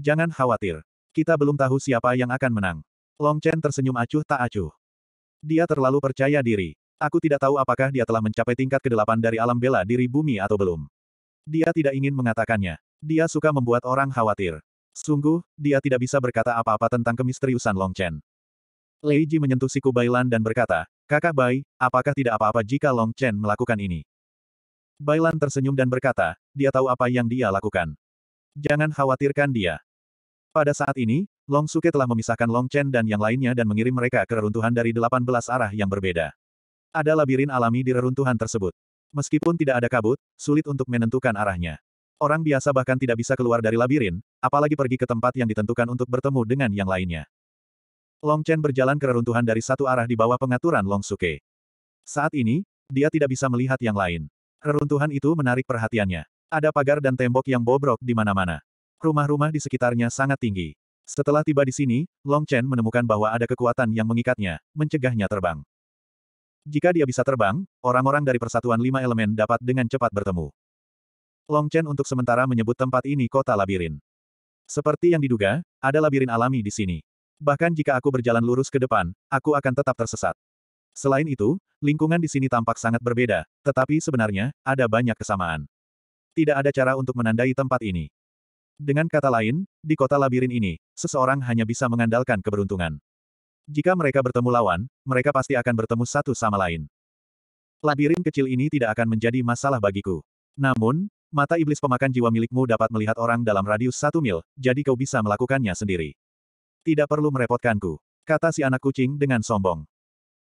Jangan khawatir. Kita belum tahu siapa yang akan menang. Long Chen tersenyum acuh tak acuh. Dia terlalu percaya diri. Aku tidak tahu apakah dia telah mencapai tingkat ke kedelapan dari alam bela diri bumi atau belum. Dia tidak ingin mengatakannya. Dia suka membuat orang khawatir. Sungguh, dia tidak bisa berkata apa-apa tentang kemisteriusan Long Chen. Lei Ji menyentuh siku Bailan dan berkata, Kakak Bai, apakah tidak apa-apa jika Long Chen melakukan ini? Bailan tersenyum dan berkata, dia tahu apa yang dia lakukan. Jangan khawatirkan dia. Pada saat ini, Long Suke telah memisahkan Long Chen dan yang lainnya dan mengirim mereka ke reruntuhan dari 18 arah yang berbeda. Ada labirin alami di reruntuhan tersebut. Meskipun tidak ada kabut, sulit untuk menentukan arahnya. Orang biasa bahkan tidak bisa keluar dari labirin, apalagi pergi ke tempat yang ditentukan untuk bertemu dengan yang lainnya. Long Chen berjalan ke reruntuhan dari satu arah di bawah pengaturan Long Suke. Saat ini, dia tidak bisa melihat yang lain. Reruntuhan itu menarik perhatiannya. Ada pagar dan tembok yang bobrok di mana-mana. Rumah-rumah di sekitarnya sangat tinggi. Setelah tiba di sini, Long Chen menemukan bahwa ada kekuatan yang mengikatnya, mencegahnya terbang. Jika dia bisa terbang, orang-orang dari Persatuan Lima Elemen dapat dengan cepat bertemu. Long Chen untuk sementara menyebut tempat ini kota labirin. Seperti yang diduga, ada labirin alami di sini. Bahkan jika aku berjalan lurus ke depan, aku akan tetap tersesat. Selain itu, lingkungan di sini tampak sangat berbeda, tetapi sebenarnya, ada banyak kesamaan. Tidak ada cara untuk menandai tempat ini. Dengan kata lain, di kota labirin ini, seseorang hanya bisa mengandalkan keberuntungan. Jika mereka bertemu lawan, mereka pasti akan bertemu satu sama lain. Labirin kecil ini tidak akan menjadi masalah bagiku. Namun, mata iblis pemakan jiwa milikmu dapat melihat orang dalam radius satu mil, jadi kau bisa melakukannya sendiri. Tidak perlu merepotkanku, kata si anak kucing dengan sombong.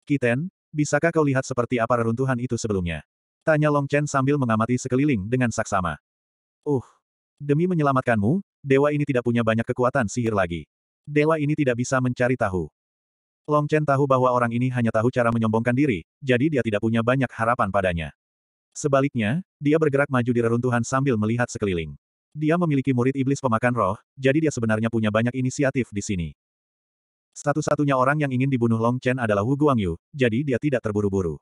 Kiten, bisakah kau lihat seperti apa reruntuhan itu sebelumnya? Tanya Long Chen sambil mengamati sekeliling dengan saksama. Uh, Demi menyelamatkanmu, dewa ini tidak punya banyak kekuatan sihir lagi. Dewa ini tidak bisa mencari tahu. Long Chen tahu bahwa orang ini hanya tahu cara menyombongkan diri, jadi dia tidak punya banyak harapan padanya. Sebaliknya, dia bergerak maju di reruntuhan sambil melihat sekeliling. Dia memiliki murid iblis pemakan roh, jadi dia sebenarnya punya banyak inisiatif di sini. Satu-satunya orang yang ingin dibunuh Long Chen adalah Wu Guangyu, jadi dia tidak terburu-buru.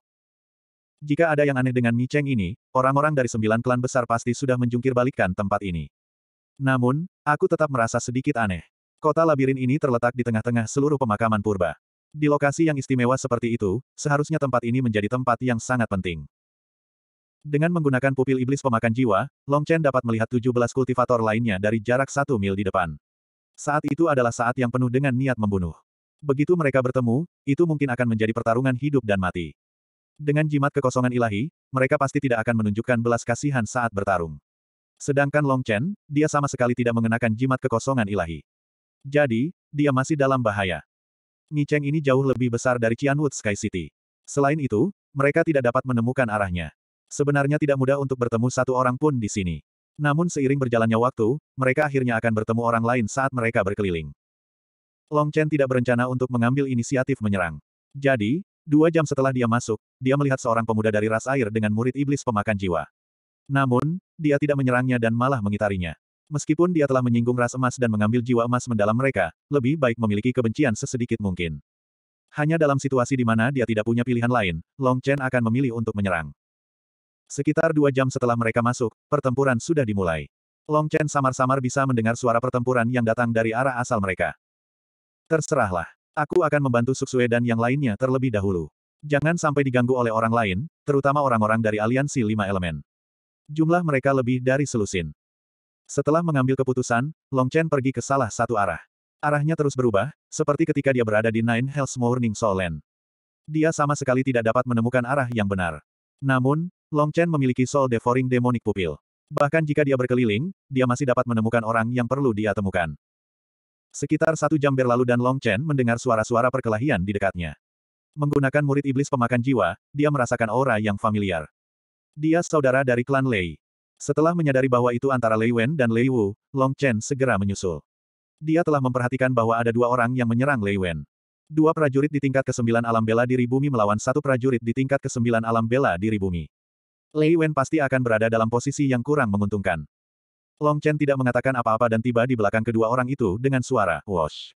Jika ada yang aneh dengan Mi Cheng ini, orang-orang dari sembilan klan besar pasti sudah menjungkir balikkan tempat ini. Namun, aku tetap merasa sedikit aneh. Kota labirin ini terletak di tengah-tengah seluruh pemakaman purba. Di lokasi yang istimewa seperti itu, seharusnya tempat ini menjadi tempat yang sangat penting. Dengan menggunakan pupil iblis pemakan jiwa, Long Chen dapat melihat 17 kultivator lainnya dari jarak satu mil di depan. Saat itu adalah saat yang penuh dengan niat membunuh. Begitu mereka bertemu, itu mungkin akan menjadi pertarungan hidup dan mati. Dengan jimat kekosongan ilahi, mereka pasti tidak akan menunjukkan belas kasihan saat bertarung. Sedangkan Long Chen, dia sama sekali tidak mengenakan jimat kekosongan ilahi. Jadi, dia masih dalam bahaya. Mi ini jauh lebih besar dari Qianwood Sky City. Selain itu, mereka tidak dapat menemukan arahnya. Sebenarnya tidak mudah untuk bertemu satu orang pun di sini. Namun seiring berjalannya waktu, mereka akhirnya akan bertemu orang lain saat mereka berkeliling. Long Chen tidak berencana untuk mengambil inisiatif menyerang. Jadi, Dua jam setelah dia masuk, dia melihat seorang pemuda dari ras air dengan murid iblis pemakan jiwa. Namun, dia tidak menyerangnya dan malah mengitarinya. Meskipun dia telah menyinggung ras emas dan mengambil jiwa emas mendalam mereka, lebih baik memiliki kebencian sesedikit mungkin. Hanya dalam situasi di mana dia tidak punya pilihan lain, Long Chen akan memilih untuk menyerang. Sekitar dua jam setelah mereka masuk, pertempuran sudah dimulai. Long Chen samar-samar bisa mendengar suara pertempuran yang datang dari arah asal mereka. Terserahlah. Aku akan membantu Suksue dan yang lainnya terlebih dahulu. Jangan sampai diganggu oleh orang lain, terutama orang-orang dari aliansi lima elemen. Jumlah mereka lebih dari selusin. Setelah mengambil keputusan, Long Chen pergi ke salah satu arah. Arahnya terus berubah, seperti ketika dia berada di Nine Hells Morning Soul Land. Dia sama sekali tidak dapat menemukan arah yang benar. Namun, Long Chen memiliki Soul Devouring Demonic Pupil. Bahkan jika dia berkeliling, dia masih dapat menemukan orang yang perlu dia temukan. Sekitar satu jam berlalu dan Long Chen mendengar suara-suara perkelahian di dekatnya. Menggunakan murid iblis pemakan jiwa, dia merasakan aura yang familiar. Dia saudara dari klan Lei. Setelah menyadari bahwa itu antara Lei Wen dan Lei Wu, Long Chen segera menyusul. Dia telah memperhatikan bahwa ada dua orang yang menyerang Lei Wen. Dua prajurit di tingkat ke-9 alam bela diri bumi melawan satu prajurit di tingkat ke-9 alam bela diri bumi. Lei Wen pasti akan berada dalam posisi yang kurang menguntungkan. Long Chen tidak mengatakan apa-apa dan tiba di belakang kedua orang itu dengan suara, Wash.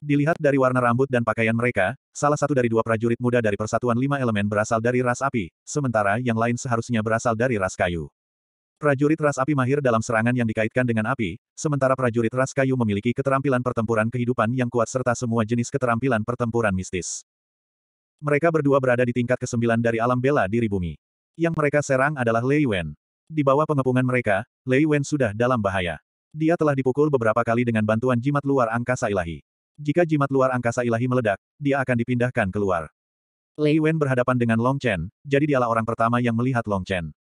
Dilihat dari warna rambut dan pakaian mereka, salah satu dari dua prajurit muda dari Persatuan Lima Elemen berasal dari ras api, sementara yang lain seharusnya berasal dari ras kayu. Prajurit ras api mahir dalam serangan yang dikaitkan dengan api, sementara prajurit ras kayu memiliki keterampilan pertempuran kehidupan yang kuat serta semua jenis keterampilan pertempuran mistis. Mereka berdua berada di tingkat ke-9 dari alam bela diri bumi. Yang mereka serang adalah Lei Wen. Di bawah pengepungan mereka, Lei Wen sudah dalam bahaya. Dia telah dipukul beberapa kali dengan bantuan jimat luar angkasa ilahi. Jika jimat luar angkasa ilahi meledak, dia akan dipindahkan keluar. Lei Wen berhadapan dengan Long Chen, jadi dialah orang pertama yang melihat Long Chen.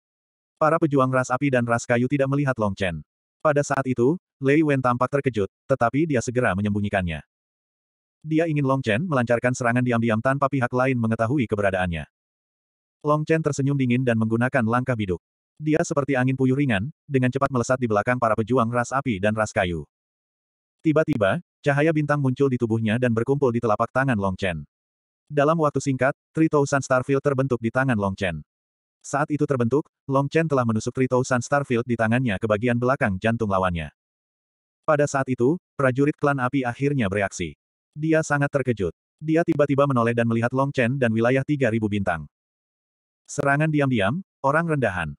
Para pejuang ras api dan ras kayu tidak melihat Long Chen. Pada saat itu, Lei Wen tampak terkejut, tetapi dia segera menyembunyikannya. Dia ingin Long Chen melancarkan serangan diam-diam tanpa pihak lain mengetahui keberadaannya. Long Chen tersenyum dingin dan menggunakan langkah biduk. Dia seperti angin puyuh ringan, dengan cepat melesat di belakang para pejuang ras api dan ras kayu. Tiba-tiba, cahaya bintang muncul di tubuhnya dan berkumpul di telapak tangan Long Chen. Dalam waktu singkat, Tri Starfield terbentuk di tangan Long Chen. Saat itu terbentuk, Long Chen telah menusuk Tri Starfield di tangannya ke bagian belakang jantung lawannya. Pada saat itu, prajurit klan api akhirnya bereaksi. Dia sangat terkejut. Dia tiba-tiba menoleh dan melihat Long Chen dan wilayah 3000 bintang. Serangan diam-diam, orang rendahan.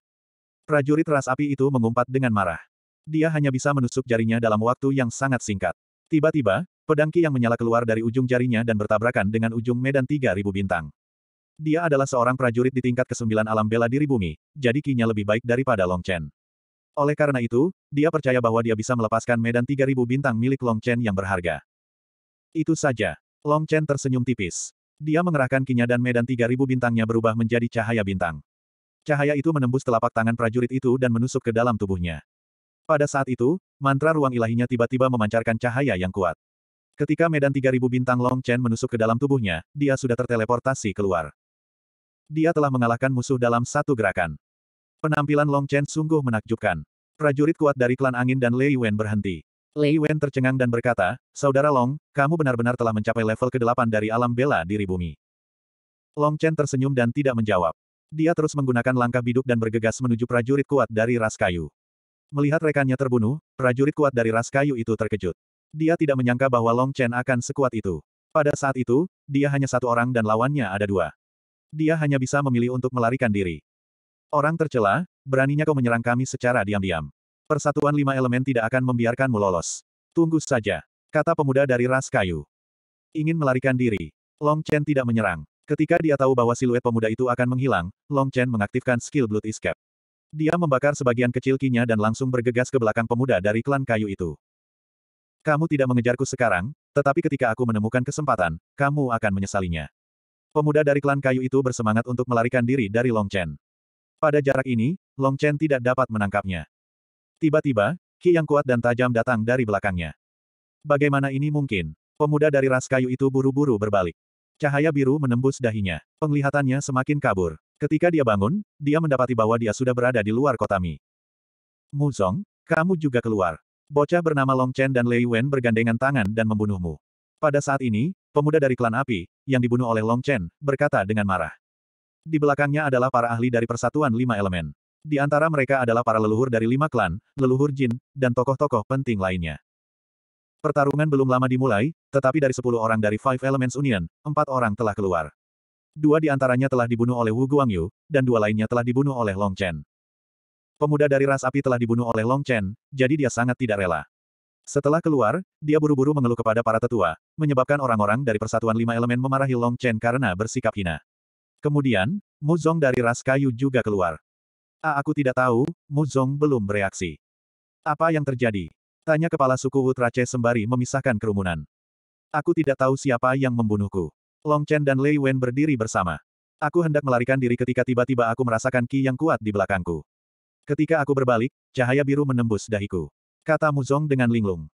Prajurit ras api itu mengumpat dengan marah. Dia hanya bisa menusuk jarinya dalam waktu yang sangat singkat. Tiba-tiba, pedang Ki yang menyala keluar dari ujung jarinya dan bertabrakan dengan ujung medan 3000 bintang. Dia adalah seorang prajurit di tingkat ke-9 alam bela diri bumi, jadi kinya lebih baik daripada Long Chen. Oleh karena itu, dia percaya bahwa dia bisa melepaskan medan 3000 bintang milik Long Chen yang berharga. Itu saja. Long Chen tersenyum tipis. Dia mengerahkan kinya dan medan 3000 bintangnya berubah menjadi cahaya bintang. Cahaya itu menembus telapak tangan prajurit itu dan menusuk ke dalam tubuhnya. Pada saat itu, mantra ruang ilahinya tiba-tiba memancarkan cahaya yang kuat. Ketika medan 3000 bintang Long Chen menusuk ke dalam tubuhnya, dia sudah terteleportasi keluar. Dia telah mengalahkan musuh dalam satu gerakan. Penampilan Long Chen sungguh menakjubkan. Prajurit kuat dari klan angin dan Lei Wen berhenti. Lei Wen tercengang dan berkata, Saudara Long, kamu benar-benar telah mencapai level ke-8 dari alam bela diri bumi. Long Chen tersenyum dan tidak menjawab. Dia terus menggunakan langkah biduk dan bergegas menuju prajurit kuat dari ras kayu. Melihat rekannya terbunuh, prajurit kuat dari ras kayu itu terkejut. Dia tidak menyangka bahwa Long Chen akan sekuat itu. Pada saat itu, dia hanya satu orang dan lawannya ada dua. Dia hanya bisa memilih untuk melarikan diri. Orang tercela, beraninya kau menyerang kami secara diam-diam. Persatuan lima elemen tidak akan membiarkanmu lolos. Tunggu saja, kata pemuda dari ras kayu. Ingin melarikan diri, Long Chen tidak menyerang. Ketika dia tahu bahwa siluet pemuda itu akan menghilang, Long Chen mengaktifkan skill Blood Escape. Dia membakar sebagian kecil kinya dan langsung bergegas ke belakang pemuda dari klan kayu itu. Kamu tidak mengejarku sekarang, tetapi ketika aku menemukan kesempatan, kamu akan menyesalinya. Pemuda dari klan kayu itu bersemangat untuk melarikan diri dari Long Chen. Pada jarak ini, Long Chen tidak dapat menangkapnya. Tiba-tiba, ki yang kuat dan tajam datang dari belakangnya. Bagaimana ini mungkin? Pemuda dari ras kayu itu buru-buru berbalik. Cahaya biru menembus dahinya. Penglihatannya semakin kabur. Ketika dia bangun, dia mendapati bahwa dia sudah berada di luar Mi. Muzong, kamu juga keluar. Bocah bernama Long Chen dan Lei Wen bergandengan tangan dan membunuhmu. Pada saat ini, pemuda dari klan api, yang dibunuh oleh Long Chen, berkata dengan marah. Di belakangnya adalah para ahli dari Persatuan Lima Elemen. Di antara mereka adalah para leluhur dari lima klan, leluhur jin, dan tokoh-tokoh penting lainnya. Pertarungan belum lama dimulai, tetapi dari sepuluh orang dari Five Elements Union, empat orang telah keluar. Dua di antaranya telah dibunuh oleh Wu Guangyu, dan dua lainnya telah dibunuh oleh Long Chen. Pemuda dari ras api telah dibunuh oleh Long Chen, jadi dia sangat tidak rela. Setelah keluar, dia buru-buru mengeluh kepada para tetua, menyebabkan orang-orang dari Persatuan Lima Elemen memarahi Long Chen karena bersikap hina. Kemudian, Mu Zong dari ras kayu juga keluar. A ah, aku tidak tahu, Mu Zong belum bereaksi. Apa yang terjadi? Tanya kepala suku Wutrace sembari memisahkan kerumunan. Aku tidak tahu siapa yang membunuhku. Long Chen dan Lei Wen berdiri bersama. Aku hendak melarikan diri ketika tiba-tiba aku merasakan ki yang kuat di belakangku. Ketika aku berbalik, cahaya biru menembus dahiku. Kata Mu Muzong dengan linglung.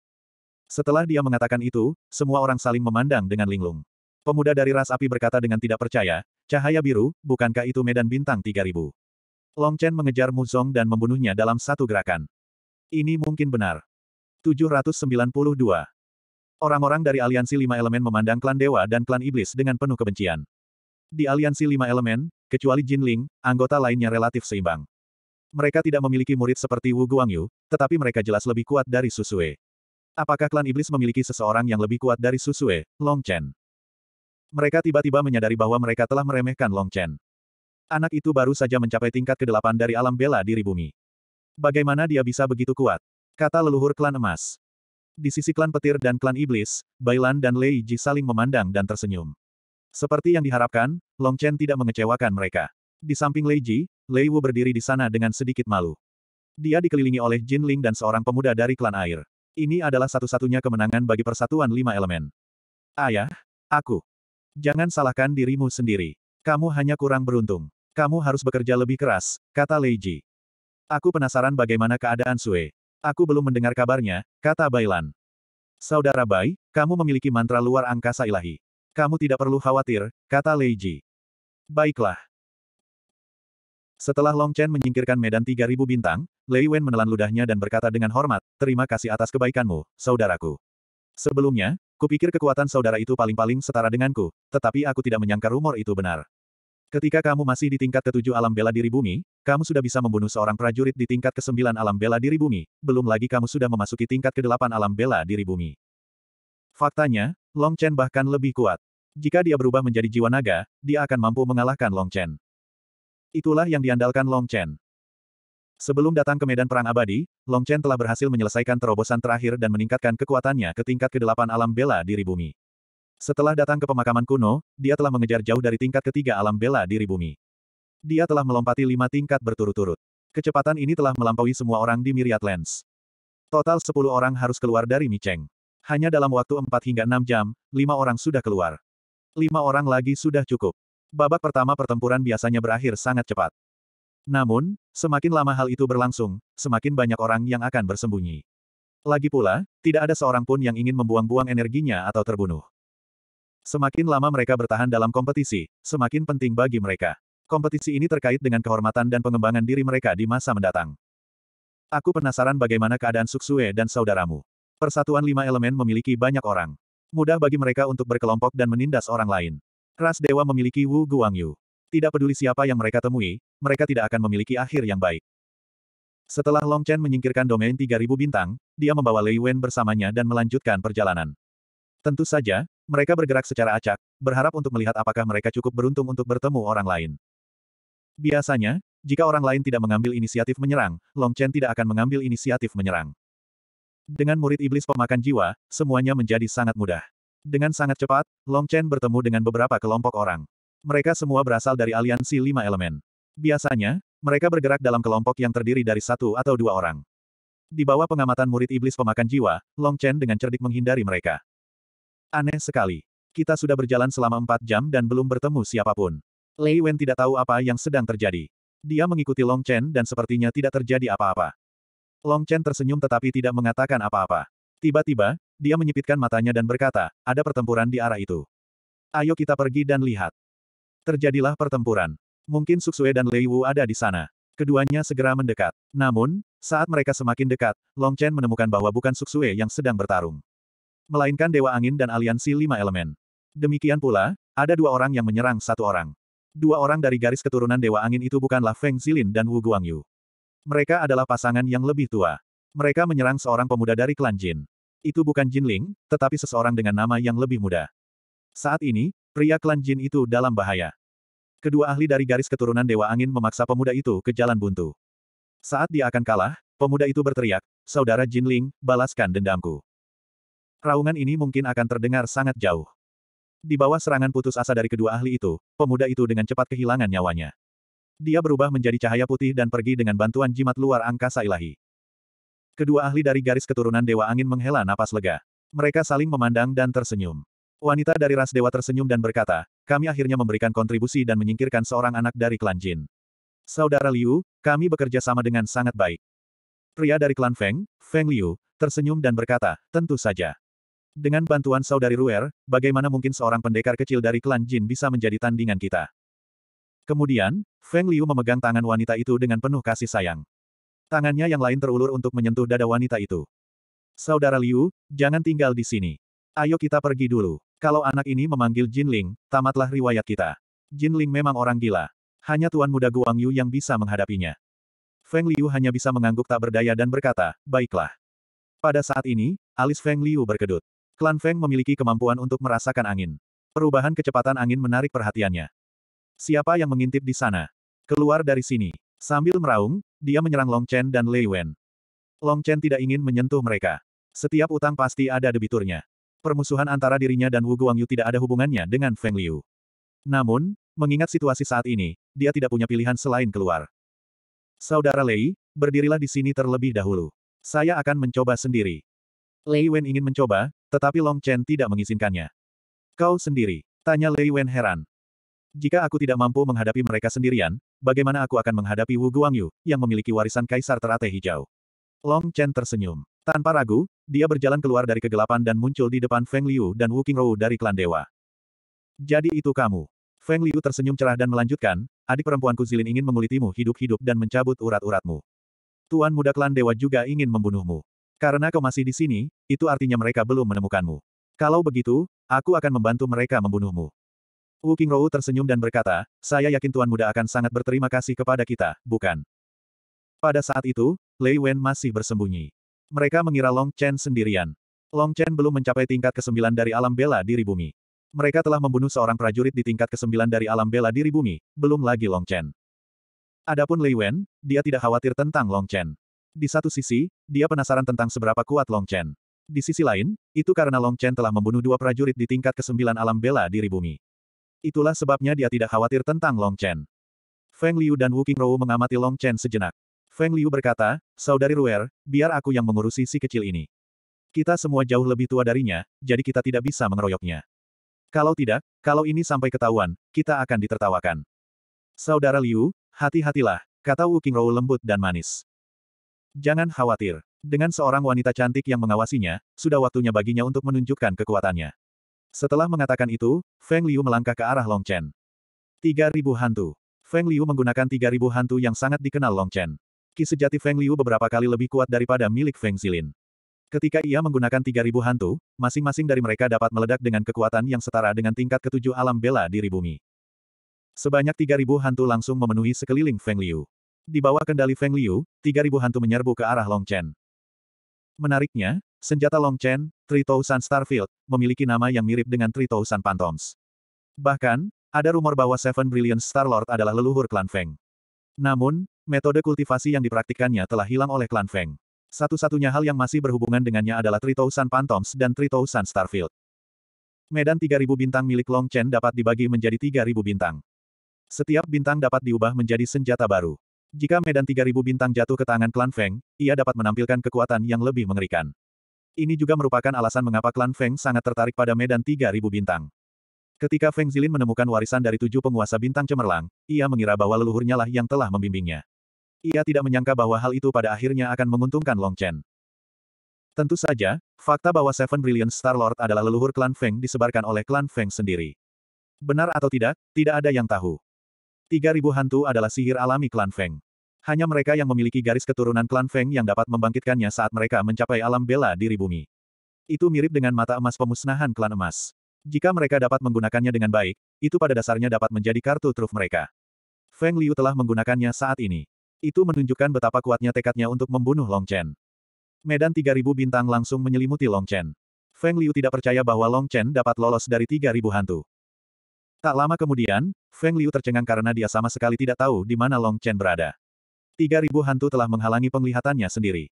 Setelah dia mengatakan itu, semua orang saling memandang dengan linglung. Pemuda dari ras api berkata dengan tidak percaya, cahaya biru, bukankah itu medan bintang 3000? Long Chen mengejar Mu Muzong dan membunuhnya dalam satu gerakan. Ini mungkin benar. 792. Orang-orang dari Aliansi Lima Elemen memandang klan Dewa dan klan Iblis dengan penuh kebencian. Di Aliansi Lima Elemen, kecuali Jin Ling, anggota lainnya relatif seimbang. Mereka tidak memiliki murid seperti Wu Guangyu, tetapi mereka jelas lebih kuat dari Susue. Apakah klan Iblis memiliki seseorang yang lebih kuat dari Susue, Long Chen? Mereka tiba-tiba menyadari bahwa mereka telah meremehkan Long Chen. Anak itu baru saja mencapai tingkat ke-8 dari alam bela diri bumi. Bagaimana dia bisa begitu kuat? Kata leluhur klan emas. Di sisi klan petir dan klan iblis, Bailan dan Lei Ji saling memandang dan tersenyum. Seperti yang diharapkan, Long Chen tidak mengecewakan mereka. Di samping Lei Ji, Lei Wu berdiri di sana dengan sedikit malu. Dia dikelilingi oleh Jin Ling dan seorang pemuda dari klan air. Ini adalah satu-satunya kemenangan bagi persatuan lima elemen. Ayah, aku. Jangan salahkan dirimu sendiri. Kamu hanya kurang beruntung. Kamu harus bekerja lebih keras, kata Lei Ji. Aku penasaran bagaimana keadaan Sue. Aku belum mendengar kabarnya, kata Bailan. Saudara Bai, kamu memiliki mantra luar angkasa ilahi. Kamu tidak perlu khawatir, kata Lei Ji. Baiklah. Setelah Long Chen menyingkirkan medan 3000 bintang, Lei Wen menelan ludahnya dan berkata dengan hormat, terima kasih atas kebaikanmu, saudaraku. Sebelumnya, kupikir kekuatan saudara itu paling-paling setara denganku, tetapi aku tidak menyangka rumor itu benar. Ketika kamu masih di tingkat ketujuh alam bela diri bumi, kamu sudah bisa membunuh seorang prajurit di tingkat kesembilan alam bela diri bumi, belum lagi kamu sudah memasuki tingkat kedelapan alam bela diri bumi. Faktanya, Long Chen bahkan lebih kuat. Jika dia berubah menjadi jiwa naga, dia akan mampu mengalahkan Long Chen. Itulah yang diandalkan Long Chen. Sebelum datang ke medan perang abadi, Long Chen telah berhasil menyelesaikan terobosan terakhir dan meningkatkan kekuatannya ke tingkat kedelapan alam bela diri bumi. Setelah datang ke pemakaman kuno, dia telah mengejar jauh dari tingkat ketiga alam bela diri bumi. Dia telah melompati lima tingkat berturut-turut. Kecepatan ini telah melampaui semua orang di Myriad Lands. Total sepuluh orang harus keluar dari Micheng. Hanya dalam waktu empat hingga enam jam, lima orang sudah keluar. Lima orang lagi sudah cukup. Babak pertama pertempuran biasanya berakhir sangat cepat. Namun, semakin lama hal itu berlangsung, semakin banyak orang yang akan bersembunyi. Lagi pula, tidak ada seorang pun yang ingin membuang-buang energinya atau terbunuh. Semakin lama mereka bertahan dalam kompetisi, semakin penting bagi mereka. Kompetisi ini terkait dengan kehormatan dan pengembangan diri mereka di masa mendatang. Aku penasaran bagaimana keadaan Suksue dan saudaramu. Persatuan lima elemen memiliki banyak orang. Mudah bagi mereka untuk berkelompok dan menindas orang lain. Ras dewa memiliki Wu Guangyu. Tidak peduli siapa yang mereka temui, mereka tidak akan memiliki akhir yang baik. Setelah Long Chen menyingkirkan domain 3000 bintang, dia membawa Lei Wen bersamanya dan melanjutkan perjalanan. Tentu saja, mereka bergerak secara acak, berharap untuk melihat apakah mereka cukup beruntung untuk bertemu orang lain. Biasanya, jika orang lain tidak mengambil inisiatif menyerang, Long Chen tidak akan mengambil inisiatif menyerang. Dengan murid iblis pemakan jiwa, semuanya menjadi sangat mudah. Dengan sangat cepat, Long Chen bertemu dengan beberapa kelompok orang. Mereka semua berasal dari aliansi lima elemen. Biasanya, mereka bergerak dalam kelompok yang terdiri dari satu atau dua orang. Di bawah pengamatan murid iblis pemakan jiwa, Long Chen dengan cerdik menghindari mereka. Aneh sekali. Kita sudah berjalan selama empat jam dan belum bertemu siapapun. Lei Wen tidak tahu apa yang sedang terjadi. Dia mengikuti Long Chen dan sepertinya tidak terjadi apa-apa. Long Chen tersenyum tetapi tidak mengatakan apa-apa. Tiba-tiba, dia menyipitkan matanya dan berkata, ada pertempuran di arah itu. Ayo kita pergi dan lihat. Terjadilah pertempuran. Mungkin Suksue dan Lei Wu ada di sana. Keduanya segera mendekat. Namun, saat mereka semakin dekat, Long Chen menemukan bahwa bukan Suksue yang sedang bertarung. Melainkan Dewa Angin dan aliansi lima elemen. Demikian pula, ada dua orang yang menyerang satu orang. Dua orang dari garis keturunan Dewa Angin itu bukanlah Feng Zilin dan Wu Guangyu. Mereka adalah pasangan yang lebih tua. Mereka menyerang seorang pemuda dari klan Jin. Itu bukan Jin Ling, tetapi seseorang dengan nama yang lebih muda. Saat ini, pria klan Jin itu dalam bahaya. Kedua ahli dari garis keturunan Dewa Angin memaksa pemuda itu ke jalan buntu. Saat dia akan kalah, pemuda itu berteriak, Saudara Jin Ling, balaskan dendamku. Raungan ini mungkin akan terdengar sangat jauh. Di bawah serangan putus asa dari kedua ahli itu, pemuda itu dengan cepat kehilangan nyawanya. Dia berubah menjadi cahaya putih dan pergi dengan bantuan jimat luar angkasa ilahi. Kedua ahli dari garis keturunan Dewa Angin menghela napas lega. Mereka saling memandang dan tersenyum. Wanita dari ras dewa tersenyum dan berkata, kami akhirnya memberikan kontribusi dan menyingkirkan seorang anak dari klan Jin. Saudara Liu, kami bekerja sama dengan sangat baik. Pria dari klan Feng, Feng Liu, tersenyum dan berkata, tentu saja. Dengan bantuan saudari Ruer, bagaimana mungkin seorang pendekar kecil dari klan Jin bisa menjadi tandingan kita? Kemudian, Feng Liu memegang tangan wanita itu dengan penuh kasih sayang. Tangannya yang lain terulur untuk menyentuh dada wanita itu. Saudara Liu, jangan tinggal di sini. Ayo kita pergi dulu. Kalau anak ini memanggil Jin Ling, tamatlah riwayat kita. Jin Ling memang orang gila. Hanya Tuan Muda Guang Yu yang bisa menghadapinya. Feng Liu hanya bisa mengangguk tak berdaya dan berkata, baiklah. Pada saat ini, alis Feng Liu berkedut. Klan Feng memiliki kemampuan untuk merasakan angin. Perubahan kecepatan angin menarik perhatiannya. Siapa yang mengintip di sana? Keluar dari sini. Sambil meraung, dia menyerang Long Chen dan Lei Wen. Long Chen tidak ingin menyentuh mereka. Setiap utang pasti ada debiturnya. Permusuhan antara dirinya dan Wu Guangyu tidak ada hubungannya dengan Feng Liu. Namun, mengingat situasi saat ini, dia tidak punya pilihan selain keluar. Saudara Lei, berdirilah di sini terlebih dahulu. Saya akan mencoba sendiri. Lei Wen ingin mencoba, tetapi Long Chen tidak mengizinkannya. Kau sendiri, tanya Lei Wen heran. Jika aku tidak mampu menghadapi mereka sendirian, bagaimana aku akan menghadapi Wu Guangyu, yang memiliki warisan Kaisar Teratai Hijau? Long Chen tersenyum. Tanpa ragu, dia berjalan keluar dari kegelapan dan muncul di depan Feng Liu dan Wu Qingrou dari klan dewa. Jadi itu kamu. Feng Liu tersenyum cerah dan melanjutkan, adik perempuanku Zilin ingin mengulitimu hidup-hidup dan mencabut urat-uratmu. Tuan muda klan dewa juga ingin membunuhmu. Karena kau masih di sini, itu artinya mereka belum menemukanmu. Kalau begitu, aku akan membantu mereka membunuhmu. Wu Qingrou tersenyum dan berkata, saya yakin Tuan Muda akan sangat berterima kasih kepada kita, bukan? Pada saat itu, Lei Wen masih bersembunyi. Mereka mengira Long Chen sendirian. Long Chen belum mencapai tingkat ke-9 dari alam bela diri bumi. Mereka telah membunuh seorang prajurit di tingkat ke-9 dari alam bela diri bumi, belum lagi Long Chen. Adapun Lei Wen, dia tidak khawatir tentang Long Chen. Di satu sisi, dia penasaran tentang seberapa kuat Long Chen. Di sisi lain, itu karena Long Chen telah membunuh dua prajurit di tingkat kesembilan alam bela diri bumi. Itulah sebabnya dia tidak khawatir tentang Long Chen. Feng Liu dan Wu Ruo mengamati Long Chen sejenak. Feng Liu berkata, Saudari Ruer, biar aku yang mengurusi si kecil ini. Kita semua jauh lebih tua darinya, jadi kita tidak bisa mengeroyoknya. Kalau tidak, kalau ini sampai ketahuan, kita akan ditertawakan. Saudara Liu, hati-hatilah, kata Wu Ruo lembut dan manis. Jangan khawatir. Dengan seorang wanita cantik yang mengawasinya, sudah waktunya baginya untuk menunjukkan kekuatannya. Setelah mengatakan itu, Feng Liu melangkah ke arah Long Chen. 3000 hantu. Feng Liu menggunakan 3000 hantu yang sangat dikenal Long Chen. Ki sejati Feng Liu beberapa kali lebih kuat daripada milik Feng Zilin. Ketika ia menggunakan 3000 hantu, masing-masing dari mereka dapat meledak dengan kekuatan yang setara dengan tingkat ketujuh alam bela diri bumi. Sebanyak 3000 hantu langsung memenuhi sekeliling Feng Liu. Di bawah kendali Feng Liu, 3.000 hantu menyerbu ke arah Long Chen. Menariknya, senjata Long Chen, Tritousan Starfield, memiliki nama yang mirip dengan Tritousan Phantoms. Bahkan, ada rumor bahwa Seven Brilliant Starlord adalah leluhur klan Feng. Namun, metode kultivasi yang dipraktikannya telah hilang oleh klan Feng. Satu-satunya hal yang masih berhubungan dengannya adalah Tritousan Phantoms dan Tritousan Starfield. Medan 3.000 bintang milik Long Chen dapat dibagi menjadi 3.000 bintang. Setiap bintang dapat diubah menjadi senjata baru. Jika medan 3000 bintang jatuh ke tangan klan Feng, ia dapat menampilkan kekuatan yang lebih mengerikan. Ini juga merupakan alasan mengapa klan Feng sangat tertarik pada medan 3000 bintang. Ketika Feng Zilin menemukan warisan dari tujuh penguasa bintang cemerlang, ia mengira bahwa leluhurnya lah yang telah membimbingnya. Ia tidak menyangka bahwa hal itu pada akhirnya akan menguntungkan Long Chen. Tentu saja, fakta bahwa Seven Brilliant Star Lord adalah leluhur klan Feng disebarkan oleh klan Feng sendiri. Benar atau tidak, tidak ada yang tahu. Tiga ribu hantu adalah sihir alami klan Feng. Hanya mereka yang memiliki garis keturunan klan Feng yang dapat membangkitkannya saat mereka mencapai alam bela diri bumi. Itu mirip dengan mata emas pemusnahan klan emas. Jika mereka dapat menggunakannya dengan baik, itu pada dasarnya dapat menjadi kartu truf mereka. Feng Liu telah menggunakannya saat ini. Itu menunjukkan betapa kuatnya tekadnya untuk membunuh Long Chen. Medan 3000 bintang langsung menyelimuti Long Chen. Feng Liu tidak percaya bahwa Long Chen dapat lolos dari 3000 hantu. Tak lama kemudian, Feng Liu tercengang karena dia sama sekali tidak tahu di mana Long Chen berada. Tiga ribu hantu telah menghalangi penglihatannya sendiri.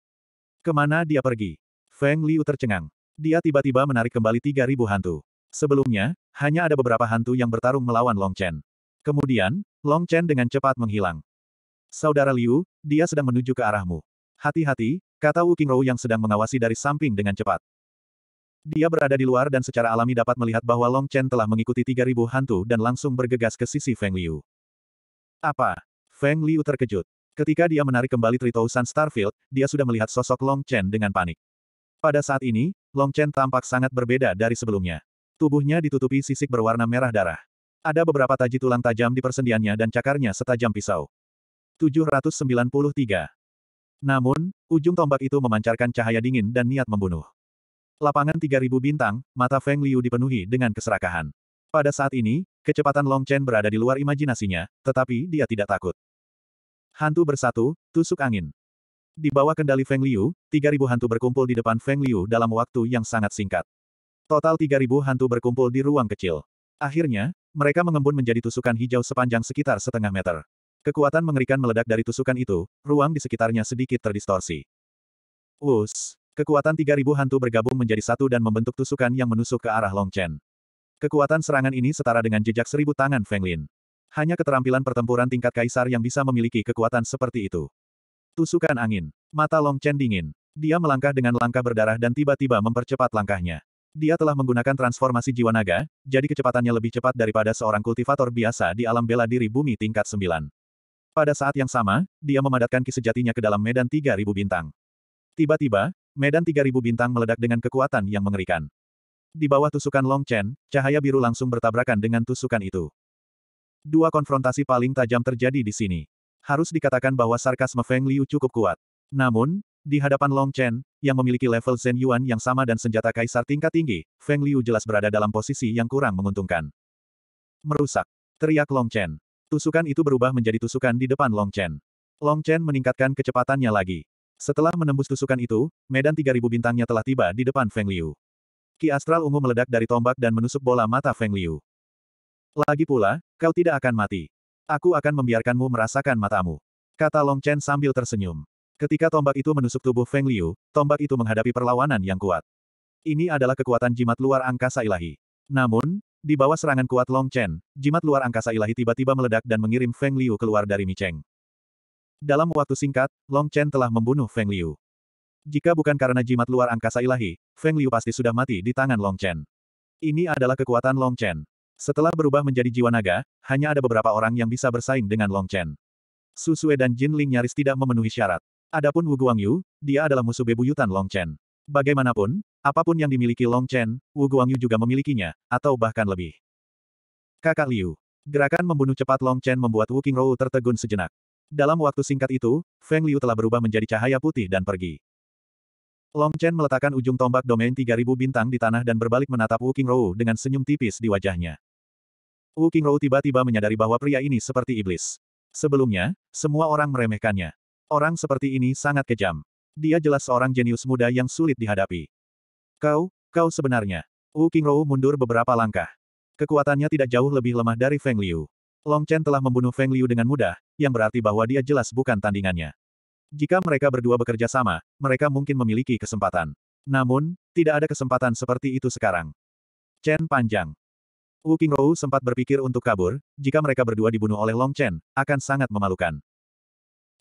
Kemana dia pergi? Feng Liu tercengang. Dia tiba-tiba menarik kembali tiga ribu hantu. Sebelumnya, hanya ada beberapa hantu yang bertarung melawan Long Chen. Kemudian, Long Chen dengan cepat menghilang. Saudara Liu, dia sedang menuju ke arahmu. Hati-hati, kata Wu Qingrou yang sedang mengawasi dari samping dengan cepat. Dia berada di luar dan secara alami dapat melihat bahwa Long Chen telah mengikuti 3000 hantu dan langsung bergegas ke sisi Feng Liu. Apa? Feng Liu terkejut. Ketika dia menarik kembali Tritousan Starfield, dia sudah melihat sosok Long Chen dengan panik. Pada saat ini, Long Chen tampak sangat berbeda dari sebelumnya. Tubuhnya ditutupi sisik berwarna merah darah. Ada beberapa taji tulang tajam di persendiannya dan cakarnya setajam pisau. 793. Namun, ujung tombak itu memancarkan cahaya dingin dan niat membunuh. Lapangan 3000 bintang, mata Feng Liu dipenuhi dengan keserakahan. Pada saat ini, kecepatan Long Chen berada di luar imajinasinya, tetapi dia tidak takut. Hantu bersatu, tusuk angin. Di bawah kendali Feng Liu, 3000 hantu berkumpul di depan Feng Liu dalam waktu yang sangat singkat. Total 3000 hantu berkumpul di ruang kecil. Akhirnya, mereka mengembun menjadi tusukan hijau sepanjang sekitar setengah meter. Kekuatan mengerikan meledak dari tusukan itu, ruang di sekitarnya sedikit terdistorsi. Us! Kekuatan 3000 hantu bergabung menjadi satu dan membentuk tusukan yang menusuk ke arah Long Chen. Kekuatan serangan ini setara dengan jejak seribu tangan Feng Lin. Hanya keterampilan pertempuran tingkat kaisar yang bisa memiliki kekuatan seperti itu. Tusukan angin. Mata Long Chen dingin. Dia melangkah dengan langkah berdarah dan tiba-tiba mempercepat langkahnya. Dia telah menggunakan transformasi jiwa naga, jadi kecepatannya lebih cepat daripada seorang kultivator biasa di alam bela diri bumi tingkat 9. Pada saat yang sama, dia memadatkan ki sejatinya ke dalam medan 3000 bintang. Tiba-tiba, Medan 3000 bintang meledak dengan kekuatan yang mengerikan. Di bawah tusukan Long Chen, cahaya biru langsung bertabrakan dengan tusukan itu. Dua konfrontasi paling tajam terjadi di sini. Harus dikatakan bahwa sarkasme Feng Liu cukup kuat. Namun, di hadapan Long Chen, yang memiliki level Zen Yuan yang sama dan senjata kaisar tingkat tinggi, Feng Liu jelas berada dalam posisi yang kurang menguntungkan. Merusak. Teriak Long Chen. Tusukan itu berubah menjadi tusukan di depan Long Chen. Long Chen meningkatkan kecepatannya lagi. Setelah menembus tusukan itu, medan 3000 bintangnya telah tiba di depan Feng Liu. Ki astral ungu meledak dari tombak dan menusuk bola mata Feng Liu. Lagi pula, kau tidak akan mati. Aku akan membiarkanmu merasakan matamu. Kata Long Chen sambil tersenyum. Ketika tombak itu menusuk tubuh Feng Liu, tombak itu menghadapi perlawanan yang kuat. Ini adalah kekuatan jimat luar angkasa ilahi. Namun, di bawah serangan kuat Long Chen, jimat luar angkasa ilahi tiba-tiba meledak dan mengirim Feng Liu keluar dari Cheng. Dalam waktu singkat, Long Chen telah membunuh Feng Liu. Jika bukan karena jimat luar angkasa ilahi, Feng Liu pasti sudah mati di tangan Long Chen. Ini adalah kekuatan Long Chen. Setelah berubah menjadi jiwa naga, hanya ada beberapa orang yang bisa bersaing dengan Long Chen. Su Susue dan Jin Ling nyaris tidak memenuhi syarat. Adapun Wu Guangyu, dia adalah musuh bebuyutan Long Chen. Bagaimanapun, apapun yang dimiliki Long Chen, Wu Guangyu juga memilikinya, atau bahkan lebih. Kakak Liu. Gerakan membunuh cepat Long Chen membuat Wu Qingrou tertegun sejenak. Dalam waktu singkat itu, Feng Liu telah berubah menjadi cahaya putih dan pergi. Long Chen meletakkan ujung tombak domain 3000 bintang di tanah dan berbalik menatap Wu Qingrou dengan senyum tipis di wajahnya. Wu Qingrou tiba-tiba menyadari bahwa pria ini seperti iblis. Sebelumnya, semua orang meremehkannya. Orang seperti ini sangat kejam. Dia jelas seorang jenius muda yang sulit dihadapi. Kau, kau sebenarnya. Wu Qingrou mundur beberapa langkah. Kekuatannya tidak jauh lebih lemah dari Feng Liu. Long Chen telah membunuh Feng Liu dengan mudah, yang berarti bahwa dia jelas bukan tandingannya. Jika mereka berdua bekerja sama, mereka mungkin memiliki kesempatan. Namun, tidak ada kesempatan seperti itu sekarang. Chen panjang. Wu Qingrou sempat berpikir untuk kabur, jika mereka berdua dibunuh oleh Long Chen, akan sangat memalukan.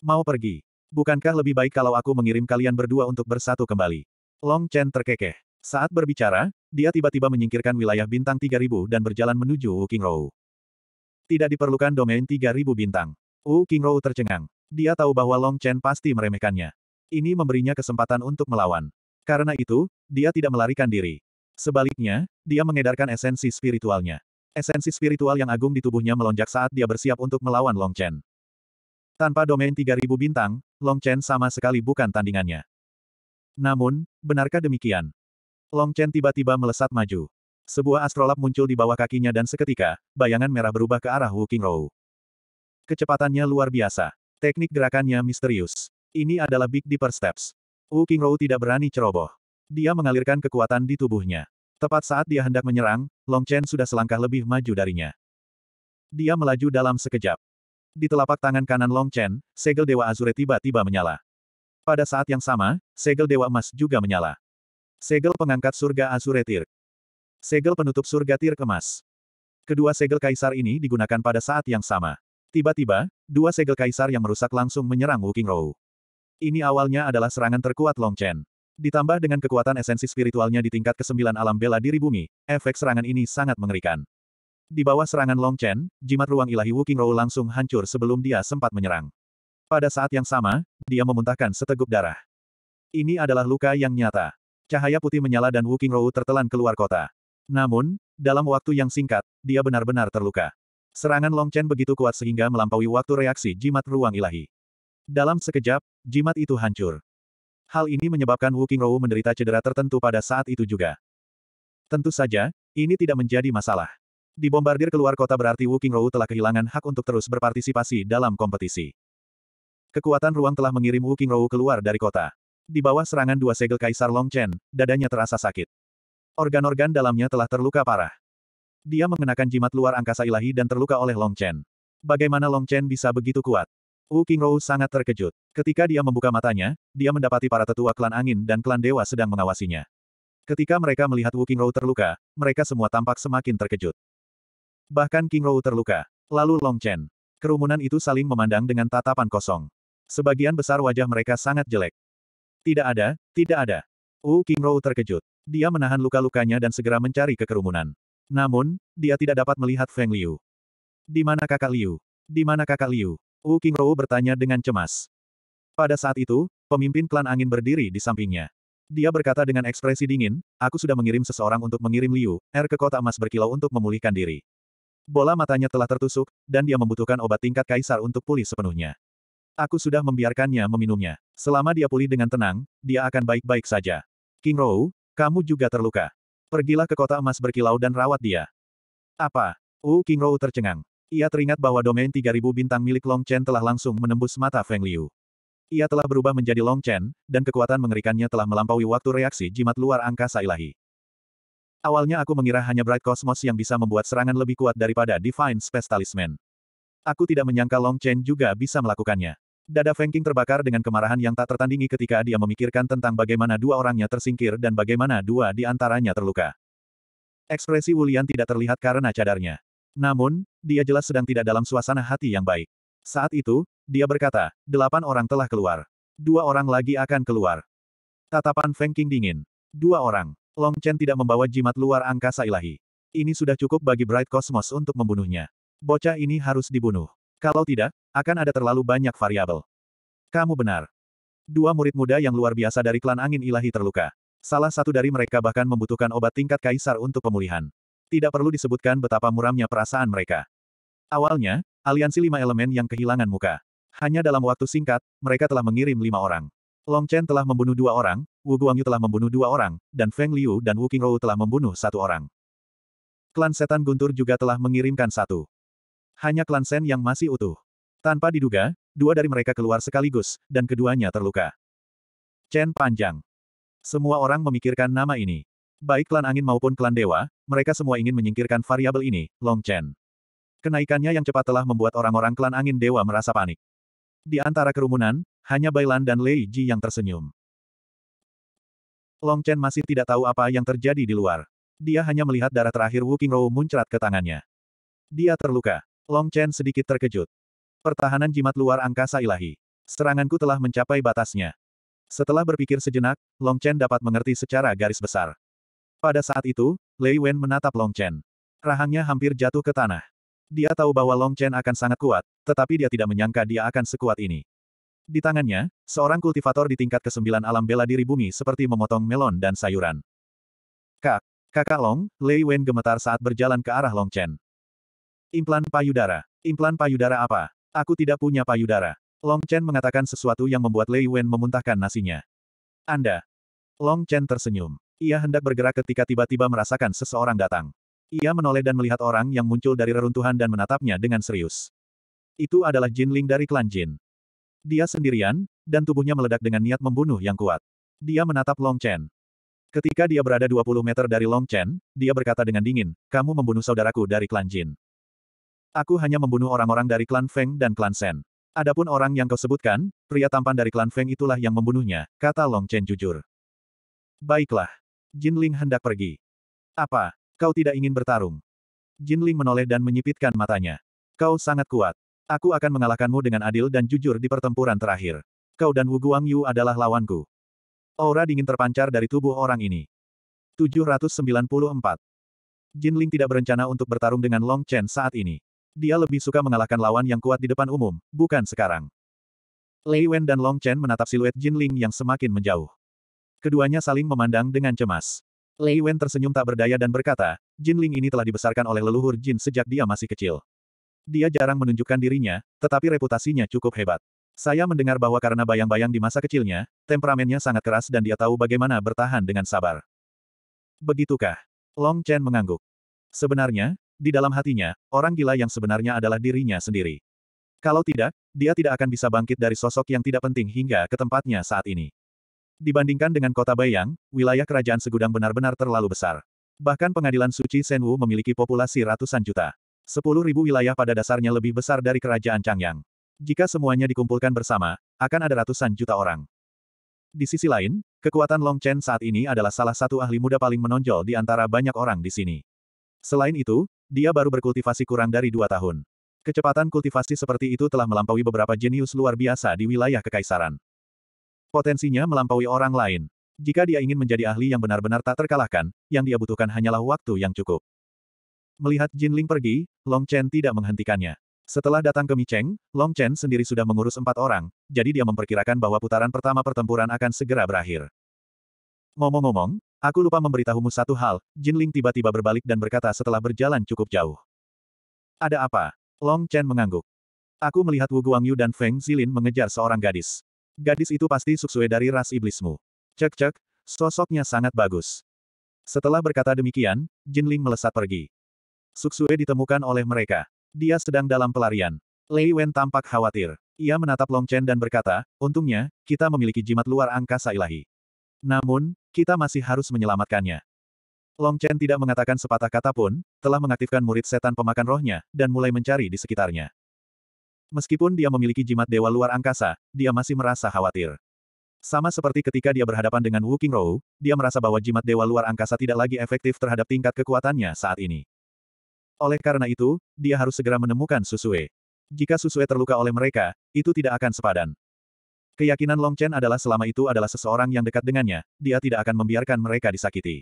Mau pergi. Bukankah lebih baik kalau aku mengirim kalian berdua untuk bersatu kembali? Long Chen terkekeh. Saat berbicara, dia tiba-tiba menyingkirkan wilayah bintang 3000 dan berjalan menuju Wu Qingrou. Tidak diperlukan domain 3000 bintang. Wu Qingrou tercengang. Dia tahu bahwa Long Chen pasti meremehkannya. Ini memberinya kesempatan untuk melawan. Karena itu, dia tidak melarikan diri. Sebaliknya, dia mengedarkan esensi spiritualnya. Esensi spiritual yang agung di tubuhnya melonjak saat dia bersiap untuk melawan Long Chen. Tanpa domain 3000 bintang, Long Chen sama sekali bukan tandingannya. Namun, benarkah demikian? Long Chen tiba-tiba melesat maju. Sebuah astrolab muncul di bawah kakinya dan seketika, bayangan merah berubah ke arah Wu Qingrou. Kecepatannya luar biasa. Teknik gerakannya misterius. Ini adalah Big Dipper Steps. Wu Qingrou tidak berani ceroboh. Dia mengalirkan kekuatan di tubuhnya. Tepat saat dia hendak menyerang, Long Chen sudah selangkah lebih maju darinya. Dia melaju dalam sekejap. Di telapak tangan kanan Long Chen, segel Dewa Azure tiba-tiba menyala. Pada saat yang sama, segel Dewa Emas juga menyala. Segel pengangkat surga Azure Tirk. Segel penutup surga tir kemas. Kedua segel kaisar ini digunakan pada saat yang sama. Tiba-tiba, dua segel kaisar yang merusak langsung menyerang Wu Qingrou. Ini awalnya adalah serangan terkuat Long Chen. Ditambah dengan kekuatan esensi spiritualnya di tingkat kesembilan alam bela diri bumi, efek serangan ini sangat mengerikan. Di bawah serangan Long Chen, jimat ruang ilahi Wu Qingrou langsung hancur sebelum dia sempat menyerang. Pada saat yang sama, dia memuntahkan seteguk darah. Ini adalah luka yang nyata. Cahaya putih menyala dan Wu Qingrou tertelan keluar kota. Namun, dalam waktu yang singkat, dia benar-benar terluka. Serangan Long Chen begitu kuat sehingga melampaui waktu reaksi jimat ruang ilahi. Dalam sekejap, jimat itu hancur. Hal ini menyebabkan Wu Qingrou menderita cedera tertentu pada saat itu juga. Tentu saja, ini tidak menjadi masalah. Dibombardir keluar kota berarti Wu Qingrou telah kehilangan hak untuk terus berpartisipasi dalam kompetisi. Kekuatan ruang telah mengirim Wu Qingrou keluar dari kota. Di bawah serangan dua segel Kaisar Long Chen, dadanya terasa sakit. Organ-organ dalamnya telah terluka parah. Dia mengenakan jimat luar angkasa ilahi dan terluka oleh Long Chen. Bagaimana Long Chen bisa begitu kuat? Wu Qingrou sangat terkejut. Ketika dia membuka matanya, dia mendapati para tetua klan angin dan klan dewa sedang mengawasinya. Ketika mereka melihat Wu Qingrou terluka, mereka semua tampak semakin terkejut. Bahkan Qingrou terluka. Lalu Long Chen. Kerumunan itu saling memandang dengan tatapan kosong. Sebagian besar wajah mereka sangat jelek. Tidak ada, tidak ada. U Qingro terkejut. Dia menahan luka-lukanya dan segera mencari kekerumunan. Namun, dia tidak dapat melihat Feng Liu. Di mana kakak Liu? Di mana kakak Liu? U Qingro bertanya dengan cemas. Pada saat itu, pemimpin klan angin berdiri di sampingnya. Dia berkata dengan ekspresi dingin, aku sudah mengirim seseorang untuk mengirim Liu, R ke kota emas berkilau untuk memulihkan diri. Bola matanya telah tertusuk, dan dia membutuhkan obat tingkat kaisar untuk pulih sepenuhnya. Aku sudah membiarkannya meminumnya. Selama dia pulih dengan tenang, dia akan baik-baik saja. King Rou, kamu juga terluka. Pergilah ke kota emas berkilau dan rawat dia. Apa? Wu King Rou tercengang. Ia teringat bahwa domain 3000 bintang milik Long Chen telah langsung menembus mata Feng Liu. Ia telah berubah menjadi Long Chen, dan kekuatan mengerikannya telah melampaui waktu reaksi jimat luar angkasa ilahi. Awalnya aku mengira hanya Bright Cosmos yang bisa membuat serangan lebih kuat daripada Divine Space Talisman. Aku tidak menyangka Long Chen juga bisa melakukannya. Dada Feng Qing terbakar dengan kemarahan yang tak tertandingi ketika dia memikirkan tentang bagaimana dua orangnya tersingkir dan bagaimana dua di antaranya terluka. Ekspresi Wulian tidak terlihat karena cadarnya. Namun, dia jelas sedang tidak dalam suasana hati yang baik. Saat itu, dia berkata, delapan orang telah keluar. Dua orang lagi akan keluar. Tatapan Feng Qing dingin. Dua orang. Long Chen tidak membawa jimat luar angkasa ilahi. Ini sudah cukup bagi Bright Cosmos untuk membunuhnya. Bocah ini harus dibunuh. Kalau tidak, akan ada terlalu banyak variabel. Kamu benar. Dua murid muda yang luar biasa dari klan angin ilahi terluka. Salah satu dari mereka bahkan membutuhkan obat tingkat kaisar untuk pemulihan. Tidak perlu disebutkan betapa muramnya perasaan mereka. Awalnya, aliansi lima elemen yang kehilangan muka. Hanya dalam waktu singkat, mereka telah mengirim lima orang. Long Chen telah membunuh dua orang, Wu Guangyu telah membunuh dua orang, dan Feng Liu dan Wu Qingrou telah membunuh satu orang. Klan Setan Guntur juga telah mengirimkan satu. Hanya klan Sen yang masih utuh. Tanpa diduga, dua dari mereka keluar sekaligus, dan keduanya terluka. Chen panjang. Semua orang memikirkan nama ini. Baik klan angin maupun klan dewa, mereka semua ingin menyingkirkan variabel ini, Long Chen. Kenaikannya yang cepat telah membuat orang-orang klan angin dewa merasa panik. Di antara kerumunan, hanya Bailan dan Lei Ji yang tersenyum. Long Chen masih tidak tahu apa yang terjadi di luar. Dia hanya melihat darah terakhir Wu Qingrou muncrat ke tangannya. Dia terluka. Long Chen sedikit terkejut. Pertahanan jimat luar angkasa ilahi. Seranganku telah mencapai batasnya. Setelah berpikir sejenak, Long Chen dapat mengerti secara garis besar. Pada saat itu, Lei Wen menatap Long Chen. Rahangnya hampir jatuh ke tanah. Dia tahu bahwa Long Chen akan sangat kuat, tetapi dia tidak menyangka dia akan sekuat ini. Di tangannya, seorang kultivator di tingkat kesembilan alam bela diri bumi seperti memotong melon dan sayuran. Kak, kakak Long, Lei Wen gemetar saat berjalan ke arah Long Chen. Implan payudara. Implan payudara apa? Aku tidak punya payudara. Long Chen mengatakan sesuatu yang membuat Lei Wen memuntahkan nasinya. Anda. Long Chen tersenyum. Ia hendak bergerak ketika tiba-tiba merasakan seseorang datang. Ia menoleh dan melihat orang yang muncul dari reruntuhan dan menatapnya dengan serius. Itu adalah Jin Ling dari klan Jin. Dia sendirian, dan tubuhnya meledak dengan niat membunuh yang kuat. Dia menatap Long Chen. Ketika dia berada 20 meter dari Long Chen, dia berkata dengan dingin, kamu membunuh saudaraku dari klan Jin. Aku hanya membunuh orang-orang dari klan Feng dan klan Shen. Adapun orang yang kau sebutkan, pria tampan dari klan Feng itulah yang membunuhnya, kata Long Chen jujur. Baiklah. Jin Ling hendak pergi. Apa? Kau tidak ingin bertarung? Jin Ling menoleh dan menyipitkan matanya. Kau sangat kuat. Aku akan mengalahkanmu dengan adil dan jujur di pertempuran terakhir. Kau dan Wu Guang Yu adalah lawanku. Aura dingin terpancar dari tubuh orang ini. 794. Jin Ling tidak berencana untuk bertarung dengan Long Chen saat ini. Dia lebih suka mengalahkan lawan yang kuat di depan umum, bukan sekarang. Lei Wen dan Long Chen menatap siluet Jin Ling yang semakin menjauh. Keduanya saling memandang dengan cemas. Lei Wen tersenyum tak berdaya dan berkata, Jin Ling ini telah dibesarkan oleh leluhur Jin sejak dia masih kecil. Dia jarang menunjukkan dirinya, tetapi reputasinya cukup hebat. Saya mendengar bahwa karena bayang-bayang di masa kecilnya, temperamennya sangat keras dan dia tahu bagaimana bertahan dengan sabar. Begitukah? Long Chen mengangguk. Sebenarnya, di dalam hatinya, orang gila yang sebenarnya adalah dirinya sendiri. Kalau tidak, dia tidak akan bisa bangkit dari sosok yang tidak penting hingga ke tempatnya saat ini. Dibandingkan dengan kota Bayang, wilayah kerajaan segudang benar-benar terlalu besar. Bahkan pengadilan suci Senwu memiliki populasi ratusan juta. Sepuluh ribu wilayah pada dasarnya lebih besar dari kerajaan Changyang. Jika semuanya dikumpulkan bersama, akan ada ratusan juta orang. Di sisi lain, kekuatan Long Chen saat ini adalah salah satu ahli muda paling menonjol di antara banyak orang di sini. Selain itu, dia baru berkultivasi kurang dari dua tahun. Kecepatan kultivasi seperti itu telah melampaui beberapa jenius luar biasa di wilayah kekaisaran. Potensinya melampaui orang lain. Jika dia ingin menjadi ahli yang benar-benar tak terkalahkan, yang dia butuhkan hanyalah waktu yang cukup. Melihat Jin Ling pergi, Long Chen tidak menghentikannya. Setelah datang ke Micheng, Long Chen sendiri sudah mengurus empat orang, jadi dia memperkirakan bahwa putaran pertama pertempuran akan segera berakhir. Ngomong-ngomong, Aku lupa memberitahumu satu hal, Jinling tiba-tiba berbalik dan berkata setelah berjalan cukup jauh. Ada apa? Long Chen mengangguk. Aku melihat Wu Guangyu dan Feng Zilin mengejar seorang gadis. Gadis itu pasti suksue dari ras iblismu. Cek-cek, sosoknya sangat bagus. Setelah berkata demikian, Jinling melesat pergi. Suksue ditemukan oleh mereka. Dia sedang dalam pelarian. Lei Wen tampak khawatir. Ia menatap Long Chen dan berkata, untungnya, kita memiliki jimat luar angkasa ilahi. Namun, kita masih harus menyelamatkannya. Long Chen tidak mengatakan sepatah kata pun, telah mengaktifkan murid setan pemakan rohnya, dan mulai mencari di sekitarnya. Meskipun dia memiliki jimat dewa luar angkasa, dia masih merasa khawatir. Sama seperti ketika dia berhadapan dengan Wu Qingrou, dia merasa bahwa jimat dewa luar angkasa tidak lagi efektif terhadap tingkat kekuatannya saat ini. Oleh karena itu, dia harus segera menemukan Susue. Jika Susue terluka oleh mereka, itu tidak akan sepadan. Keyakinan Long Chen adalah selama itu adalah seseorang yang dekat dengannya, dia tidak akan membiarkan mereka disakiti.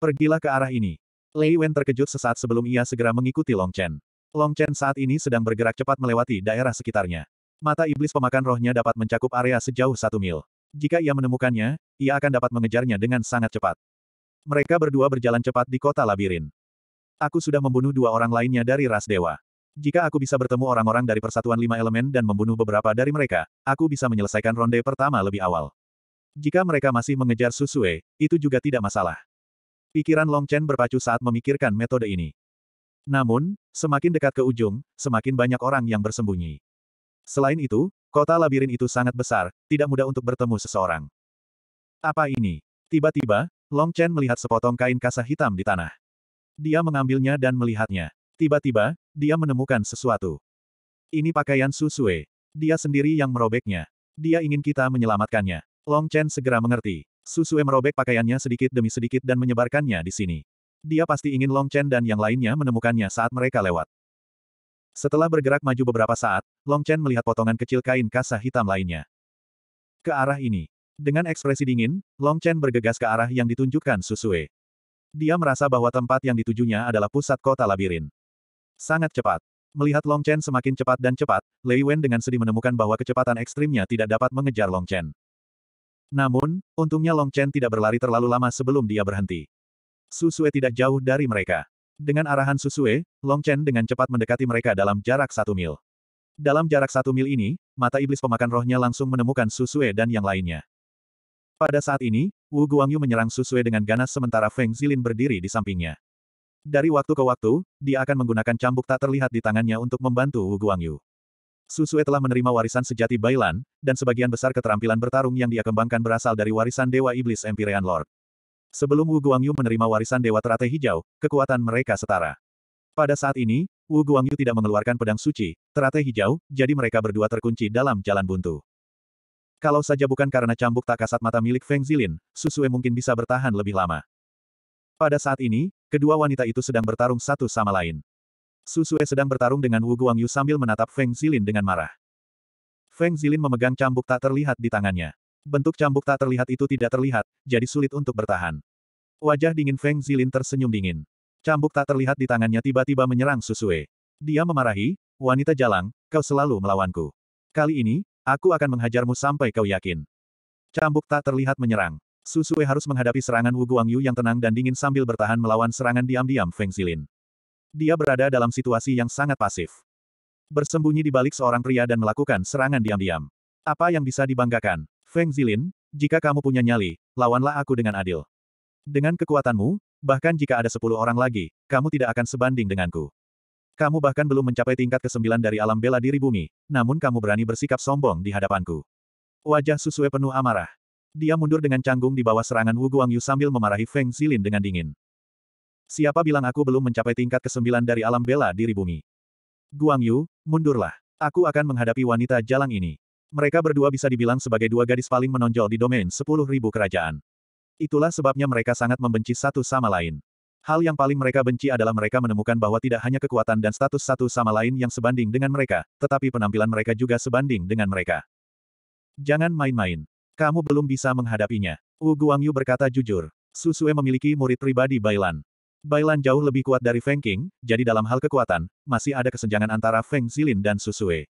Pergilah ke arah ini. Lei Wen terkejut sesaat sebelum ia segera mengikuti Long Chen. Long Chen saat ini sedang bergerak cepat melewati daerah sekitarnya. Mata iblis pemakan rohnya dapat mencakup area sejauh satu mil. Jika ia menemukannya, ia akan dapat mengejarnya dengan sangat cepat. Mereka berdua berjalan cepat di kota labirin. Aku sudah membunuh dua orang lainnya dari ras dewa. Jika aku bisa bertemu orang-orang dari Persatuan Lima Elemen dan membunuh beberapa dari mereka, aku bisa menyelesaikan ronde pertama lebih awal. Jika mereka masih mengejar Susue, itu juga tidak masalah. Pikiran Long Chen berpacu saat memikirkan metode ini. Namun, semakin dekat ke ujung, semakin banyak orang yang bersembunyi. Selain itu, kota labirin itu sangat besar, tidak mudah untuk bertemu seseorang. Apa ini? Tiba-tiba, Long Chen melihat sepotong kain kasa hitam di tanah. Dia mengambilnya dan melihatnya. Tiba-tiba, dia menemukan sesuatu. Ini pakaian Susue. Dia sendiri yang merobeknya. Dia ingin kita menyelamatkannya. Long Chen segera mengerti. Susue merobek pakaiannya sedikit demi sedikit dan menyebarkannya di sini. Dia pasti ingin Long Chen dan yang lainnya menemukannya saat mereka lewat. Setelah bergerak maju beberapa saat, Long Chen melihat potongan kecil kain kasa hitam lainnya. Ke arah ini. Dengan ekspresi dingin, Long Chen bergegas ke arah yang ditunjukkan Susue. Dia merasa bahwa tempat yang ditujunya adalah pusat kota labirin. Sangat cepat. Melihat Long Chen semakin cepat dan cepat, Lei Wen dengan sedih menemukan bahwa kecepatan ekstrimnya tidak dapat mengejar Long Chen. Namun, untungnya Long Chen tidak berlari terlalu lama sebelum dia berhenti. Susue tidak jauh dari mereka. Dengan arahan Susue, Long Chen dengan cepat mendekati mereka dalam jarak satu mil. Dalam jarak satu mil ini, mata iblis pemakan rohnya langsung menemukan Susue dan yang lainnya. Pada saat ini, Wu Guangyu menyerang Susue dengan ganas sementara Feng Zilin berdiri di sampingnya. Dari waktu ke waktu, dia akan menggunakan cambuk tak terlihat di tangannya untuk membantu Wu Guangyu. Susue telah menerima warisan sejati Bailan, dan sebagian besar keterampilan bertarung yang dia kembangkan berasal dari warisan Dewa Iblis Empyrean Lord. Sebelum Wu Guangyu menerima warisan Dewa Teratai Hijau, kekuatan mereka setara. Pada saat ini, Wu Guangyu tidak mengeluarkan pedang suci, Teratai Hijau, jadi mereka berdua terkunci dalam jalan buntu. Kalau saja bukan karena cambuk tak kasat mata milik Feng Zilin, Susue mungkin bisa bertahan lebih lama. Pada saat ini, Kedua wanita itu sedang bertarung satu sama lain. Susue sedang bertarung dengan Wu Guangyu sambil menatap Feng Zilin dengan marah. Feng Zilin memegang cambuk tak terlihat di tangannya. Bentuk cambuk tak terlihat itu tidak terlihat, jadi sulit untuk bertahan. Wajah dingin Feng Zilin tersenyum dingin. Cambuk tak terlihat di tangannya tiba-tiba menyerang Susue. Dia memarahi, wanita jalang, kau selalu melawanku. Kali ini, aku akan menghajarmu sampai kau yakin. Cambuk tak terlihat menyerang. Susue harus menghadapi serangan Wu Guangyu yang tenang dan dingin sambil bertahan melawan serangan diam-diam Feng Zilin. Dia berada dalam situasi yang sangat pasif. Bersembunyi di balik seorang pria dan melakukan serangan diam-diam. Apa yang bisa dibanggakan? Feng Zilin, jika kamu punya nyali, lawanlah aku dengan adil. Dengan kekuatanmu, bahkan jika ada sepuluh orang lagi, kamu tidak akan sebanding denganku. Kamu bahkan belum mencapai tingkat kesembilan dari alam bela diri bumi, namun kamu berani bersikap sombong di hadapanku. Wajah Susue penuh amarah. Dia mundur dengan canggung di bawah serangan Wu Guangyu sambil memarahi Feng Zilin dengan dingin. Siapa bilang aku belum mencapai tingkat kesembilan dari alam bela diri bumi? Guangyu, mundurlah. Aku akan menghadapi wanita jalang ini. Mereka berdua bisa dibilang sebagai dua gadis paling menonjol di domain sepuluh ribu kerajaan. Itulah sebabnya mereka sangat membenci satu sama lain. Hal yang paling mereka benci adalah mereka menemukan bahwa tidak hanya kekuatan dan status satu sama lain yang sebanding dengan mereka, tetapi penampilan mereka juga sebanding dengan mereka. Jangan main-main. Kamu belum bisa menghadapinya. Wu Guangyu berkata jujur. Susue memiliki murid pribadi Bailan. Bailan jauh lebih kuat dari Feng King, jadi dalam hal kekuatan, masih ada kesenjangan antara Feng Zilin dan Susue.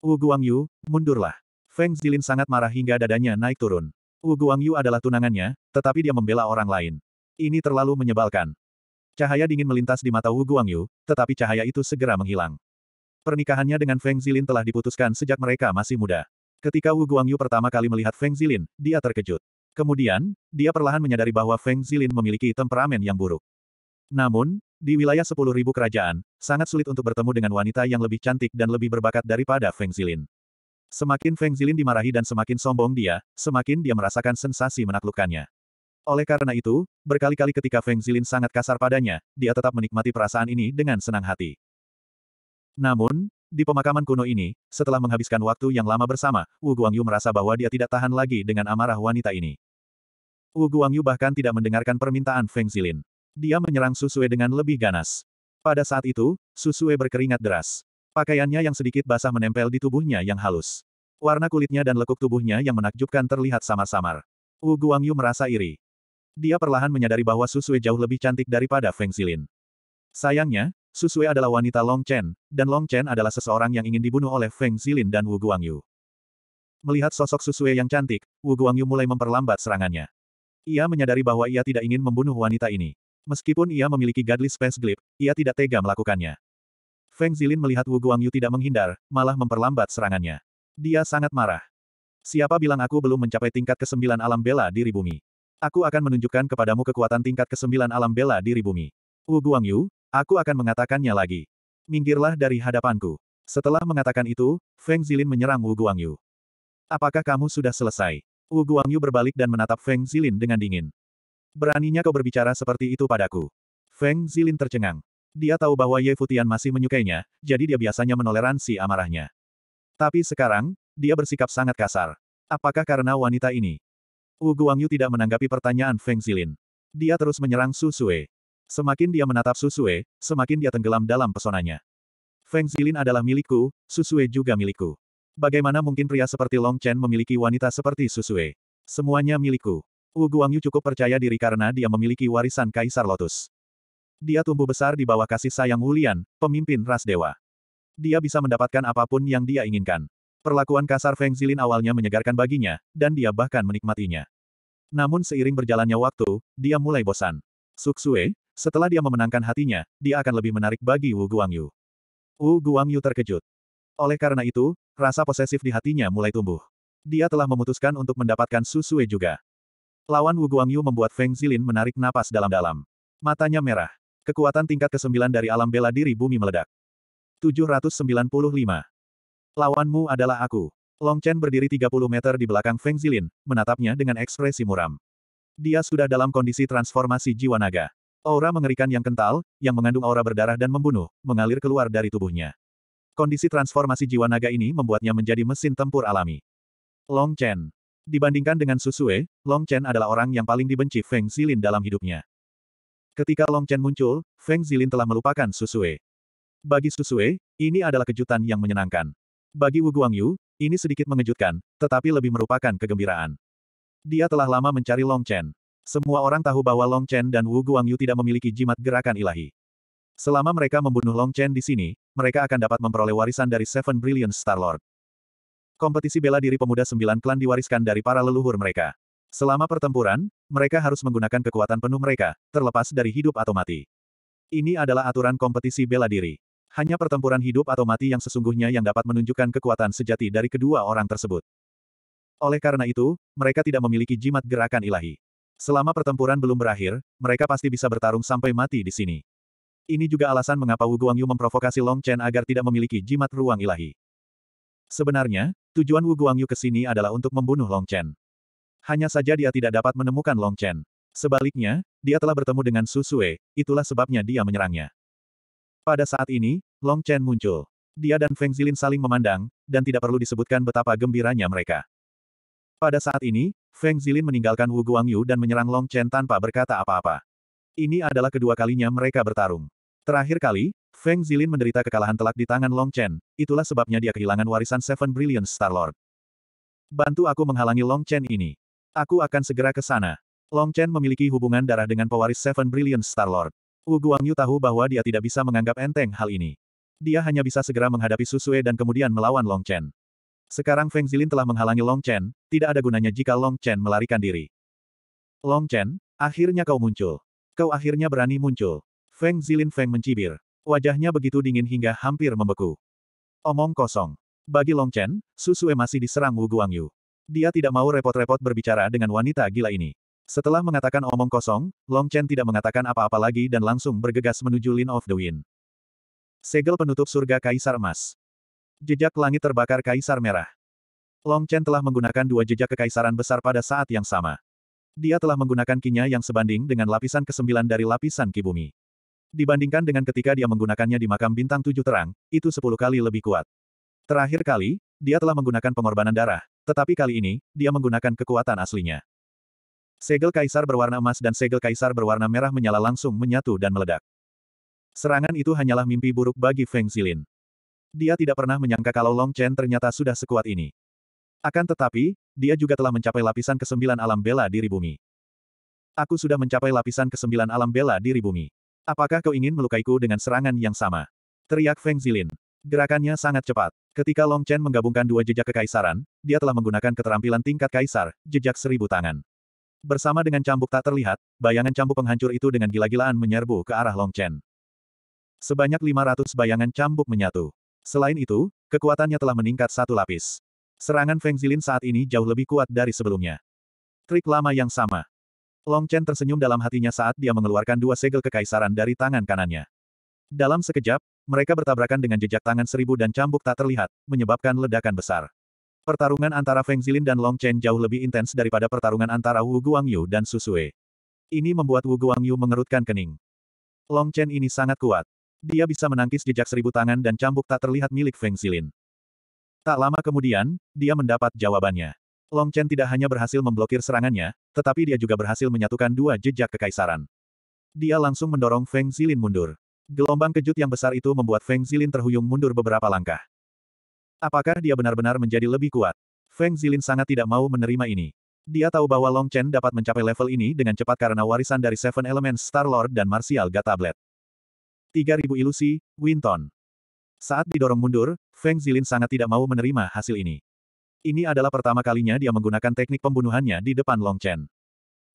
Wu Guangyu, mundurlah. Feng Zilin sangat marah hingga dadanya naik turun. Wu Guangyu adalah tunangannya, tetapi dia membela orang lain. Ini terlalu menyebalkan. Cahaya dingin melintas di mata Wu Guangyu, tetapi cahaya itu segera menghilang. Pernikahannya dengan Feng Zilin telah diputuskan sejak mereka masih muda. Ketika Wu Guangyu pertama kali melihat Feng Zilin, dia terkejut. Kemudian, dia perlahan menyadari bahwa Feng Zilin memiliki temperamen yang buruk. Namun, di wilayah sepuluh ribu kerajaan, sangat sulit untuk bertemu dengan wanita yang lebih cantik dan lebih berbakat daripada Feng Zilin. Semakin Feng Zilin dimarahi dan semakin sombong dia, semakin dia merasakan sensasi menaklukkannya. Oleh karena itu, berkali-kali ketika Feng Zilin sangat kasar padanya, dia tetap menikmati perasaan ini dengan senang hati. Namun, di pemakaman kuno ini, setelah menghabiskan waktu yang lama bersama, Wu Guangyu merasa bahwa dia tidak tahan lagi dengan amarah wanita ini. Wu Guangyu bahkan tidak mendengarkan permintaan Feng Zilin. Dia menyerang Susue dengan lebih ganas. Pada saat itu, Susue berkeringat deras. Pakaiannya yang sedikit basah menempel di tubuhnya yang halus. Warna kulitnya dan lekuk tubuhnya yang menakjubkan terlihat samar-samar. Wu Guangyu merasa iri. Dia perlahan menyadari bahwa Susue jauh lebih cantik daripada Feng Zilin. Sayangnya, Susue adalah wanita Long Chen, dan Long Chen adalah seseorang yang ingin dibunuh oleh Feng Zilin dan Wu Guangyu. Melihat sosok Susue yang cantik, Wu Guangyu mulai memperlambat serangannya. Ia menyadari bahwa ia tidak ingin membunuh wanita ini. Meskipun ia memiliki Godly Space Glip, ia tidak tega melakukannya. Feng Zilin melihat Wu Guangyu tidak menghindar, malah memperlambat serangannya. Dia sangat marah. Siapa bilang aku belum mencapai tingkat ke kesembilan alam bela diri bumi? Aku akan menunjukkan kepadamu kekuatan tingkat ke kesembilan alam bela diri bumi. Wu Guangyu, Aku akan mengatakannya lagi. Minggirlah dari hadapanku. Setelah mengatakan itu, Feng Zilin menyerang Wu Guangyu. Apakah kamu sudah selesai? Wu Guangyu berbalik dan menatap Feng Zilin dengan dingin. Beraninya kau berbicara seperti itu padaku. Feng Zilin tercengang. Dia tahu bahwa Ye Futian masih menyukainya, jadi dia biasanya menoleransi amarahnya. Tapi sekarang, dia bersikap sangat kasar. Apakah karena wanita ini? Wu Guangyu tidak menanggapi pertanyaan Feng Zilin. Dia terus menyerang Su Sue. Semakin dia menatap Susue, semakin dia tenggelam dalam pesonanya. Feng Zilin adalah milikku, Susue juga milikku. Bagaimana mungkin pria seperti Long Chen memiliki wanita seperti Susue? Semuanya milikku. Wu Guangyu cukup percaya diri karena dia memiliki warisan Kaisar Lotus. Dia tumbuh besar di bawah kasih sayang Wulian, pemimpin ras dewa. Dia bisa mendapatkan apapun yang dia inginkan. Perlakuan kasar Feng Zilin awalnya menyegarkan baginya, dan dia bahkan menikmatinya. Namun seiring berjalannya waktu, dia mulai bosan. Suksue, setelah dia memenangkan hatinya, dia akan lebih menarik bagi Wu Guangyu. Wu Guangyu terkejut. Oleh karena itu, rasa posesif di hatinya mulai tumbuh. Dia telah memutuskan untuk mendapatkan Susue juga. Lawan Wu Guangyu membuat Feng Zilin menarik napas dalam-dalam. Matanya merah. Kekuatan tingkat ke-9 dari alam bela diri bumi meledak. 795. Lawanmu adalah aku. Long Chen berdiri 30 meter di belakang Feng Zilin, menatapnya dengan ekspresi muram. Dia sudah dalam kondisi transformasi jiwa naga. Aura mengerikan yang kental, yang mengandung aura berdarah dan membunuh, mengalir keluar dari tubuhnya. Kondisi transformasi jiwa naga ini membuatnya menjadi mesin tempur alami. Long Chen. Dibandingkan dengan Susue, Long Chen adalah orang yang paling dibenci Feng Zilin dalam hidupnya. Ketika Long Chen muncul, Feng Zilin telah melupakan Susue. Bagi Susue, ini adalah kejutan yang menyenangkan. Bagi Wu Guangyu, ini sedikit mengejutkan, tetapi lebih merupakan kegembiraan. Dia telah lama mencari Long Chen. Semua orang tahu bahwa Long Chen dan Wu Guangyu tidak memiliki jimat gerakan ilahi. Selama mereka membunuh Long Chen di sini, mereka akan dapat memperoleh warisan dari Seven Brilliant Star Lord. Kompetisi bela diri pemuda sembilan klan diwariskan dari para leluhur mereka. Selama pertempuran, mereka harus menggunakan kekuatan penuh mereka, terlepas dari hidup atau mati. Ini adalah aturan kompetisi bela diri. Hanya pertempuran hidup atau mati yang sesungguhnya yang dapat menunjukkan kekuatan sejati dari kedua orang tersebut. Oleh karena itu, mereka tidak memiliki jimat gerakan ilahi. Selama pertempuran belum berakhir, mereka pasti bisa bertarung sampai mati di sini. Ini juga alasan mengapa Wu Guangyu memprovokasi Long Chen agar tidak memiliki jimat ruang ilahi. Sebenarnya, tujuan Wu Guangyu ke sini adalah untuk membunuh Long Chen. Hanya saja dia tidak dapat menemukan Long Chen. Sebaliknya, dia telah bertemu dengan Su Sue, itulah sebabnya dia menyerangnya. Pada saat ini, Long Chen muncul. Dia dan Feng Zilin saling memandang, dan tidak perlu disebutkan betapa gembiranya mereka. Pada saat ini, Feng Zilin meninggalkan Wu Guangyu dan menyerang Long Chen tanpa berkata apa-apa. Ini adalah kedua kalinya mereka bertarung. Terakhir kali, Feng Zilin menderita kekalahan telak di tangan Long Chen, itulah sebabnya dia kehilangan warisan Seven Brilliant Star Lord. Bantu aku menghalangi Long Chen ini. Aku akan segera ke sana. Long Chen memiliki hubungan darah dengan pewaris Seven Brilliant Star Lord. Wu Guangyu tahu bahwa dia tidak bisa menganggap enteng hal ini. Dia hanya bisa segera menghadapi Susue dan kemudian melawan Long Chen. Sekarang Feng Zilin telah menghalangi Long Chen, tidak ada gunanya jika Long Chen melarikan diri. Long Chen, akhirnya kau muncul. Kau akhirnya berani muncul. Feng Zilin Feng mencibir. Wajahnya begitu dingin hingga hampir membeku. Omong kosong. Bagi Long Chen, Susue masih diserang Wu Guangyu. Dia tidak mau repot-repot berbicara dengan wanita gila ini. Setelah mengatakan omong kosong, Long Chen tidak mengatakan apa-apa lagi dan langsung bergegas menuju Lin of the Wind. Segel penutup surga Kaisar Emas. Jejak langit terbakar Kaisar Merah. Long Chen telah menggunakan dua jejak kekaisaran besar pada saat yang sama. Dia telah menggunakan kinya yang sebanding dengan lapisan kesembilan dari lapisan kibumi. Dibandingkan dengan ketika dia menggunakannya di makam bintang tujuh terang, itu sepuluh kali lebih kuat. Terakhir kali, dia telah menggunakan pengorbanan darah, tetapi kali ini, dia menggunakan kekuatan aslinya. Segel kaisar berwarna emas dan segel kaisar berwarna merah menyala langsung menyatu dan meledak. Serangan itu hanyalah mimpi buruk bagi Feng Zilin. Dia tidak pernah menyangka kalau Long Chen ternyata sudah sekuat ini. Akan tetapi, dia juga telah mencapai lapisan kesembilan alam bela diri bumi. Aku sudah mencapai lapisan kesembilan alam bela diri bumi. Apakah kau ingin melukaiku dengan serangan yang sama? Teriak Feng Zilin. Gerakannya sangat cepat. Ketika Long Chen menggabungkan dua jejak kekaisaran, dia telah menggunakan keterampilan tingkat kaisar, jejak seribu tangan. Bersama dengan cambuk tak terlihat, bayangan cambuk penghancur itu dengan gila-gilaan menyerbu ke arah Long Chen. Sebanyak 500 bayangan cambuk menyatu. Selain itu, kekuatannya telah meningkat satu lapis. Serangan Feng Zilin saat ini jauh lebih kuat dari sebelumnya. Trik lama yang sama. Long Chen tersenyum dalam hatinya saat dia mengeluarkan dua segel kekaisaran dari tangan kanannya. Dalam sekejap, mereka bertabrakan dengan jejak tangan seribu dan cambuk tak terlihat, menyebabkan ledakan besar. Pertarungan antara Feng Zilin dan Long Chen jauh lebih intens daripada pertarungan antara Wu Guangyu dan Susue. Ini membuat Wu Guangyu mengerutkan kening. Long Chen ini sangat kuat. Dia bisa menangkis jejak seribu tangan dan cambuk tak terlihat milik Feng Xilin. Tak lama kemudian, dia mendapat jawabannya. Long Chen tidak hanya berhasil memblokir serangannya, tetapi dia juga berhasil menyatukan dua jejak kekaisaran. Dia langsung mendorong Feng Xilin mundur. Gelombang kejut yang besar itu membuat Feng Xilin terhuyung mundur beberapa langkah. Apakah dia benar-benar menjadi lebih kuat? Feng Xilin sangat tidak mau menerima ini. Dia tahu bahwa Long Chen dapat mencapai level ini dengan cepat karena warisan dari Seven Elements Star Lord dan Martial Ga Tablet. 3000 ilusi, Winton. Saat didorong mundur, Feng Zilin sangat tidak mau menerima hasil ini. Ini adalah pertama kalinya dia menggunakan teknik pembunuhannya di depan Long Chen.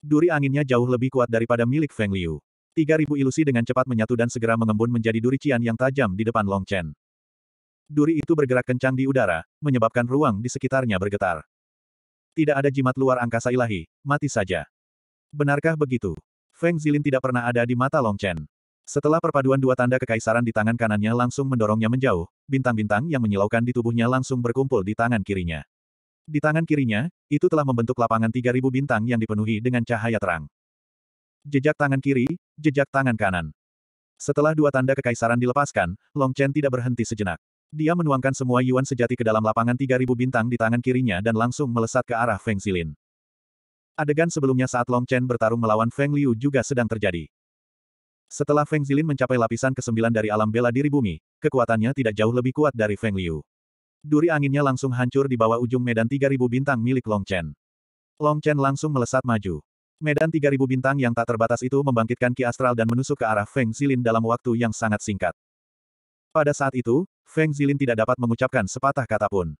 Duri anginnya jauh lebih kuat daripada milik Feng Liu. 3000 ilusi dengan cepat menyatu dan segera mengembun menjadi duri cian yang tajam di depan Long Chen. Duri itu bergerak kencang di udara, menyebabkan ruang di sekitarnya bergetar. Tidak ada jimat luar angkasa ilahi, mati saja. Benarkah begitu? Feng Zilin tidak pernah ada di mata Long Chen. Setelah perpaduan dua tanda kekaisaran di tangan kanannya langsung mendorongnya menjauh, bintang-bintang yang menyilaukan di tubuhnya langsung berkumpul di tangan kirinya. Di tangan kirinya, itu telah membentuk lapangan 3000 bintang yang dipenuhi dengan cahaya terang. Jejak tangan kiri, jejak tangan kanan. Setelah dua tanda kekaisaran dilepaskan, Long Chen tidak berhenti sejenak. Dia menuangkan semua yuan sejati ke dalam lapangan 3000 bintang di tangan kirinya dan langsung melesat ke arah Feng Xilin. Adegan sebelumnya saat Long Chen bertarung melawan Feng Liu juga sedang terjadi. Setelah Feng Zilin mencapai lapisan ke-9 dari alam bela diri bumi, kekuatannya tidak jauh lebih kuat dari Feng Liu. Duri anginnya langsung hancur di bawah ujung medan 3000 bintang milik Long Chen. Long Chen langsung melesat maju. Medan 3000 bintang yang tak terbatas itu membangkitkan Ki Astral dan menusuk ke arah Feng Zilin dalam waktu yang sangat singkat. Pada saat itu, Feng Zilin tidak dapat mengucapkan sepatah kata pun.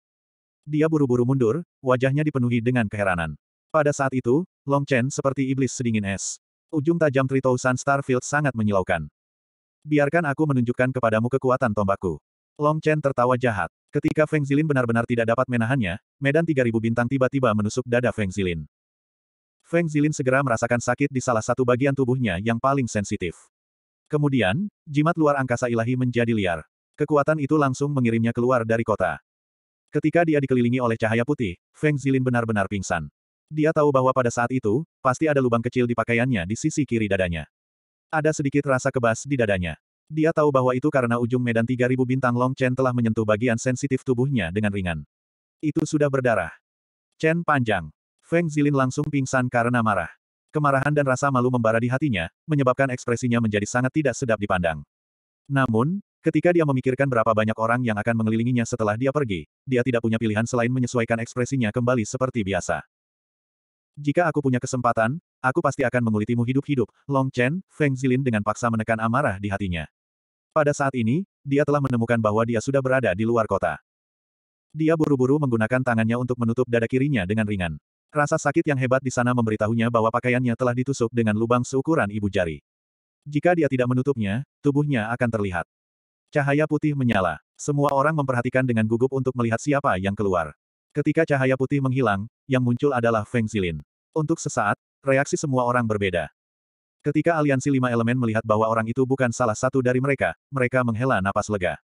Dia buru-buru mundur, wajahnya dipenuhi dengan keheranan. Pada saat itu, Long Chen seperti iblis sedingin es. Ujung tajam Tritousan Starfield sangat menyilaukan. Biarkan aku menunjukkan kepadamu kekuatan tombakku. Long Chen tertawa jahat. Ketika Feng Zilin benar-benar tidak dapat menahannya, medan 3000 bintang tiba-tiba menusuk dada Feng Zilin. Feng Zilin segera merasakan sakit di salah satu bagian tubuhnya yang paling sensitif. Kemudian, jimat luar angkasa ilahi menjadi liar. Kekuatan itu langsung mengirimnya keluar dari kota. Ketika dia dikelilingi oleh cahaya putih, Feng Zilin benar-benar pingsan. Dia tahu bahwa pada saat itu, pasti ada lubang kecil di pakaiannya di sisi kiri dadanya. Ada sedikit rasa kebas di dadanya. Dia tahu bahwa itu karena ujung medan 3000 bintang Long Chen telah menyentuh bagian sensitif tubuhnya dengan ringan. Itu sudah berdarah. Chen panjang. Feng Zilin langsung pingsan karena marah. Kemarahan dan rasa malu membara di hatinya, menyebabkan ekspresinya menjadi sangat tidak sedap dipandang. Namun, ketika dia memikirkan berapa banyak orang yang akan mengelilinginya setelah dia pergi, dia tidak punya pilihan selain menyesuaikan ekspresinya kembali seperti biasa. Jika aku punya kesempatan, aku pasti akan mengulitimu hidup-hidup, Long Chen, Feng Zilin dengan paksa menekan amarah di hatinya. Pada saat ini, dia telah menemukan bahwa dia sudah berada di luar kota. Dia buru-buru menggunakan tangannya untuk menutup dada kirinya dengan ringan. Rasa sakit yang hebat di sana memberitahunya bahwa pakaiannya telah ditusuk dengan lubang seukuran ibu jari. Jika dia tidak menutupnya, tubuhnya akan terlihat. Cahaya putih menyala. Semua orang memperhatikan dengan gugup untuk melihat siapa yang keluar. Ketika cahaya putih menghilang, yang muncul adalah Feng Zilin. Untuk sesaat, reaksi semua orang berbeda. Ketika aliansi lima elemen melihat bahwa orang itu bukan salah satu dari mereka, mereka menghela napas lega.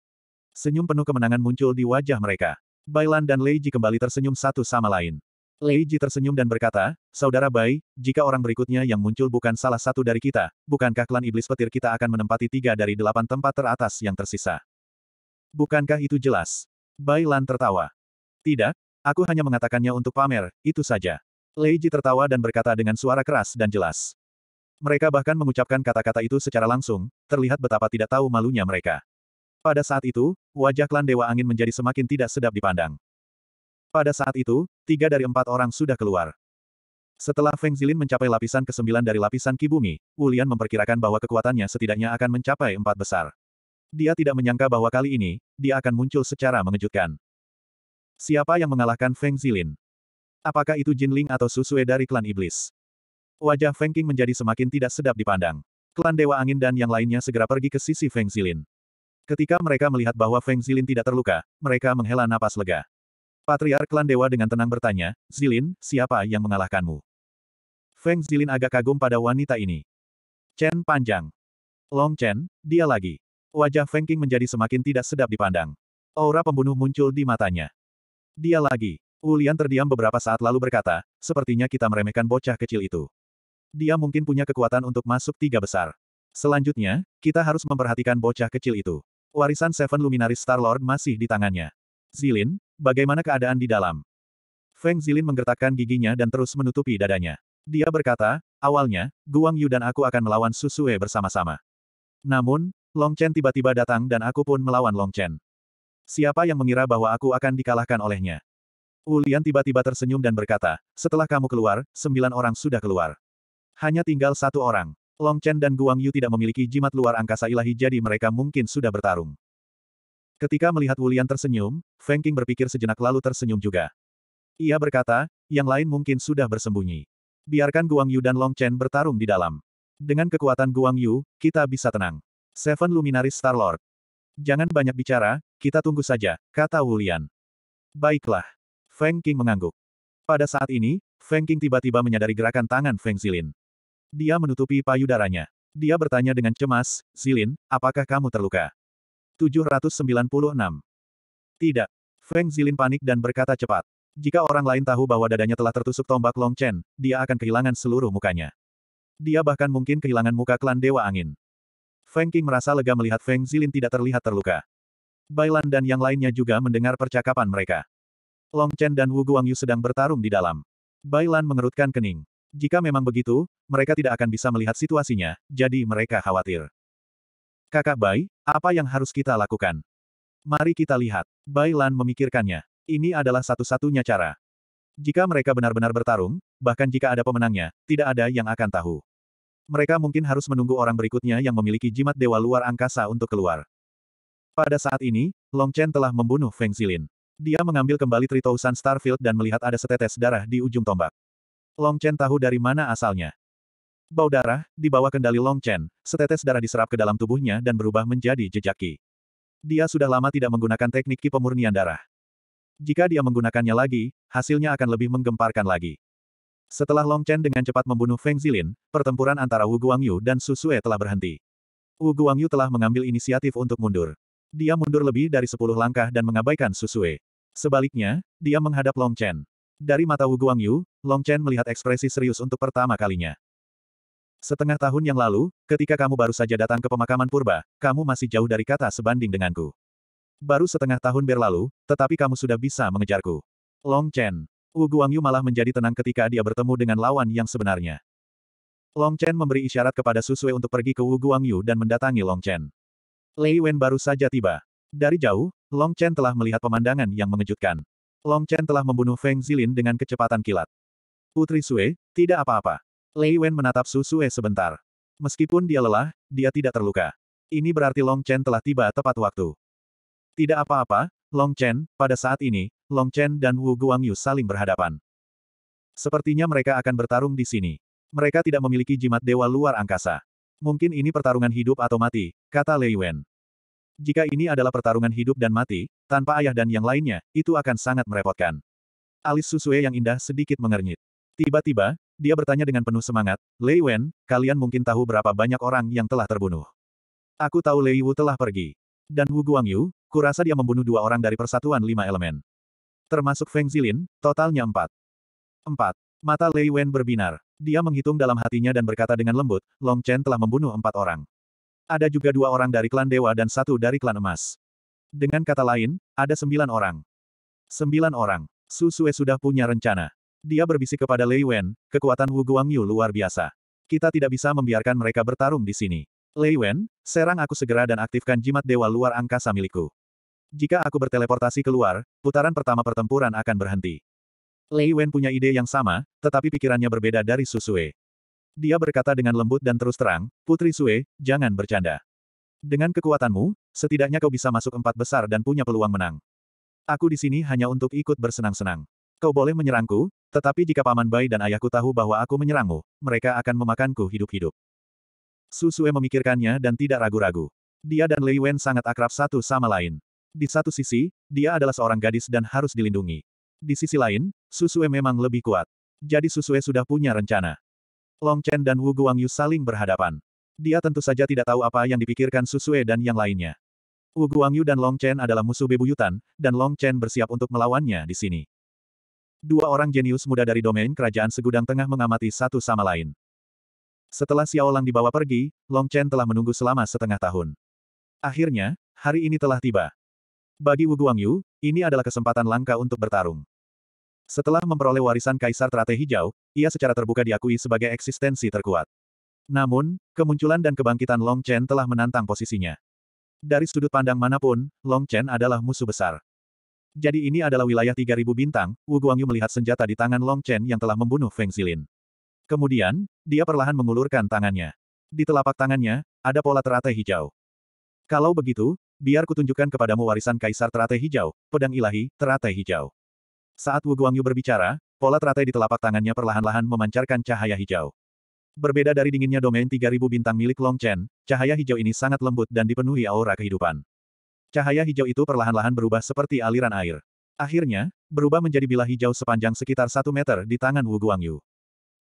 Senyum penuh kemenangan muncul di wajah mereka. Bailan dan Lei Ji kembali tersenyum satu sama lain. Lei Ji tersenyum dan berkata, Saudara Bai, jika orang berikutnya yang muncul bukan salah satu dari kita, bukankah klan iblis petir kita akan menempati tiga dari delapan tempat teratas yang tersisa? Bukankah itu jelas? Bailan tertawa. Tidak, Aku hanya mengatakannya untuk pamer, itu saja. Lei Ji tertawa dan berkata dengan suara keras dan jelas. Mereka bahkan mengucapkan kata-kata itu secara langsung, terlihat betapa tidak tahu malunya mereka. Pada saat itu, wajah klan Dewa Angin menjadi semakin tidak sedap dipandang. Pada saat itu, tiga dari empat orang sudah keluar. Setelah Feng Zilin mencapai lapisan ke-9 dari lapisan Kibumi, Wulian memperkirakan bahwa kekuatannya setidaknya akan mencapai empat besar. Dia tidak menyangka bahwa kali ini, dia akan muncul secara mengejutkan. Siapa yang mengalahkan Feng Zilin? Apakah itu Jin Ling atau Susue dari klan iblis? Wajah Feng King menjadi semakin tidak sedap dipandang. Klan Dewa Angin dan yang lainnya segera pergi ke sisi Feng Zilin. Ketika mereka melihat bahwa Feng Zilin tidak terluka, mereka menghela napas lega. Patriar klan Dewa dengan tenang bertanya, Zilin, siapa yang mengalahkanmu? Feng Zilin agak kagum pada wanita ini. Chen panjang. Long Chen, dia lagi. Wajah Feng King menjadi semakin tidak sedap dipandang. Aura pembunuh muncul di matanya. Dia lagi. Ulian terdiam beberapa saat lalu berkata, sepertinya kita meremehkan bocah kecil itu. Dia mungkin punya kekuatan untuk masuk tiga besar. Selanjutnya, kita harus memperhatikan bocah kecil itu. Warisan Seven Luminaris Star-Lord masih di tangannya. Zilin, bagaimana keadaan di dalam? Feng Zilin menggertakkan giginya dan terus menutupi dadanya. Dia berkata, awalnya, Guang Yu dan aku akan melawan Susue bersama-sama. Namun, Long Chen tiba-tiba datang dan aku pun melawan Long Chen. Siapa yang mengira bahwa aku akan dikalahkan olehnya? Ulian tiba-tiba tersenyum dan berkata, setelah kamu keluar, sembilan orang sudah keluar. Hanya tinggal satu orang. Long Chen dan Guang Yu tidak memiliki jimat luar angkasa ilahi jadi mereka mungkin sudah bertarung. Ketika melihat Wulian tersenyum, Feng Qing berpikir sejenak lalu tersenyum juga. Ia berkata, yang lain mungkin sudah bersembunyi. Biarkan Guang Yu dan Long Chen bertarung di dalam. Dengan kekuatan Guang Yu, kita bisa tenang. Seven Luminaris Star Lord. Jangan banyak bicara, kita tunggu saja, kata Wulian. Baiklah. Feng Qing mengangguk. Pada saat ini, Feng Qing tiba-tiba menyadari gerakan tangan Feng Zilin. Dia menutupi payudaranya. Dia bertanya dengan cemas, Zilin, apakah kamu terluka? 796. Tidak. Feng Zilin panik dan berkata cepat. Jika orang lain tahu bahwa dadanya telah tertusuk tombak Long Chen, dia akan kehilangan seluruh mukanya. Dia bahkan mungkin kehilangan muka klan Dewa Angin. Feng Qing merasa lega melihat Feng Zilin tidak terlihat terluka. Bailan dan yang lainnya juga mendengar percakapan mereka. Long Chen dan Wu Guangyu sedang bertarung di dalam. Bailan mengerutkan kening. Jika memang begitu, mereka tidak akan bisa melihat situasinya, jadi mereka khawatir. Kakak Bai, apa yang harus kita lakukan? Mari kita lihat. Bailan memikirkannya. Ini adalah satu-satunya cara. Jika mereka benar-benar bertarung, bahkan jika ada pemenangnya, tidak ada yang akan tahu. Mereka mungkin harus menunggu orang berikutnya yang memiliki jimat dewa luar angkasa untuk keluar. Pada saat ini, Long Chen telah membunuh Feng Zilin. Dia mengambil kembali Tritousan Starfield dan melihat ada setetes darah di ujung tombak. Long Chen tahu dari mana asalnya. Bau darah, di bawah kendali Long Chen, setetes darah diserap ke dalam tubuhnya dan berubah menjadi jejak Ki. Dia sudah lama tidak menggunakan teknik Ki pemurnian darah. Jika dia menggunakannya lagi, hasilnya akan lebih menggemparkan lagi. Setelah Long Chen dengan cepat membunuh Feng Zilin, pertempuran antara Wu Guangyu dan Su Sue telah berhenti. Wu Guangyu telah mengambil inisiatif untuk mundur. Dia mundur lebih dari sepuluh langkah dan mengabaikan Susue. Sebaliknya, dia menghadap Long Chen. Dari mata Wu Guangyu, Long Chen melihat ekspresi serius untuk pertama kalinya. Setengah tahun yang lalu, ketika kamu baru saja datang ke pemakaman purba, kamu masih jauh dari kata sebanding denganku. Baru setengah tahun berlalu, tetapi kamu sudah bisa mengejarku. Long Chen. Wu Guangyu malah menjadi tenang ketika dia bertemu dengan lawan yang sebenarnya. Long Chen memberi isyarat kepada Susue untuk pergi ke Wu Guangyu dan mendatangi Long Chen. Lei Wen baru saja tiba. Dari jauh, Long Chen telah melihat pemandangan yang mengejutkan. Long Chen telah membunuh Feng Zilin dengan kecepatan kilat. Putri Sue, tidak apa-apa. Lei Wen menatap Su Sue sebentar. Meskipun dia lelah, dia tidak terluka. Ini berarti Long Chen telah tiba tepat waktu. Tidak apa-apa, Long Chen, pada saat ini, Long Chen dan Wu Guangyu saling berhadapan. Sepertinya mereka akan bertarung di sini. Mereka tidak memiliki jimat dewa luar angkasa. Mungkin ini pertarungan hidup atau mati, kata Lei Wen. Jika ini adalah pertarungan hidup dan mati, tanpa ayah dan yang lainnya, itu akan sangat merepotkan. Alis Susue yang indah sedikit mengernyit. Tiba-tiba, dia bertanya dengan penuh semangat, Lei Wen, kalian mungkin tahu berapa banyak orang yang telah terbunuh. Aku tahu Lei Wu telah pergi. Dan Wu Guangyu, kurasa dia membunuh dua orang dari persatuan lima elemen. Termasuk Feng Zilin, totalnya empat. Empat. Mata Lei Wen berbinar. Dia menghitung dalam hatinya dan berkata dengan lembut, Long Chen telah membunuh empat orang. Ada juga dua orang dari klan dewa dan satu dari klan emas. Dengan kata lain, ada sembilan orang. Sembilan orang. Su Sue sudah punya rencana. Dia berbisik kepada Lei Wen, kekuatan Wu Guangyu luar biasa. Kita tidak bisa membiarkan mereka bertarung di sini. Lei Wen, serang aku segera dan aktifkan jimat dewa luar angkasa milikku. Jika aku berteleportasi keluar, putaran pertama pertempuran akan berhenti. Lei Wen punya ide yang sama, tetapi pikirannya berbeda dari Su Sui. Dia berkata dengan lembut dan terus terang, Putri Sui, jangan bercanda. Dengan kekuatanmu, setidaknya kau bisa masuk empat besar dan punya peluang menang. Aku di sini hanya untuk ikut bersenang-senang. Kau boleh menyerangku, tetapi jika Paman Bai dan ayahku tahu bahwa aku menyerangmu, mereka akan memakanku hidup-hidup. Su Sui memikirkannya dan tidak ragu-ragu. Dia dan Lei Wen sangat akrab satu sama lain. Di satu sisi, dia adalah seorang gadis dan harus dilindungi. Di sisi lain, Susue memang lebih kuat. Jadi Susue sudah punya rencana. Long Chen dan Wu Guangyu saling berhadapan. Dia tentu saja tidak tahu apa yang dipikirkan Susue dan yang lainnya. Wu Guangyu dan Long Chen adalah musuh bebuyutan, dan Long Chen bersiap untuk melawannya di sini. Dua orang jenius muda dari domain kerajaan segudang tengah mengamati satu sama lain. Setelah Xiao Lang dibawa pergi, Long Chen telah menunggu selama setengah tahun. Akhirnya, hari ini telah tiba. Bagi Wu Guangyu, ini adalah kesempatan langka untuk bertarung. Setelah memperoleh warisan Kaisar Trate Hijau, ia secara terbuka diakui sebagai eksistensi terkuat. Namun, kemunculan dan kebangkitan Long Chen telah menantang posisinya. Dari sudut pandang manapun, Long Chen adalah musuh besar. Jadi ini adalah wilayah 3000 bintang, Wu Guangyu melihat senjata di tangan Long Chen yang telah membunuh Feng Xilin. Kemudian, dia perlahan mengulurkan tangannya. Di telapak tangannya, ada pola teratai hijau. Kalau begitu, biar kutunjukkan kepadamu warisan Kaisar Teratai Hijau, pedang ilahi, teratai hijau. Saat Wu Guangyu berbicara, pola teratai di telapak tangannya perlahan-lahan memancarkan cahaya hijau. Berbeda dari dinginnya domain 3000 bintang milik Long Chen, cahaya hijau ini sangat lembut dan dipenuhi aura kehidupan. Cahaya hijau itu perlahan-lahan berubah seperti aliran air. Akhirnya, berubah menjadi bilah hijau sepanjang sekitar satu meter di tangan Wu Guangyu.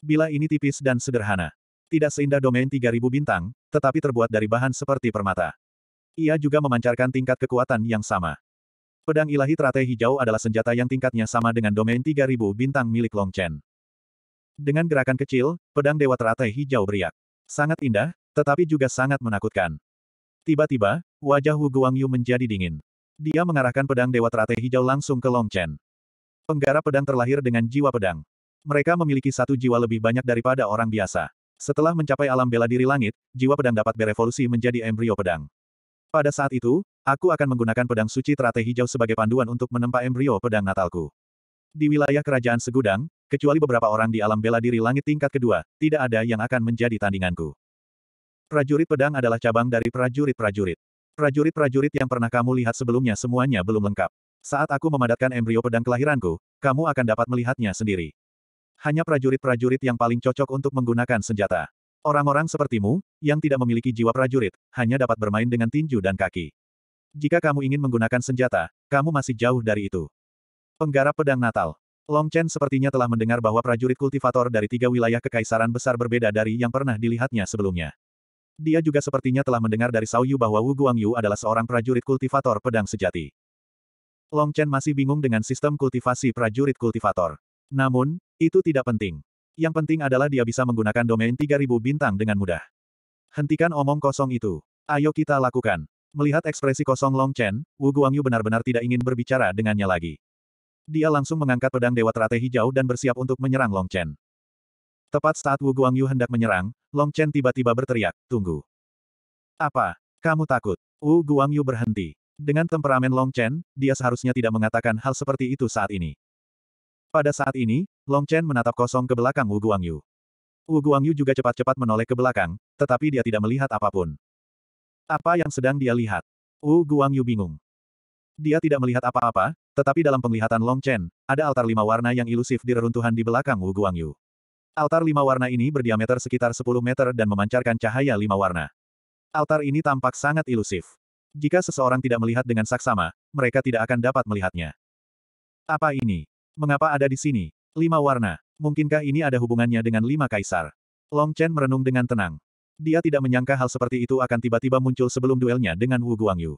Bilah ini tipis dan sederhana. Tidak seindah domain 3000 bintang, tetapi terbuat dari bahan seperti permata. Ia juga memancarkan tingkat kekuatan yang sama. Pedang ilahi teratai hijau adalah senjata yang tingkatnya sama dengan domain 3000 bintang milik Long Chen. Dengan gerakan kecil, pedang dewa teratai hijau beriak. Sangat indah, tetapi juga sangat menakutkan. Tiba-tiba, wajah Hu Guangyu menjadi dingin. Dia mengarahkan pedang dewa teratai hijau langsung ke Long Chen. Penggarap pedang terlahir dengan jiwa pedang. Mereka memiliki satu jiwa lebih banyak daripada orang biasa. Setelah mencapai alam bela diri langit, jiwa pedang dapat berevolusi menjadi embrio pedang. Pada saat itu, Aku akan menggunakan pedang suci teratai hijau sebagai panduan untuk menempa embrio pedang natalku. Di wilayah kerajaan segudang, kecuali beberapa orang di alam bela diri langit tingkat kedua, tidak ada yang akan menjadi tandinganku. Prajurit pedang adalah cabang dari prajurit-prajurit. Prajurit-prajurit yang pernah kamu lihat sebelumnya semuanya belum lengkap. Saat aku memadatkan embrio pedang kelahiranku, kamu akan dapat melihatnya sendiri. Hanya prajurit-prajurit yang paling cocok untuk menggunakan senjata. Orang-orang sepertimu, yang tidak memiliki jiwa prajurit, hanya dapat bermain dengan tinju dan kaki. Jika kamu ingin menggunakan senjata, kamu masih jauh dari itu. Penggarap pedang Natal. Long Chen sepertinya telah mendengar bahwa prajurit kultivator dari tiga wilayah kekaisaran besar berbeda dari yang pernah dilihatnya sebelumnya. Dia juga sepertinya telah mendengar dari Sao Yu bahwa Wu Guangyu adalah seorang prajurit kultivator pedang sejati. Long Chen masih bingung dengan sistem kultivasi prajurit kultivator. Namun, itu tidak penting. Yang penting adalah dia bisa menggunakan domain 3000 bintang dengan mudah. Hentikan omong kosong itu. Ayo kita lakukan. Melihat ekspresi kosong Long Chen, Wu Guangyu benar-benar tidak ingin berbicara dengannya lagi. Dia langsung mengangkat pedang Dewa Teratai Hijau dan bersiap untuk menyerang Long Chen. Tepat saat Wu Guangyu hendak menyerang, Long Chen tiba-tiba berteriak, tunggu. Apa? Kamu takut? Wu Guangyu berhenti. Dengan temperamen Long Chen, dia seharusnya tidak mengatakan hal seperti itu saat ini. Pada saat ini, Long Chen menatap kosong ke belakang Wu Guangyu. Wu Guangyu juga cepat-cepat menoleh ke belakang, tetapi dia tidak melihat apapun. Apa yang sedang dia lihat? Wu Guangyu bingung. Dia tidak melihat apa-apa, tetapi dalam penglihatan Long Chen, ada altar lima warna yang ilusif di reruntuhan di belakang Wu Guangyu. Altar lima warna ini berdiameter sekitar 10 meter dan memancarkan cahaya lima warna. Altar ini tampak sangat ilusif. Jika seseorang tidak melihat dengan saksama, mereka tidak akan dapat melihatnya. Apa ini? Mengapa ada di sini? Lima warna. Mungkinkah ini ada hubungannya dengan lima kaisar? Long Chen merenung dengan tenang. Dia tidak menyangka hal seperti itu akan tiba-tiba muncul sebelum duelnya dengan Wu Guangyu.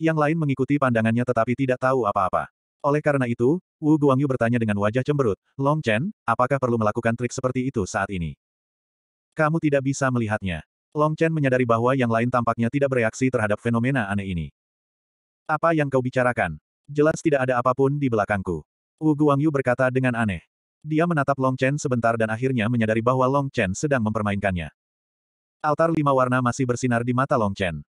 Yang lain mengikuti pandangannya tetapi tidak tahu apa-apa. Oleh karena itu, Wu Guangyu bertanya dengan wajah cemberut, Long Chen, apakah perlu melakukan trik seperti itu saat ini? Kamu tidak bisa melihatnya. Long Chen menyadari bahwa yang lain tampaknya tidak bereaksi terhadap fenomena aneh ini. Apa yang kau bicarakan? Jelas tidak ada apapun di belakangku. Wu Guangyu berkata dengan aneh. Dia menatap Long Chen sebentar dan akhirnya menyadari bahwa Long Chen sedang mempermainkannya. Altar lima warna masih bersinar di mata Long Chen.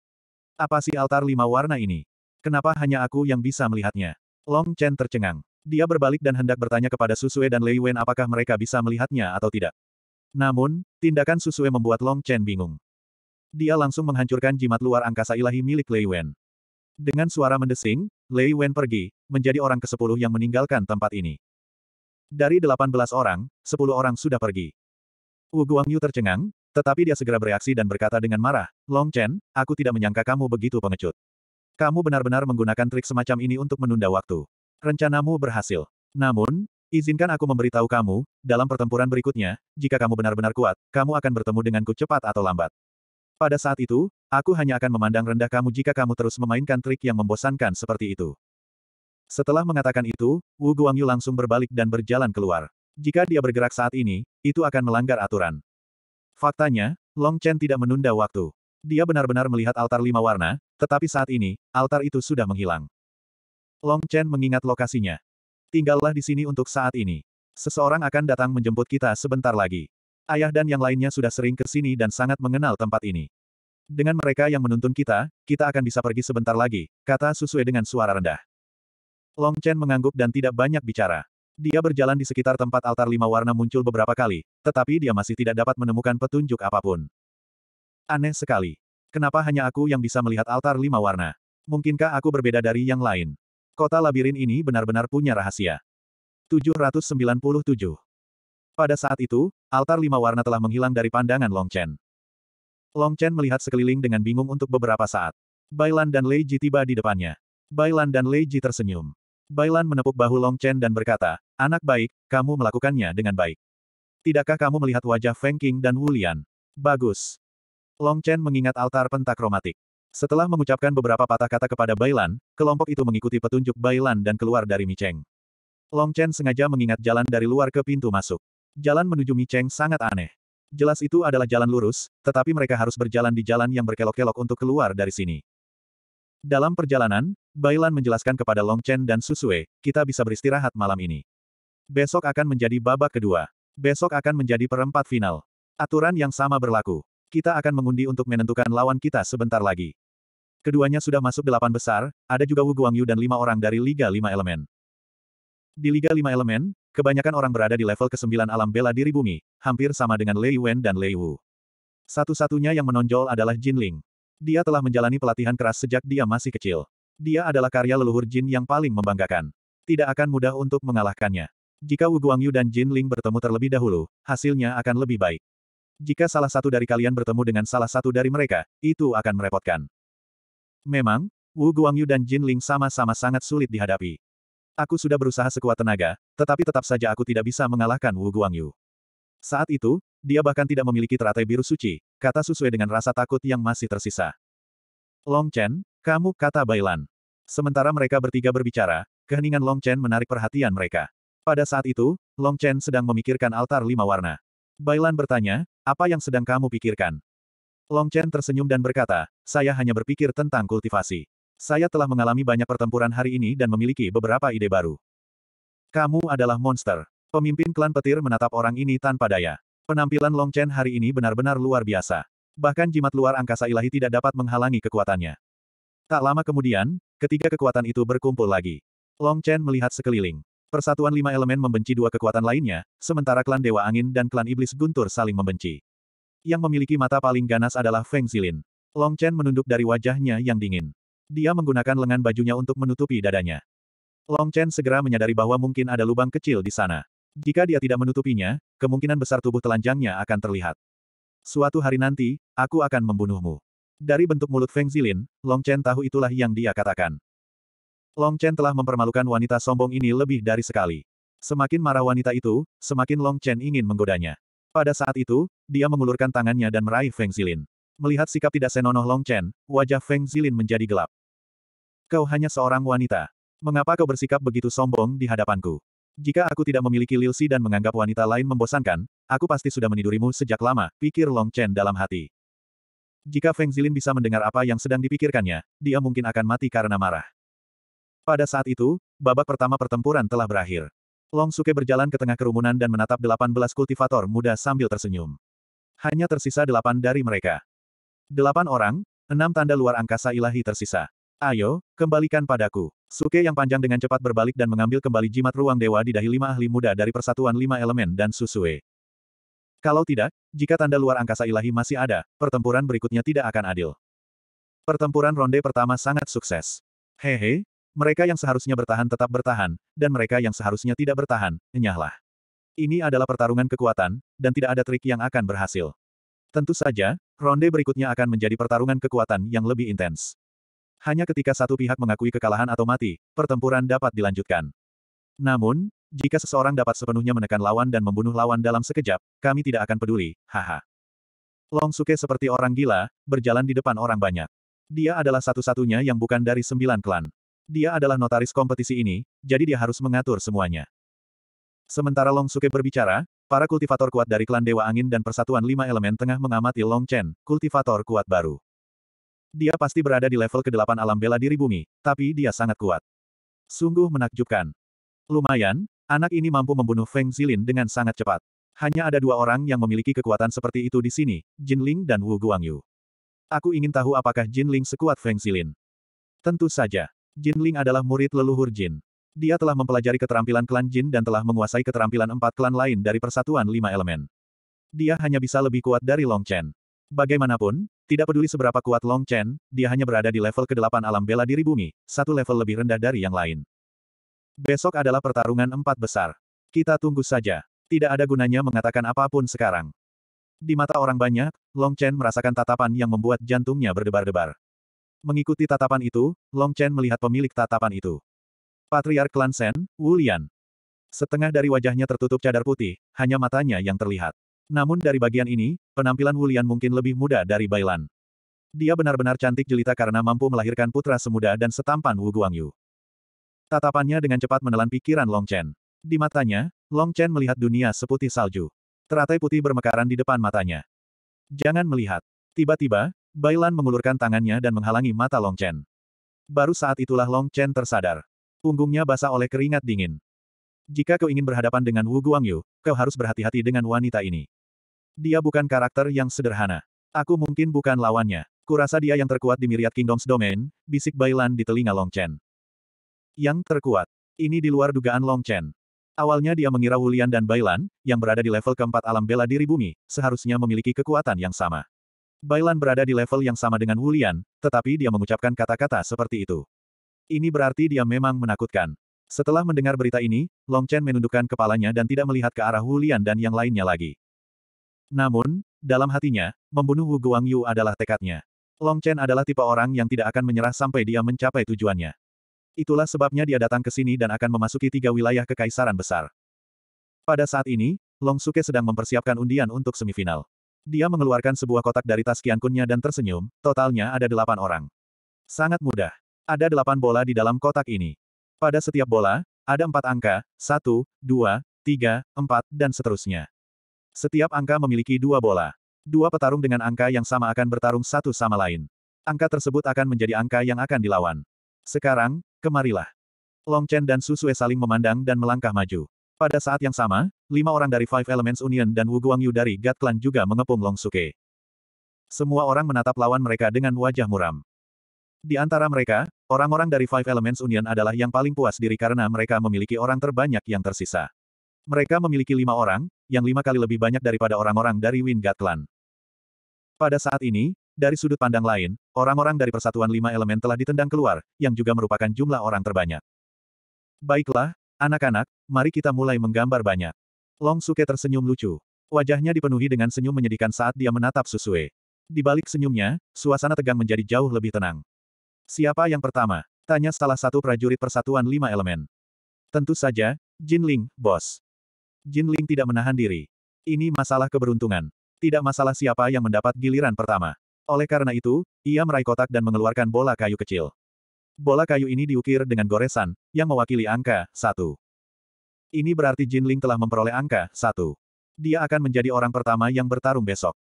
Apa sih altar lima warna ini? Kenapa hanya aku yang bisa melihatnya? Long Chen tercengang. Dia berbalik dan hendak bertanya kepada Susue dan Lei Wen apakah mereka bisa melihatnya atau tidak. Namun, tindakan Susue membuat Long Chen bingung. Dia langsung menghancurkan jimat luar angkasa ilahi milik Lei Wen. Dengan suara mendesing, Lei Wen pergi, menjadi orang ke-10 yang meninggalkan tempat ini. Dari 18 orang, 10 orang sudah pergi. Wu Guangyu tercengang, tetapi dia segera bereaksi dan berkata dengan marah, Long Chen, aku tidak menyangka kamu begitu pengecut. Kamu benar-benar menggunakan trik semacam ini untuk menunda waktu. Rencanamu berhasil. Namun, izinkan aku memberitahu kamu, dalam pertempuran berikutnya, jika kamu benar-benar kuat, kamu akan bertemu denganku cepat atau lambat. Pada saat itu, aku hanya akan memandang rendah kamu jika kamu terus memainkan trik yang membosankan seperti itu. Setelah mengatakan itu, Wu Guangyu langsung berbalik dan berjalan keluar. Jika dia bergerak saat ini, itu akan melanggar aturan. Faktanya, Long Chen tidak menunda waktu. Dia benar-benar melihat altar lima warna, tetapi saat ini, altar itu sudah menghilang. Long Chen mengingat lokasinya. Tinggallah di sini untuk saat ini. Seseorang akan datang menjemput kita sebentar lagi. Ayah dan yang lainnya sudah sering ke sini dan sangat mengenal tempat ini. Dengan mereka yang menuntun kita, kita akan bisa pergi sebentar lagi, kata Susue dengan suara rendah. Long Chen mengangguk dan tidak banyak bicara. Dia berjalan di sekitar tempat altar lima warna muncul beberapa kali, tetapi dia masih tidak dapat menemukan petunjuk apapun. Aneh sekali. Kenapa hanya aku yang bisa melihat altar lima warna? Mungkinkah aku berbeda dari yang lain? Kota labirin ini benar-benar punya rahasia. 797 Pada saat itu, altar lima warna telah menghilang dari pandangan Long Chen. Long Chen melihat sekeliling dengan bingung untuk beberapa saat. Bailan dan Lei Ji tiba di depannya. Bailan dan Lei Ji tersenyum. Bailan menepuk bahu Long Chen dan berkata, Anak baik, kamu melakukannya dengan baik. Tidakkah kamu melihat wajah Feng King dan Wu Lian? Bagus. Long Chen mengingat altar pentakromatik. Setelah mengucapkan beberapa patah kata kepada Bailan, kelompok itu mengikuti petunjuk Bailan dan keluar dari Micheng. Long Chen sengaja mengingat jalan dari luar ke pintu masuk. Jalan menuju Micheng sangat aneh. Jelas itu adalah jalan lurus, tetapi mereka harus berjalan di jalan yang berkelok-kelok untuk keluar dari sini. Dalam perjalanan, Bailan menjelaskan kepada Long Chen dan Susue, kita bisa beristirahat malam ini. Besok akan menjadi babak kedua. Besok akan menjadi perempat final. Aturan yang sama berlaku. Kita akan mengundi untuk menentukan lawan kita sebentar lagi. Keduanya sudah masuk delapan besar, ada juga Wu Guangyu dan lima orang dari Liga Lima Elemen. Di Liga Lima Elemen, kebanyakan orang berada di level ke-9 alam bela diri bumi, hampir sama dengan Lei Wen dan Lei Wu. Satu-satunya yang menonjol adalah Jin Ling. Dia telah menjalani pelatihan keras sejak dia masih kecil. Dia adalah karya leluhur Jin yang paling membanggakan. Tidak akan mudah untuk mengalahkannya. Jika Wu Guangyu dan Jin Ling bertemu terlebih dahulu, hasilnya akan lebih baik. Jika salah satu dari kalian bertemu dengan salah satu dari mereka, itu akan merepotkan. Memang, Wu Guangyu dan Jin Ling sama-sama sangat sulit dihadapi. Aku sudah berusaha sekuat tenaga, tetapi tetap saja aku tidak bisa mengalahkan Wu Guangyu. Saat itu, dia bahkan tidak memiliki teratai biru suci, kata sesuai dengan rasa takut yang masih tersisa. Long Chen, kamu kata Bailan. Sementara mereka bertiga berbicara, keheningan Long Chen menarik perhatian mereka. Pada saat itu, Long Chen sedang memikirkan altar lima warna. Bailan bertanya, apa yang sedang kamu pikirkan? Long Chen tersenyum dan berkata, saya hanya berpikir tentang kultivasi. Saya telah mengalami banyak pertempuran hari ini dan memiliki beberapa ide baru. Kamu adalah monster. Pemimpin klan petir menatap orang ini tanpa daya. Penampilan Long Chen hari ini benar-benar luar biasa. Bahkan jimat luar angkasa ilahi tidak dapat menghalangi kekuatannya. Tak lama kemudian, ketiga kekuatan itu berkumpul lagi. Long Chen melihat sekeliling. Persatuan lima elemen membenci dua kekuatan lainnya, sementara klan Dewa Angin dan klan Iblis Guntur saling membenci. Yang memiliki mata paling ganas adalah Feng Zilin. Long Chen menunduk dari wajahnya yang dingin. Dia menggunakan lengan bajunya untuk menutupi dadanya. Long Chen segera menyadari bahwa mungkin ada lubang kecil di sana. Jika dia tidak menutupinya, kemungkinan besar tubuh telanjangnya akan terlihat. Suatu hari nanti, aku akan membunuhmu. Dari bentuk mulut Feng Zilin, Long Chen tahu itulah yang dia katakan. Long Chen telah mempermalukan wanita sombong ini lebih dari sekali. Semakin marah wanita itu, semakin Long Chen ingin menggodanya. Pada saat itu, dia mengulurkan tangannya dan meraih Feng Zilin. Melihat sikap tidak senonoh Long Chen, wajah Feng Zilin menjadi gelap. Kau hanya seorang wanita. Mengapa kau bersikap begitu sombong di hadapanku? Jika aku tidak memiliki Lilsi dan menganggap wanita lain membosankan, aku pasti sudah menidurimu sejak lama, pikir Long Chen dalam hati. Jika Feng Zilin bisa mendengar apa yang sedang dipikirkannya, dia mungkin akan mati karena marah. Pada saat itu, babak pertama pertempuran telah berakhir. Long Suke berjalan ke tengah kerumunan dan menatap 18 kultivator muda sambil tersenyum. Hanya tersisa delapan dari mereka. Delapan orang, enam tanda luar angkasa ilahi tersisa. Ayo, kembalikan padaku. Suke yang panjang dengan cepat berbalik dan mengambil kembali jimat ruang dewa di dahi lima ahli muda dari persatuan lima elemen dan Susue. Kalau tidak, jika tanda luar angkasa ilahi masih ada, pertempuran berikutnya tidak akan adil. Pertempuran ronde pertama sangat sukses. Hehe, mereka yang seharusnya bertahan tetap bertahan, dan mereka yang seharusnya tidak bertahan, enyahlah. Ini adalah pertarungan kekuatan, dan tidak ada trik yang akan berhasil. Tentu saja, ronde berikutnya akan menjadi pertarungan kekuatan yang lebih intens. Hanya ketika satu pihak mengakui kekalahan atau mati, pertempuran dapat dilanjutkan. Namun, jika seseorang dapat sepenuhnya menekan lawan dan membunuh lawan dalam sekejap, kami tidak akan peduli, haha. Long Suke seperti orang gila, berjalan di depan orang banyak. Dia adalah satu-satunya yang bukan dari sembilan klan. Dia adalah notaris kompetisi ini, jadi dia harus mengatur semuanya. Sementara Long Suke berbicara, para kultivator kuat dari klan Dewa Angin dan Persatuan Lima Elemen tengah mengamati Long Chen, kultivator kuat baru. Dia pasti berada di level ke-8 alam bela diri bumi, tapi dia sangat kuat. Sungguh menakjubkan. Lumayan, Anak ini mampu membunuh Feng Zilin dengan sangat cepat. Hanya ada dua orang yang memiliki kekuatan seperti itu di sini, Jin Ling dan Wu Guangyu. Aku ingin tahu apakah Jin Ling sekuat Feng Zilin. Tentu saja. Jin Ling adalah murid leluhur Jin. Dia telah mempelajari keterampilan klan Jin dan telah menguasai keterampilan empat klan lain dari persatuan lima elemen. Dia hanya bisa lebih kuat dari Long Chen. Bagaimanapun, tidak peduli seberapa kuat Long Chen, dia hanya berada di level ke-8 alam bela diri bumi, satu level lebih rendah dari yang lain. Besok adalah pertarungan empat besar. Kita tunggu saja. Tidak ada gunanya mengatakan apapun sekarang. Di mata orang banyak, Long Chen merasakan tatapan yang membuat jantungnya berdebar-debar. Mengikuti tatapan itu, Long Chen melihat pemilik tatapan itu. Patriark Klan Sen, Wu Lian. Setengah dari wajahnya tertutup cadar putih, hanya matanya yang terlihat. Namun dari bagian ini, penampilan Wu Lian mungkin lebih muda dari Bailan. Dia benar-benar cantik jelita karena mampu melahirkan putra semuda dan setampan Wu Guangyu. Tatapannya dengan cepat menelan pikiran Long Chen. Di matanya, Long Chen melihat dunia seputih salju. Teratai putih bermekaran di depan matanya. Jangan melihat. Tiba-tiba, Bailan mengulurkan tangannya dan menghalangi mata Long Chen. Baru saat itulah Long Chen tersadar. Punggungnya basah oleh keringat dingin. Jika kau ingin berhadapan dengan Wu Guangyu, kau harus berhati-hati dengan wanita ini. Dia bukan karakter yang sederhana. Aku mungkin bukan lawannya. Kurasa dia yang terkuat di Myriad Kingdoms Domain, bisik Bailan di telinga Long Chen. Yang terkuat. Ini di luar dugaan Long Chen. Awalnya dia mengira Wulian dan Bailan, yang berada di level keempat alam bela diri bumi, seharusnya memiliki kekuatan yang sama. Bailan berada di level yang sama dengan Wulian, tetapi dia mengucapkan kata-kata seperti itu. Ini berarti dia memang menakutkan. Setelah mendengar berita ini, Long Chen menundukkan kepalanya dan tidak melihat ke arah Wulian dan yang lainnya lagi. Namun, dalam hatinya, membunuh Wu Guangyu adalah tekadnya. Long Chen adalah tipe orang yang tidak akan menyerah sampai dia mencapai tujuannya. Itulah sebabnya dia datang ke sini dan akan memasuki tiga wilayah kekaisaran besar. Pada saat ini, Long Suke sedang mempersiapkan undian untuk semifinal. Dia mengeluarkan sebuah kotak dari tas kiankunnya dan tersenyum, totalnya ada delapan orang. Sangat mudah. Ada delapan bola di dalam kotak ini. Pada setiap bola, ada empat angka, satu, dua, tiga, empat, dan seterusnya. Setiap angka memiliki dua bola. Dua petarung dengan angka yang sama akan bertarung satu sama lain. Angka tersebut akan menjadi angka yang akan dilawan. Sekarang, Kemarilah. Long Chen dan Susue saling memandang dan melangkah maju. Pada saat yang sama, lima orang dari Five Elements Union dan Wu Guangyu dari God Clan juga mengepung Long Suke. Semua orang menatap lawan mereka dengan wajah muram. Di antara mereka, orang-orang dari Five Elements Union adalah yang paling puas diri karena mereka memiliki orang terbanyak yang tersisa. Mereka memiliki lima orang, yang lima kali lebih banyak daripada orang-orang dari Wind Gatlan. Pada saat ini, dari sudut pandang lain, orang-orang dari Persatuan Lima Elemen telah ditendang keluar, yang juga merupakan jumlah orang terbanyak. Baiklah, anak-anak, mari kita mulai menggambar banyak. Long Suke tersenyum lucu. Wajahnya dipenuhi dengan senyum menyedihkan saat dia menatap Susue. Di balik senyumnya, suasana tegang menjadi jauh lebih tenang. Siapa yang pertama? Tanya salah satu prajurit Persatuan Lima Elemen. Tentu saja, Jin Ling, bos. Jin Ling tidak menahan diri. Ini masalah keberuntungan. Tidak masalah siapa yang mendapat giliran pertama. Oleh karena itu, ia meraih kotak dan mengeluarkan bola kayu kecil. Bola kayu ini diukir dengan goresan, yang mewakili angka satu. Ini berarti Jin Ling telah memperoleh angka satu. Dia akan menjadi orang pertama yang bertarung besok.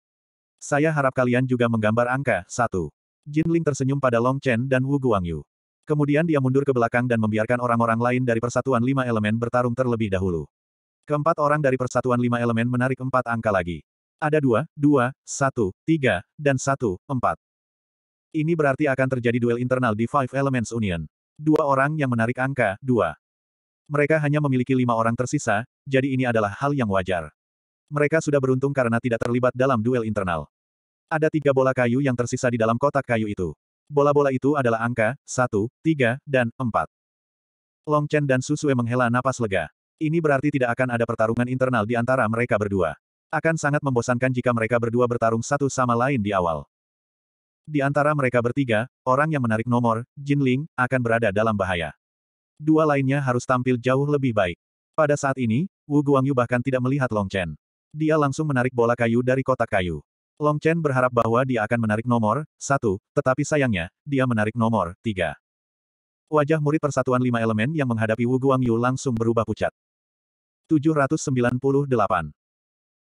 Saya harap kalian juga menggambar angka satu. Jin Ling tersenyum pada Long Chen dan Wu Guangyu. Kemudian dia mundur ke belakang dan membiarkan orang-orang lain dari Persatuan Lima Elemen bertarung terlebih dahulu. Keempat orang dari Persatuan Lima Elemen menarik empat angka lagi. Ada dua, dua, satu, tiga, dan satu, empat. Ini berarti akan terjadi duel internal di Five Elements Union. Dua orang yang menarik angka, dua. Mereka hanya memiliki lima orang tersisa, jadi ini adalah hal yang wajar. Mereka sudah beruntung karena tidak terlibat dalam duel internal. Ada tiga bola kayu yang tersisa di dalam kotak kayu itu. Bola-bola itu adalah angka, satu, tiga, dan empat. Long Chen dan Susue menghela napas lega. Ini berarti tidak akan ada pertarungan internal di antara mereka berdua. Akan sangat membosankan jika mereka berdua bertarung satu sama lain di awal. Di antara mereka bertiga, orang yang menarik nomor, Jin Ling, akan berada dalam bahaya. Dua lainnya harus tampil jauh lebih baik. Pada saat ini, Wu Guangyu bahkan tidak melihat Long Chen. Dia langsung menarik bola kayu dari kotak kayu. Long Chen berharap bahwa dia akan menarik nomor satu, tetapi sayangnya, dia menarik nomor tiga. Wajah murid persatuan lima elemen yang menghadapi Wu Guangyu langsung berubah pucat. 798.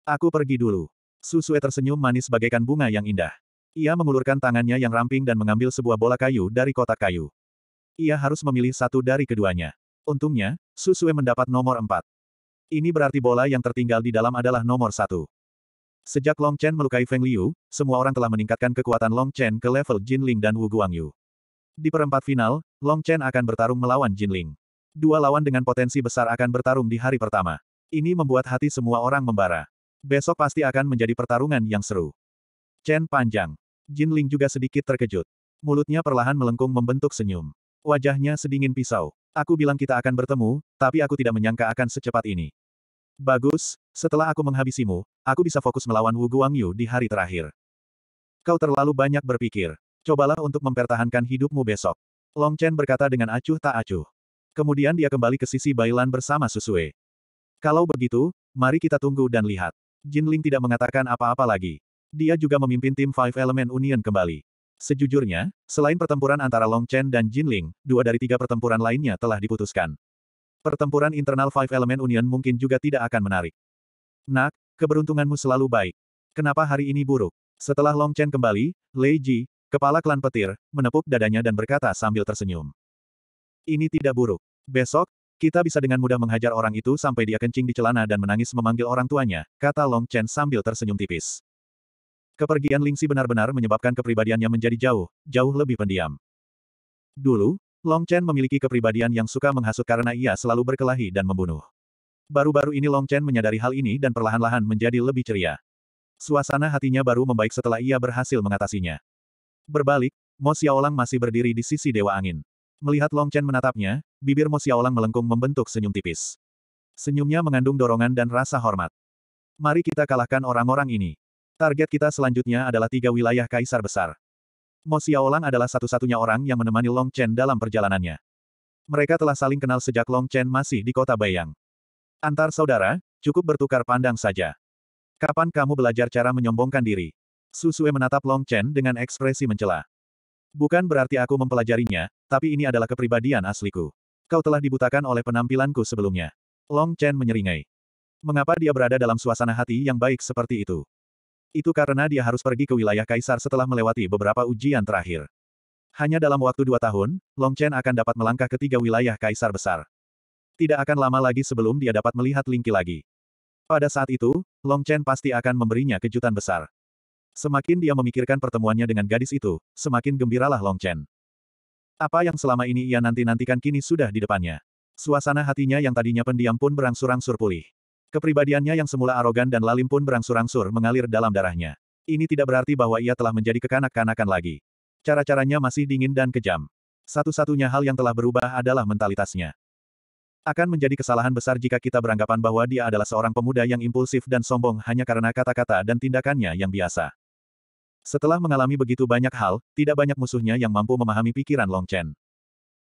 Aku pergi dulu. Susue tersenyum manis bagaikan bunga yang indah. Ia mengulurkan tangannya yang ramping dan mengambil sebuah bola kayu dari kotak kayu. Ia harus memilih satu dari keduanya. Untungnya, Susue mendapat nomor empat. Ini berarti bola yang tertinggal di dalam adalah nomor satu. Sejak Long Chen melukai Feng Liu, semua orang telah meningkatkan kekuatan Long Chen ke level Jin Ling dan Wu Guangyu. Di perempat final, Long Chen akan bertarung melawan Jin Ling. Dua lawan dengan potensi besar akan bertarung di hari pertama. Ini membuat hati semua orang membara. Besok pasti akan menjadi pertarungan yang seru. Chen panjang. Jin Ling juga sedikit terkejut. Mulutnya perlahan melengkung membentuk senyum. Wajahnya sedingin pisau. Aku bilang kita akan bertemu, tapi aku tidak menyangka akan secepat ini. Bagus, setelah aku menghabisimu, aku bisa fokus melawan Wu Guangyu di hari terakhir. Kau terlalu banyak berpikir. Cobalah untuk mempertahankan hidupmu besok. Long Chen berkata dengan acuh tak acuh. Kemudian dia kembali ke sisi Bailan bersama Susue. Kalau begitu, mari kita tunggu dan lihat. Jin Ling tidak mengatakan apa-apa lagi. Dia juga memimpin tim Five Element Union kembali. Sejujurnya, selain pertempuran antara Long Chen dan Jin Ling, dua dari tiga pertempuran lainnya telah diputuskan. Pertempuran internal Five Element Union mungkin juga tidak akan menarik. Nak, keberuntunganmu selalu baik. Kenapa hari ini buruk? Setelah Long Chen kembali, Lei Ji, kepala klan petir, menepuk dadanya dan berkata sambil tersenyum. Ini tidak buruk. Besok, kita bisa dengan mudah menghajar orang itu sampai dia kencing di celana dan menangis memanggil orang tuanya, kata Long Chen sambil tersenyum tipis. Kepergian Ling Xi benar-benar menyebabkan kepribadiannya menjadi jauh, jauh lebih pendiam. Dulu, Long Chen memiliki kepribadian yang suka menghasut karena ia selalu berkelahi dan membunuh. Baru-baru ini Long Chen menyadari hal ini dan perlahan-lahan menjadi lebih ceria. Suasana hatinya baru membaik setelah ia berhasil mengatasinya. Berbalik, Mo Xiaolang masih berdiri di sisi Dewa Angin. Melihat Long Chen menatapnya, bibir Mo Xiaolang melengkung membentuk senyum tipis. Senyumnya mengandung dorongan dan rasa hormat. Mari kita kalahkan orang-orang ini. Target kita selanjutnya adalah tiga wilayah kaisar besar. Mo Xiaolang adalah satu-satunya orang yang menemani Long Chen dalam perjalanannya. Mereka telah saling kenal sejak Long Chen masih di kota Bayang. Antar saudara, cukup bertukar pandang saja. Kapan kamu belajar cara menyombongkan diri? Susue menatap Long Chen dengan ekspresi mencela. Bukan berarti aku mempelajarinya, tapi ini adalah kepribadian asliku. Kau telah dibutakan oleh penampilanku sebelumnya. Long Chen menyeringai. Mengapa dia berada dalam suasana hati yang baik seperti itu? Itu karena dia harus pergi ke wilayah Kaisar setelah melewati beberapa ujian terakhir. Hanya dalam waktu dua tahun, Long Chen akan dapat melangkah ke tiga wilayah Kaisar besar. Tidak akan lama lagi sebelum dia dapat melihat Lingqi lagi. Pada saat itu, Long Chen pasti akan memberinya kejutan besar. Semakin dia memikirkan pertemuannya dengan gadis itu, semakin gembiralah Long Chen. Apa yang selama ini ia nanti-nantikan kini sudah di depannya. Suasana hatinya yang tadinya pendiam pun berangsur-angsur pulih. Kepribadiannya yang semula arogan dan lalim pun berangsur-angsur mengalir dalam darahnya. Ini tidak berarti bahwa ia telah menjadi kekanak-kanakan lagi. Cara-caranya masih dingin dan kejam. Satu-satunya hal yang telah berubah adalah mentalitasnya. Akan menjadi kesalahan besar jika kita beranggapan bahwa dia adalah seorang pemuda yang impulsif dan sombong hanya karena kata-kata dan tindakannya yang biasa. Setelah mengalami begitu banyak hal, tidak banyak musuhnya yang mampu memahami pikiran Long Chen.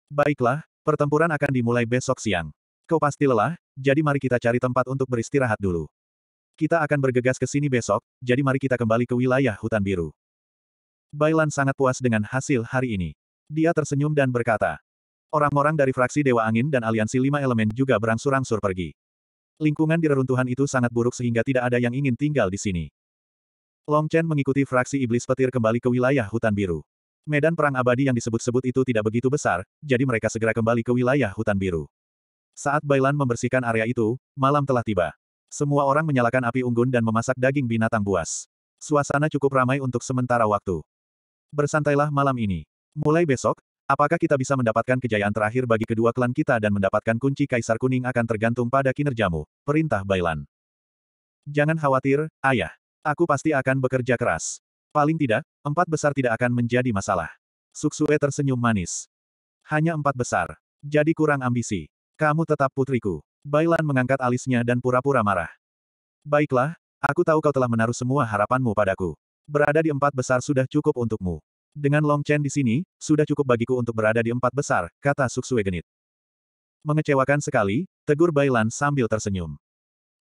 Baiklah, pertempuran akan dimulai besok siang. Kau pasti lelah, jadi mari kita cari tempat untuk beristirahat dulu. Kita akan bergegas ke sini besok, jadi mari kita kembali ke wilayah hutan biru. Bailan sangat puas dengan hasil hari ini. Dia tersenyum dan berkata, Orang-orang dari fraksi Dewa Angin dan Aliansi Lima Elemen juga berangsur-angsur pergi. Lingkungan di reruntuhan itu sangat buruk sehingga tidak ada yang ingin tinggal di sini. Long Chen mengikuti fraksi iblis petir kembali ke wilayah hutan biru. Medan perang abadi yang disebut-sebut itu tidak begitu besar, jadi mereka segera kembali ke wilayah hutan biru. Saat Bailan membersihkan area itu, malam telah tiba. Semua orang menyalakan api unggun dan memasak daging binatang buas. Suasana cukup ramai untuk sementara waktu. Bersantailah malam ini. Mulai besok, apakah kita bisa mendapatkan kejayaan terakhir bagi kedua klan kita dan mendapatkan kunci Kaisar Kuning akan tergantung pada kinerjamu, perintah Bailan. Jangan khawatir, ayah. Aku pasti akan bekerja keras. Paling tidak, empat besar tidak akan menjadi masalah. Suksue tersenyum manis. Hanya empat besar. Jadi kurang ambisi. Kamu tetap putriku. Bailan mengangkat alisnya dan pura-pura marah. Baiklah, aku tahu kau telah menaruh semua harapanmu padaku. Berada di empat besar sudah cukup untukmu. Dengan Long Chen di sini, sudah cukup bagiku untuk berada di empat besar, kata Suksue genit. Mengecewakan sekali, tegur Bailan sambil tersenyum.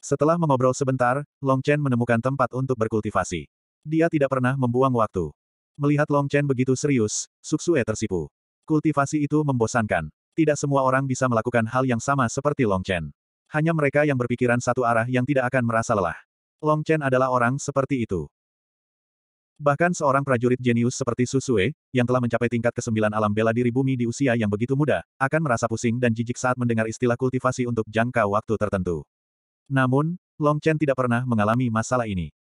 Setelah mengobrol sebentar, Long Chen menemukan tempat untuk berkultivasi. Dia tidak pernah membuang waktu. Melihat Long Chen begitu serius, Suksue tersipu. Kultivasi itu membosankan. Tidak semua orang bisa melakukan hal yang sama seperti Long Chen. Hanya mereka yang berpikiran satu arah yang tidak akan merasa lelah. Long Chen adalah orang seperti itu. Bahkan seorang prajurit jenius seperti Susue, yang telah mencapai tingkat ke-9 alam bela diri bumi di usia yang begitu muda, akan merasa pusing dan jijik saat mendengar istilah kultivasi untuk jangka waktu tertentu. Namun, Long Chen tidak pernah mengalami masalah ini.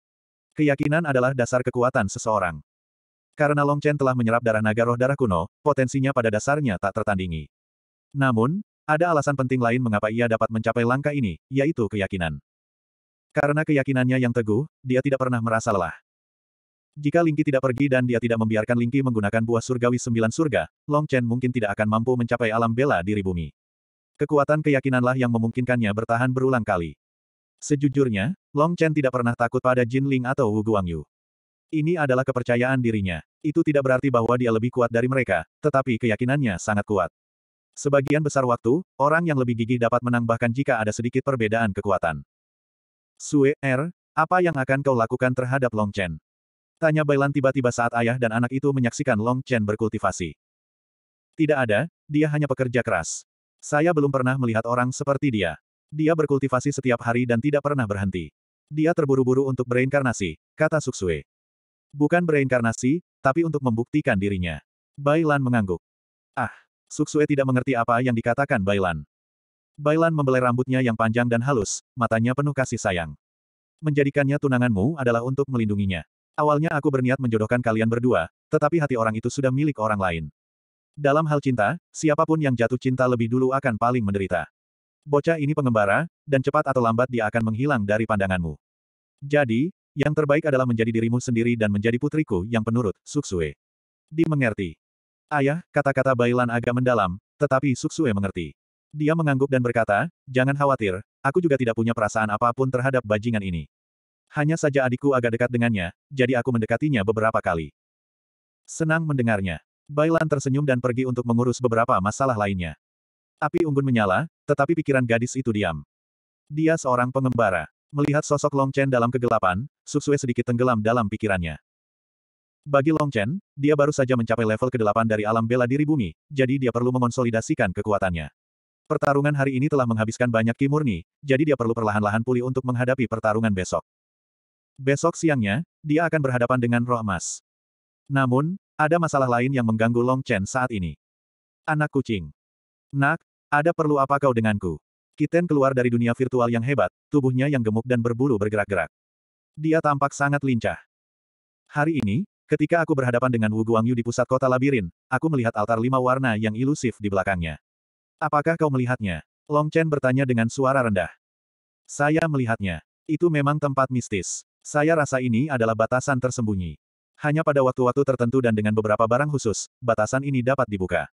Keyakinan adalah dasar kekuatan seseorang. Karena Long Chen telah menyerap darah naga roh darah kuno, potensinya pada dasarnya tak tertandingi. Namun, ada alasan penting lain mengapa ia dapat mencapai langkah ini, yaitu keyakinan. Karena keyakinannya yang teguh, dia tidak pernah merasa lelah. Jika Lingqi tidak pergi dan dia tidak membiarkan Lingqi menggunakan buah surgawi sembilan surga, Long Chen mungkin tidak akan mampu mencapai alam bela diri bumi. Kekuatan keyakinanlah yang memungkinkannya bertahan berulang kali. Sejujurnya, Long Chen tidak pernah takut pada Jin Ling atau Wu Guangyu. Ini adalah kepercayaan dirinya. Itu tidak berarti bahwa dia lebih kuat dari mereka, tetapi keyakinannya sangat kuat. Sebagian besar waktu, orang yang lebih gigih dapat menang bahkan jika ada sedikit perbedaan kekuatan. Sue, Er, apa yang akan kau lakukan terhadap Long Chen? Tanya Bailan tiba-tiba saat ayah dan anak itu menyaksikan Long Chen berkultivasi. Tidak ada, dia hanya pekerja keras. Saya belum pernah melihat orang seperti dia. Dia berkultivasi setiap hari dan tidak pernah berhenti. Dia terburu-buru untuk bereinkarnasi, kata Suksue. Bukan bereinkarnasi, tapi untuk membuktikan dirinya. Bailan mengangguk. Ah, Suksue tidak mengerti apa yang dikatakan Bailan. Bailan membelai rambutnya yang panjang dan halus, matanya penuh kasih sayang. Menjadikannya tunanganmu adalah untuk melindunginya. Awalnya aku berniat menjodohkan kalian berdua, tetapi hati orang itu sudah milik orang lain. Dalam hal cinta, siapapun yang jatuh cinta lebih dulu akan paling menderita. Bocah ini pengembara, dan cepat atau lambat dia akan menghilang dari pandanganmu. Jadi, yang terbaik adalah menjadi dirimu sendiri dan menjadi putriku yang penurut, Suksue. mengerti. Ayah, kata-kata Bailan agak mendalam, tetapi Suksue mengerti. Dia mengangguk dan berkata, jangan khawatir, aku juga tidak punya perasaan apapun terhadap bajingan ini. Hanya saja adikku agak dekat dengannya, jadi aku mendekatinya beberapa kali. Senang mendengarnya. Bailan tersenyum dan pergi untuk mengurus beberapa masalah lainnya. Api unggun menyala, tetapi pikiran gadis itu diam. Dia seorang pengembara. Melihat sosok Long Chen dalam kegelapan, Susue sedikit tenggelam dalam pikirannya. Bagi Long Chen, dia baru saja mencapai level ke-8 dari alam bela diri bumi, jadi dia perlu mengonsolidasikan kekuatannya. Pertarungan hari ini telah menghabiskan banyak ki murni, jadi dia perlu perlahan-lahan pulih untuk menghadapi pertarungan besok. Besok siangnya, dia akan berhadapan dengan roh emas. Namun, ada masalah lain yang mengganggu Long Chen saat ini. Anak kucing. Nak, ada perlu apa kau denganku? Kiten keluar dari dunia virtual yang hebat, tubuhnya yang gemuk dan berbulu bergerak-gerak. Dia tampak sangat lincah. Hari ini, ketika aku berhadapan dengan Wu Guangyu di pusat kota labirin, aku melihat altar lima warna yang ilusif di belakangnya. Apakah kau melihatnya? Long Chen bertanya dengan suara rendah. Saya melihatnya. Itu memang tempat mistis. Saya rasa ini adalah batasan tersembunyi. Hanya pada waktu-waktu tertentu dan dengan beberapa barang khusus, batasan ini dapat dibuka.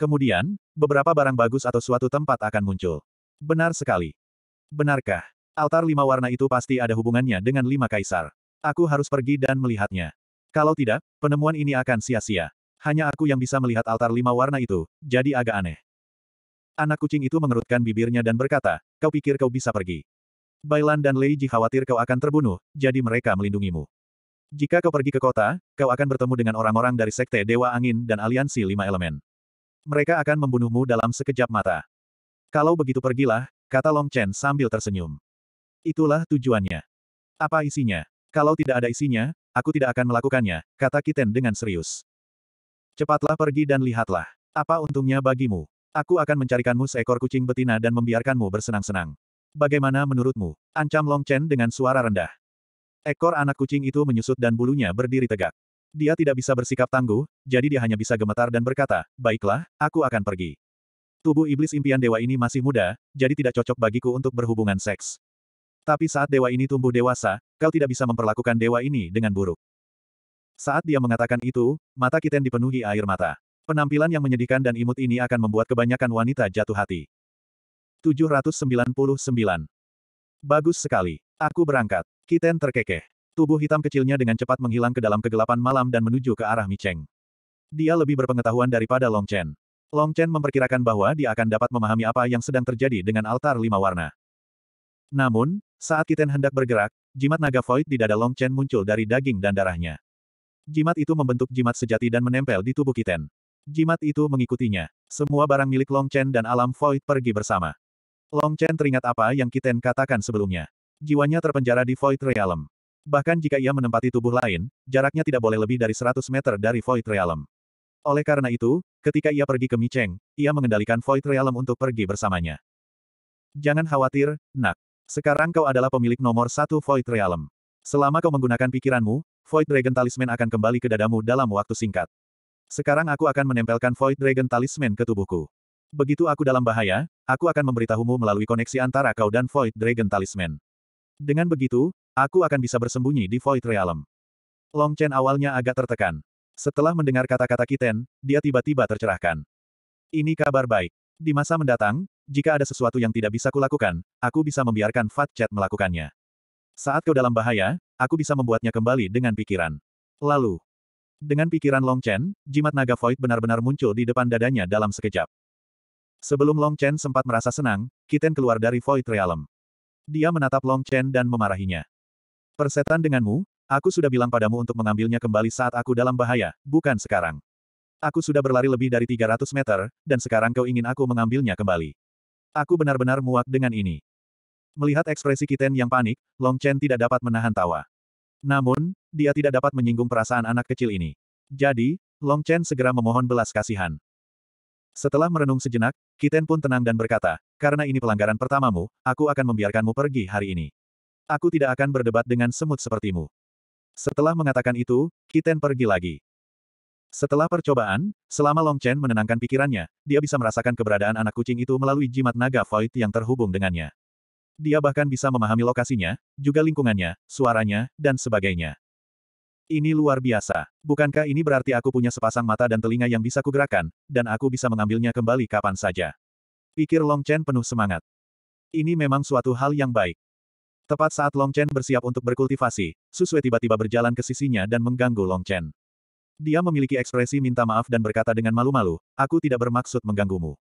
Kemudian, beberapa barang bagus atau suatu tempat akan muncul. Benar sekali. Benarkah? Altar lima warna itu pasti ada hubungannya dengan lima kaisar. Aku harus pergi dan melihatnya. Kalau tidak, penemuan ini akan sia-sia. Hanya aku yang bisa melihat altar lima warna itu, jadi agak aneh. Anak kucing itu mengerutkan bibirnya dan berkata, kau pikir kau bisa pergi. Bailan dan Lei Ji khawatir kau akan terbunuh, jadi mereka melindungimu. Jika kau pergi ke kota, kau akan bertemu dengan orang-orang dari Sekte Dewa Angin dan Aliansi Lima Elemen. Mereka akan membunuhmu dalam sekejap mata. Kalau begitu pergilah, kata Long Chen sambil tersenyum. Itulah tujuannya. Apa isinya? Kalau tidak ada isinya, aku tidak akan melakukannya, kata Kiten dengan serius. Cepatlah pergi dan lihatlah. Apa untungnya bagimu? Aku akan mencarikanmu seekor kucing betina dan membiarkanmu bersenang-senang. Bagaimana menurutmu? Ancam Long Chen dengan suara rendah. Ekor anak kucing itu menyusut dan bulunya berdiri tegak. Dia tidak bisa bersikap tangguh, jadi dia hanya bisa gemetar dan berkata, baiklah, aku akan pergi. Tubuh iblis impian dewa ini masih muda, jadi tidak cocok bagiku untuk berhubungan seks. Tapi saat dewa ini tumbuh dewasa, kau tidak bisa memperlakukan dewa ini dengan buruk. Saat dia mengatakan itu, mata Kiten dipenuhi air mata. Penampilan yang menyedihkan dan imut ini akan membuat kebanyakan wanita jatuh hati. 799. Bagus sekali. Aku berangkat. Kiten terkekeh. Tubuh hitam kecilnya dengan cepat menghilang ke dalam kegelapan malam dan menuju ke arah Mi Cheng. Dia lebih berpengetahuan daripada Long Chen. Long Chen memperkirakan bahwa dia akan dapat memahami apa yang sedang terjadi dengan altar lima warna. Namun, saat Kiten hendak bergerak, jimat naga void di dada Long Chen muncul dari daging dan darahnya. Jimat itu membentuk jimat sejati dan menempel di tubuh Kiten. Jimat itu mengikutinya. Semua barang milik Long Chen dan alam void pergi bersama. Long Chen teringat apa yang Kiten katakan sebelumnya. Jiwanya terpenjara di void realm. Bahkan jika ia menempati tubuh lain, jaraknya tidak boleh lebih dari 100 meter dari Void Realm. Oleh karena itu, ketika ia pergi ke Micheng, ia mengendalikan Void Realm untuk pergi bersamanya. Jangan khawatir, nak. Sekarang kau adalah pemilik nomor satu Void Realm. Selama kau menggunakan pikiranmu, Void Dragon Talisman akan kembali ke dadamu dalam waktu singkat. Sekarang aku akan menempelkan Void Dragon Talisman ke tubuhku. Begitu aku dalam bahaya, aku akan memberitahumu melalui koneksi antara kau dan Void Dragon Talisman. Dengan begitu, Aku akan bisa bersembunyi di Void Realm. Long Chen awalnya agak tertekan. Setelah mendengar kata-kata Kiten, dia tiba-tiba tercerahkan. Ini kabar baik. Di masa mendatang, jika ada sesuatu yang tidak bisa kulakukan, aku bisa membiarkan Fat Chat melakukannya. Saat kau dalam bahaya, aku bisa membuatnya kembali dengan pikiran. Lalu, dengan pikiran Long Chen, jimat naga Void benar-benar muncul di depan dadanya dalam sekejap. Sebelum Long Chen sempat merasa senang, Kiten keluar dari Void Realm. Dia menatap Long Chen dan memarahinya. Persetan denganmu, aku sudah bilang padamu untuk mengambilnya kembali saat aku dalam bahaya, bukan sekarang. Aku sudah berlari lebih dari 300 meter, dan sekarang kau ingin aku mengambilnya kembali. Aku benar-benar muak dengan ini. Melihat ekspresi Kiten yang panik, Long Chen tidak dapat menahan tawa. Namun, dia tidak dapat menyinggung perasaan anak kecil ini. Jadi, Long Chen segera memohon belas kasihan. Setelah merenung sejenak, Kiten pun tenang dan berkata, karena ini pelanggaran pertamamu, aku akan membiarkanmu pergi hari ini aku tidak akan berdebat dengan semut sepertimu. Setelah mengatakan itu, Kiten pergi lagi. Setelah percobaan, selama Long Chen menenangkan pikirannya, dia bisa merasakan keberadaan anak kucing itu melalui jimat naga void yang terhubung dengannya. Dia bahkan bisa memahami lokasinya, juga lingkungannya, suaranya, dan sebagainya. Ini luar biasa. Bukankah ini berarti aku punya sepasang mata dan telinga yang bisa kugerakan, dan aku bisa mengambilnya kembali kapan saja? Pikir Long Chen penuh semangat. Ini memang suatu hal yang baik. Tepat saat Long Chen bersiap untuk berkultivasi, Susue tiba-tiba berjalan ke sisinya dan mengganggu Long Chen. Dia memiliki ekspresi minta maaf dan berkata dengan malu-malu, aku tidak bermaksud mengganggumu.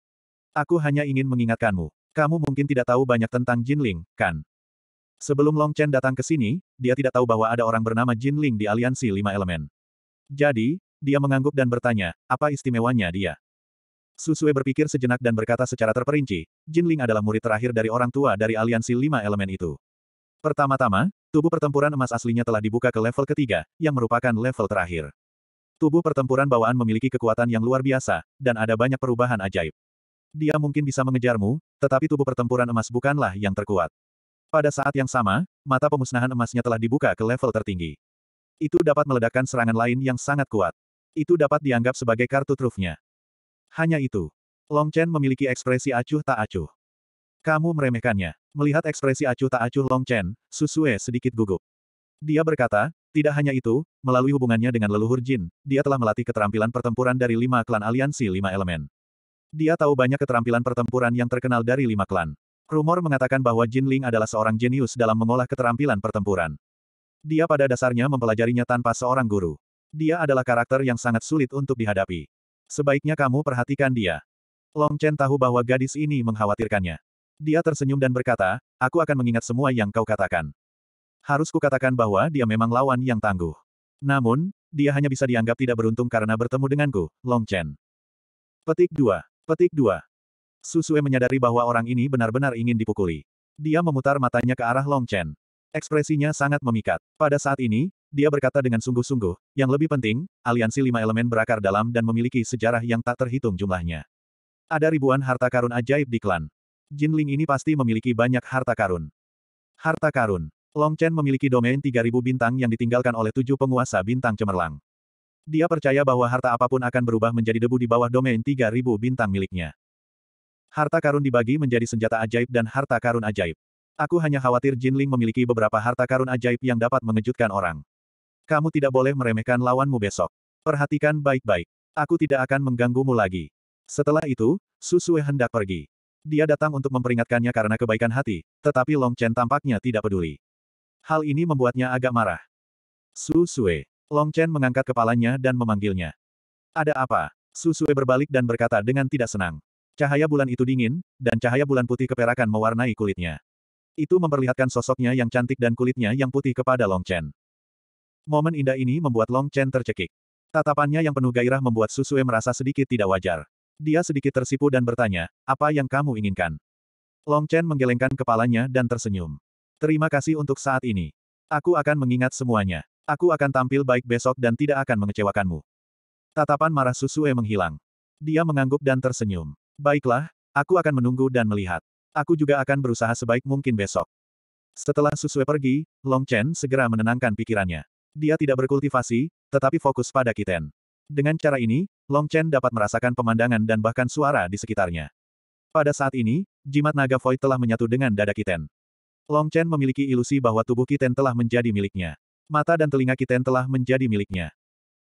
Aku hanya ingin mengingatkanmu. Kamu mungkin tidak tahu banyak tentang Jin Ling, kan? Sebelum Long Chen datang ke sini, dia tidak tahu bahwa ada orang bernama Jin Ling di aliansi lima elemen. Jadi, dia mengangguk dan bertanya, apa istimewanya dia? Susue berpikir sejenak dan berkata secara terperinci, Jin Ling adalah murid terakhir dari orang tua dari aliansi lima elemen itu. Pertama-tama, tubuh pertempuran emas aslinya telah dibuka ke level ketiga, yang merupakan level terakhir. Tubuh pertempuran bawaan memiliki kekuatan yang luar biasa, dan ada banyak perubahan ajaib. Dia mungkin bisa mengejarmu, tetapi tubuh pertempuran emas bukanlah yang terkuat. Pada saat yang sama, mata pemusnahan emasnya telah dibuka ke level tertinggi. Itu dapat meledakkan serangan lain yang sangat kuat. Itu dapat dianggap sebagai kartu trufnya. Hanya itu. Long Chen memiliki ekspresi acuh tak acuh. Kamu meremehkannya. Melihat ekspresi acuh tak acuh Long Chen, Susue sedikit gugup. Dia berkata, tidak hanya itu, melalui hubungannya dengan leluhur Jin, dia telah melatih keterampilan pertempuran dari lima klan aliansi lima elemen. Dia tahu banyak keterampilan pertempuran yang terkenal dari lima klan. Rumor mengatakan bahwa Jin Ling adalah seorang jenius dalam mengolah keterampilan pertempuran. Dia pada dasarnya mempelajarinya tanpa seorang guru. Dia adalah karakter yang sangat sulit untuk dihadapi. Sebaiknya kamu perhatikan dia. Long Chen tahu bahwa gadis ini mengkhawatirkannya. Dia tersenyum dan berkata, aku akan mengingat semua yang kau katakan. Harus kukatakan bahwa dia memang lawan yang tangguh. Namun, dia hanya bisa dianggap tidak beruntung karena bertemu denganku, Long Chen. Petik 2. Petik 2. Susue menyadari bahwa orang ini benar-benar ingin dipukuli. Dia memutar matanya ke arah Long Chen. Ekspresinya sangat memikat. Pada saat ini, dia berkata dengan sungguh-sungguh, yang lebih penting, aliansi lima elemen berakar dalam dan memiliki sejarah yang tak terhitung jumlahnya. Ada ribuan harta karun ajaib di klan. Jinling ini pasti memiliki banyak harta karun. Harta karun. Long Chen memiliki domain 3000 bintang yang ditinggalkan oleh tujuh penguasa bintang cemerlang. Dia percaya bahwa harta apapun akan berubah menjadi debu di bawah domain 3000 bintang miliknya. Harta karun dibagi menjadi senjata ajaib dan harta karun ajaib. Aku hanya khawatir Jinling memiliki beberapa harta karun ajaib yang dapat mengejutkan orang. Kamu tidak boleh meremehkan lawanmu besok. Perhatikan baik-baik. Aku tidak akan mengganggumu lagi. Setelah itu, Susue hendak pergi. Dia datang untuk memperingatkannya karena kebaikan hati, tetapi Long Chen tampaknya tidak peduli. Hal ini membuatnya agak marah. Su Sue. Long Chen mengangkat kepalanya dan memanggilnya. Ada apa? Su Sue berbalik dan berkata dengan tidak senang. Cahaya bulan itu dingin, dan cahaya bulan putih keperakan mewarnai kulitnya. Itu memperlihatkan sosoknya yang cantik dan kulitnya yang putih kepada Long Chen. Momen indah ini membuat Long Chen tercekik. Tatapannya yang penuh gairah membuat Susue merasa sedikit tidak wajar. Dia sedikit tersipu dan bertanya, apa yang kamu inginkan? Long Chen menggelengkan kepalanya dan tersenyum. Terima kasih untuk saat ini. Aku akan mengingat semuanya. Aku akan tampil baik besok dan tidak akan mengecewakanmu. Tatapan marah Susue menghilang. Dia mengangguk dan tersenyum. Baiklah, aku akan menunggu dan melihat. Aku juga akan berusaha sebaik mungkin besok. Setelah Susue pergi, Long Chen segera menenangkan pikirannya. Dia tidak berkultivasi, tetapi fokus pada Kiten. Dengan cara ini, Long Chen dapat merasakan pemandangan dan bahkan suara di sekitarnya. Pada saat ini, jimat naga void telah menyatu dengan dada Kiten. Long Chen memiliki ilusi bahwa tubuh Kiten telah menjadi miliknya. Mata dan telinga Kiten telah menjadi miliknya.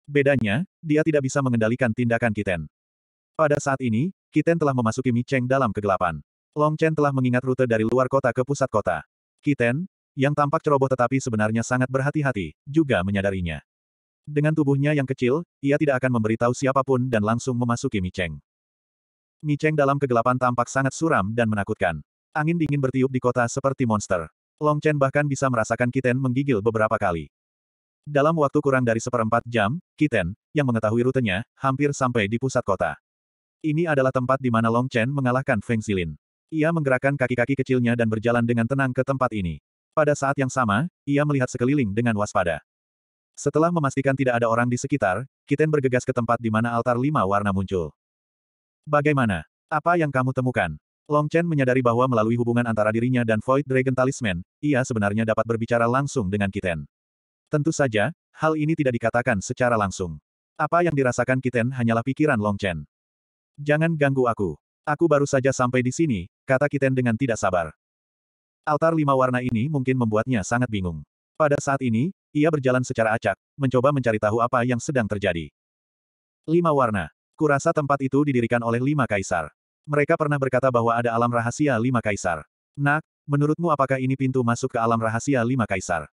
Bedanya, dia tidak bisa mengendalikan tindakan Kiten. Pada saat ini, Kiten telah memasuki Mi Cheng dalam kegelapan. Long Chen telah mengingat rute dari luar kota ke pusat kota. Kiten, yang tampak ceroboh tetapi sebenarnya sangat berhati-hati, juga menyadarinya. Dengan tubuhnya yang kecil, ia tidak akan memberitahu siapapun dan langsung memasuki Mi Cheng. Mi Cheng dalam kegelapan tampak sangat suram dan menakutkan. Angin dingin bertiup di kota seperti monster. Long Chen bahkan bisa merasakan Kiten menggigil beberapa kali. Dalam waktu kurang dari seperempat jam, Kiten, yang mengetahui rutenya, hampir sampai di pusat kota. Ini adalah tempat di mana Long Chen mengalahkan Feng Xilin. Ia menggerakkan kaki-kaki kecilnya dan berjalan dengan tenang ke tempat ini. Pada saat yang sama, ia melihat sekeliling dengan waspada. Setelah memastikan tidak ada orang di sekitar, Kiten bergegas ke tempat di mana altar lima warna muncul. Bagaimana? Apa yang kamu temukan? Long Chen menyadari bahwa melalui hubungan antara dirinya dan Void Dragon Talisman, ia sebenarnya dapat berbicara langsung dengan Kiten. Tentu saja, hal ini tidak dikatakan secara langsung. Apa yang dirasakan Kiten hanyalah pikiran Long Chen. Jangan ganggu aku. Aku baru saja sampai di sini, kata Kiten dengan tidak sabar. Altar lima warna ini mungkin membuatnya sangat bingung. Pada saat ini, ia berjalan secara acak, mencoba mencari tahu apa yang sedang terjadi. Lima warna. Kurasa tempat itu didirikan oleh lima kaisar. Mereka pernah berkata bahwa ada alam rahasia lima kaisar. Nak, menurutmu apakah ini pintu masuk ke alam rahasia lima kaisar?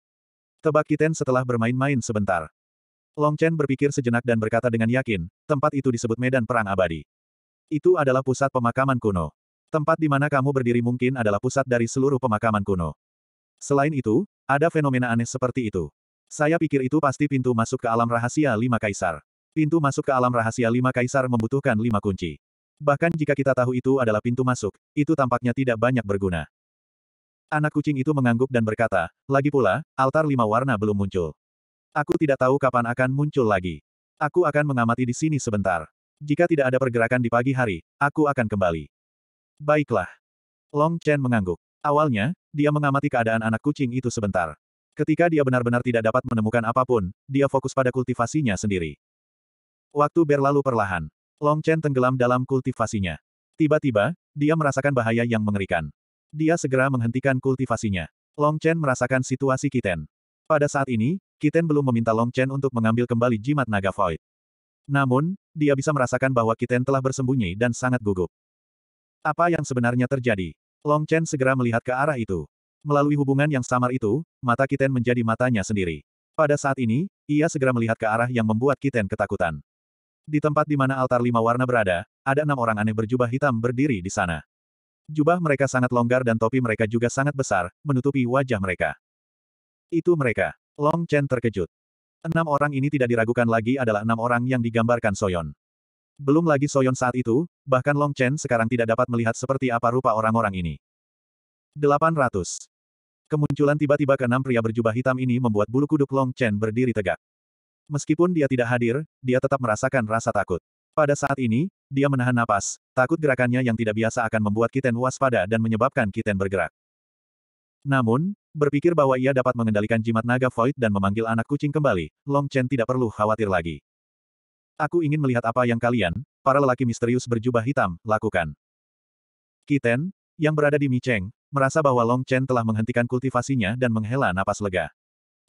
Tebak Kiten setelah bermain-main sebentar. Long Chen berpikir sejenak dan berkata dengan yakin, tempat itu disebut medan perang abadi. Itu adalah pusat pemakaman kuno. Tempat di mana kamu berdiri mungkin adalah pusat dari seluruh pemakaman kuno. Selain itu, ada fenomena aneh seperti itu. Saya pikir itu pasti pintu masuk ke alam rahasia lima kaisar. Pintu masuk ke alam rahasia lima kaisar membutuhkan lima kunci. Bahkan jika kita tahu itu adalah pintu masuk, itu tampaknya tidak banyak berguna. Anak kucing itu mengangguk dan berkata, lagi pula, altar lima warna belum muncul. Aku tidak tahu kapan akan muncul lagi. Aku akan mengamati di sini sebentar. Jika tidak ada pergerakan di pagi hari, aku akan kembali. Baiklah. Long Chen mengangguk. Awalnya, dia mengamati keadaan anak kucing itu sebentar. Ketika dia benar-benar tidak dapat menemukan apapun, dia fokus pada kultivasinya sendiri. Waktu berlalu perlahan. Long Chen tenggelam dalam kultivasinya. Tiba-tiba, dia merasakan bahaya yang mengerikan. Dia segera menghentikan kultivasinya. Long Chen merasakan situasi Kiten. Pada saat ini, Kiten belum meminta Long Chen untuk mengambil kembali jimat naga void. Namun, dia bisa merasakan bahwa Kiten telah bersembunyi dan sangat gugup. Apa yang sebenarnya terjadi? Long Chen segera melihat ke arah itu. Melalui hubungan yang samar itu, mata Kiten menjadi matanya sendiri. Pada saat ini, ia segera melihat ke arah yang membuat Kiten ketakutan. Di tempat di mana altar lima warna berada, ada enam orang aneh berjubah hitam berdiri di sana. Jubah mereka sangat longgar dan topi mereka juga sangat besar, menutupi wajah mereka. Itu mereka. Long Chen terkejut. Enam orang ini tidak diragukan lagi adalah enam orang yang digambarkan Soyon. Belum lagi Soyon saat itu, bahkan Long Chen sekarang tidak dapat melihat seperti apa rupa orang-orang ini. 800. Kemunculan tiba-tiba keenam pria berjubah hitam ini membuat bulu kuduk Long Chen berdiri tegak. Meskipun dia tidak hadir, dia tetap merasakan rasa takut. Pada saat ini, dia menahan napas, takut gerakannya yang tidak biasa akan membuat Kiten waspada dan menyebabkan Kiten bergerak. Namun, berpikir bahwa ia dapat mengendalikan jimat naga void dan memanggil anak kucing kembali, Long Chen tidak perlu khawatir lagi. Aku ingin melihat apa yang kalian, para lelaki misterius berjubah hitam, lakukan. Kiten, yang berada di Mi Cheng, merasa bahwa Long Chen telah menghentikan kultivasinya dan menghela napas lega.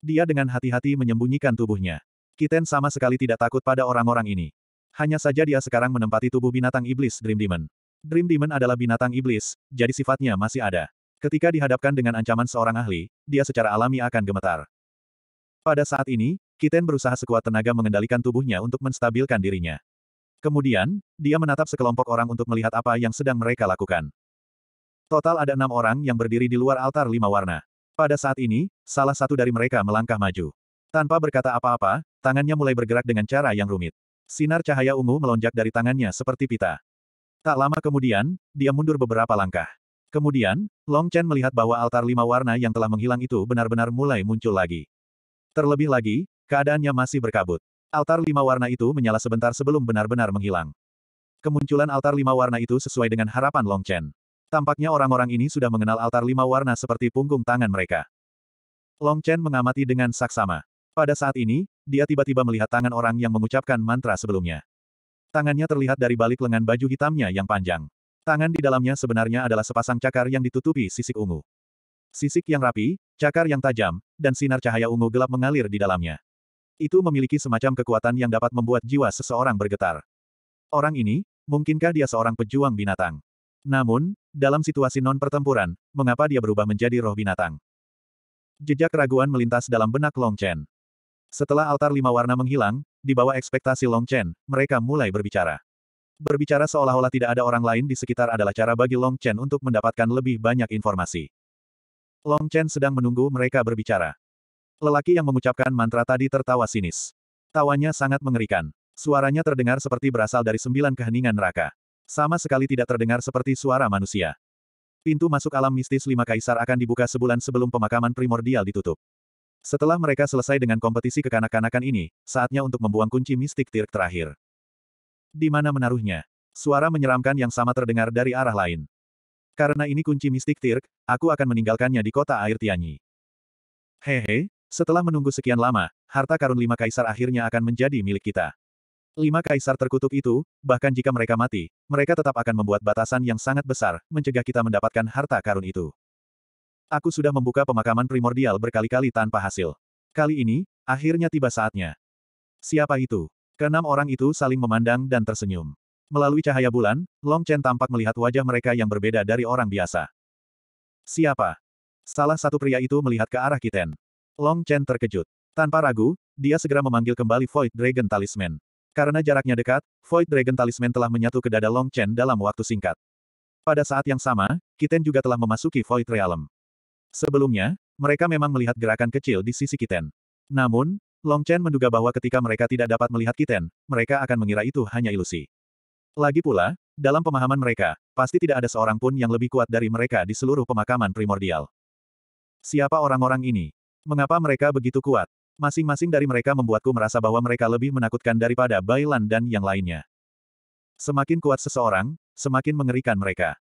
Dia dengan hati-hati menyembunyikan tubuhnya. Kiten sama sekali tidak takut pada orang-orang ini. Hanya saja dia sekarang menempati tubuh binatang iblis Dream Demon. Dream Demon adalah binatang iblis, jadi sifatnya masih ada. Ketika dihadapkan dengan ancaman seorang ahli, dia secara alami akan gemetar. Pada saat ini, Kiten berusaha sekuat tenaga mengendalikan tubuhnya untuk menstabilkan dirinya. Kemudian, dia menatap sekelompok orang untuk melihat apa yang sedang mereka lakukan. Total ada enam orang yang berdiri di luar altar lima warna. Pada saat ini, salah satu dari mereka melangkah maju. Tanpa berkata apa-apa, tangannya mulai bergerak dengan cara yang rumit. Sinar cahaya ungu melonjak dari tangannya seperti pita. Tak lama kemudian, dia mundur beberapa langkah. Kemudian, Long Chen melihat bahwa altar lima warna yang telah menghilang itu benar-benar mulai muncul lagi. Terlebih lagi, keadaannya masih berkabut. Altar lima warna itu menyala sebentar sebelum benar-benar menghilang. Kemunculan altar lima warna itu sesuai dengan harapan Long Chen. Tampaknya orang-orang ini sudah mengenal altar lima warna seperti punggung tangan mereka. Long Chen mengamati dengan saksama. Pada saat ini, dia tiba-tiba melihat tangan orang yang mengucapkan mantra sebelumnya. Tangannya terlihat dari balik lengan baju hitamnya yang panjang. Tangan di dalamnya sebenarnya adalah sepasang cakar yang ditutupi sisik ungu. Sisik yang rapi, cakar yang tajam, dan sinar cahaya ungu gelap mengalir di dalamnya. Itu memiliki semacam kekuatan yang dapat membuat jiwa seseorang bergetar. Orang ini, mungkinkah dia seorang pejuang binatang? Namun, dalam situasi non-pertempuran, mengapa dia berubah menjadi roh binatang? Jejak keraguan melintas dalam benak Long Chen. Setelah altar lima warna menghilang, di bawah ekspektasi Long Chen, mereka mulai berbicara. Berbicara seolah-olah tidak ada orang lain di sekitar adalah cara bagi Long Chen untuk mendapatkan lebih banyak informasi. Long Chen sedang menunggu mereka berbicara. Lelaki yang mengucapkan mantra tadi tertawa sinis. Tawanya sangat mengerikan. Suaranya terdengar seperti berasal dari sembilan keheningan neraka. Sama sekali tidak terdengar seperti suara manusia. Pintu masuk alam mistis lima kaisar akan dibuka sebulan sebelum pemakaman primordial ditutup. Setelah mereka selesai dengan kompetisi kekanak-kanakan ini, saatnya untuk membuang kunci mistik tirk terakhir. Di mana menaruhnya? Suara menyeramkan yang sama terdengar dari arah lain. Karena ini kunci mistik tirk, aku akan meninggalkannya di kota air Tianyi. Hehe, setelah menunggu sekian lama, harta karun lima kaisar akhirnya akan menjadi milik kita. Lima kaisar terkutuk itu, bahkan jika mereka mati, mereka tetap akan membuat batasan yang sangat besar, mencegah kita mendapatkan harta karun itu. Aku sudah membuka pemakaman primordial berkali-kali tanpa hasil. Kali ini, akhirnya tiba saatnya. Siapa itu? Kenam orang itu saling memandang dan tersenyum. Melalui cahaya bulan, Long Chen tampak melihat wajah mereka yang berbeda dari orang biasa. Siapa? Salah satu pria itu melihat ke arah Kiten. Long Chen terkejut. Tanpa ragu, dia segera memanggil kembali Void Dragon Talisman. Karena jaraknya dekat, Void Dragon Talisman telah menyatu ke dada Long Chen dalam waktu singkat. Pada saat yang sama, Kiten juga telah memasuki Void Realm. Sebelumnya, mereka memang melihat gerakan kecil di sisi Kiten. Namun, Long Chen menduga bahwa ketika mereka tidak dapat melihat Kiten, mereka akan mengira itu hanya ilusi. Lagi pula, dalam pemahaman mereka, pasti tidak ada seorang pun yang lebih kuat dari mereka di seluruh pemakaman primordial. Siapa orang-orang ini? Mengapa mereka begitu kuat? Masing-masing dari mereka membuatku merasa bahwa mereka lebih menakutkan daripada Bailan dan yang lainnya. Semakin kuat seseorang, semakin mengerikan mereka.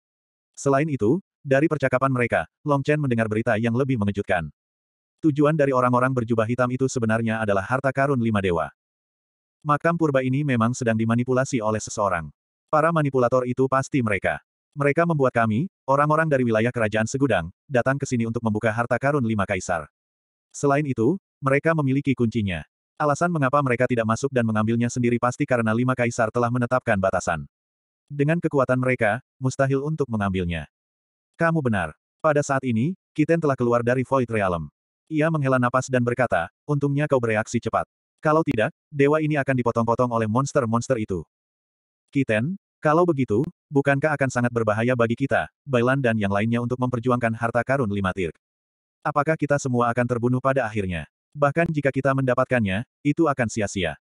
Selain itu, dari percakapan mereka, Long Chen mendengar berita yang lebih mengejutkan. Tujuan dari orang-orang berjubah hitam itu sebenarnya adalah harta karun lima dewa. Makam purba ini memang sedang dimanipulasi oleh seseorang. Para manipulator itu pasti mereka. Mereka membuat kami, orang-orang dari wilayah kerajaan Segudang, datang ke sini untuk membuka harta karun lima kaisar. Selain itu, mereka memiliki kuncinya. Alasan mengapa mereka tidak masuk dan mengambilnya sendiri pasti karena lima kaisar telah menetapkan batasan. Dengan kekuatan mereka, mustahil untuk mengambilnya. Kamu benar. Pada saat ini, Kiten telah keluar dari Void Realm. Ia menghela napas dan berkata, untungnya kau bereaksi cepat. Kalau tidak, dewa ini akan dipotong-potong oleh monster-monster itu. Kiten, kalau begitu, bukankah akan sangat berbahaya bagi kita, Bailan dan yang lainnya untuk memperjuangkan harta karun lima tir? Apakah kita semua akan terbunuh pada akhirnya? Bahkan jika kita mendapatkannya, itu akan sia-sia.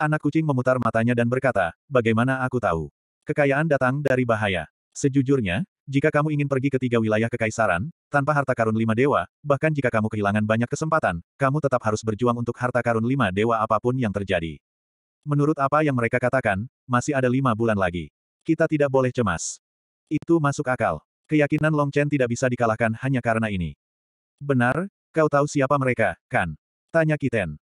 Anak kucing memutar matanya dan berkata, bagaimana aku tahu? Kekayaan datang dari bahaya. Sejujurnya, jika kamu ingin pergi ke tiga wilayah kekaisaran, tanpa harta karun lima dewa, bahkan jika kamu kehilangan banyak kesempatan, kamu tetap harus berjuang untuk harta karun lima dewa apapun yang terjadi. Menurut apa yang mereka katakan, masih ada lima bulan lagi. Kita tidak boleh cemas. Itu masuk akal. Keyakinan Long Chen tidak bisa dikalahkan hanya karena ini. Benar, kau tahu siapa mereka, kan? Tanya Kiten.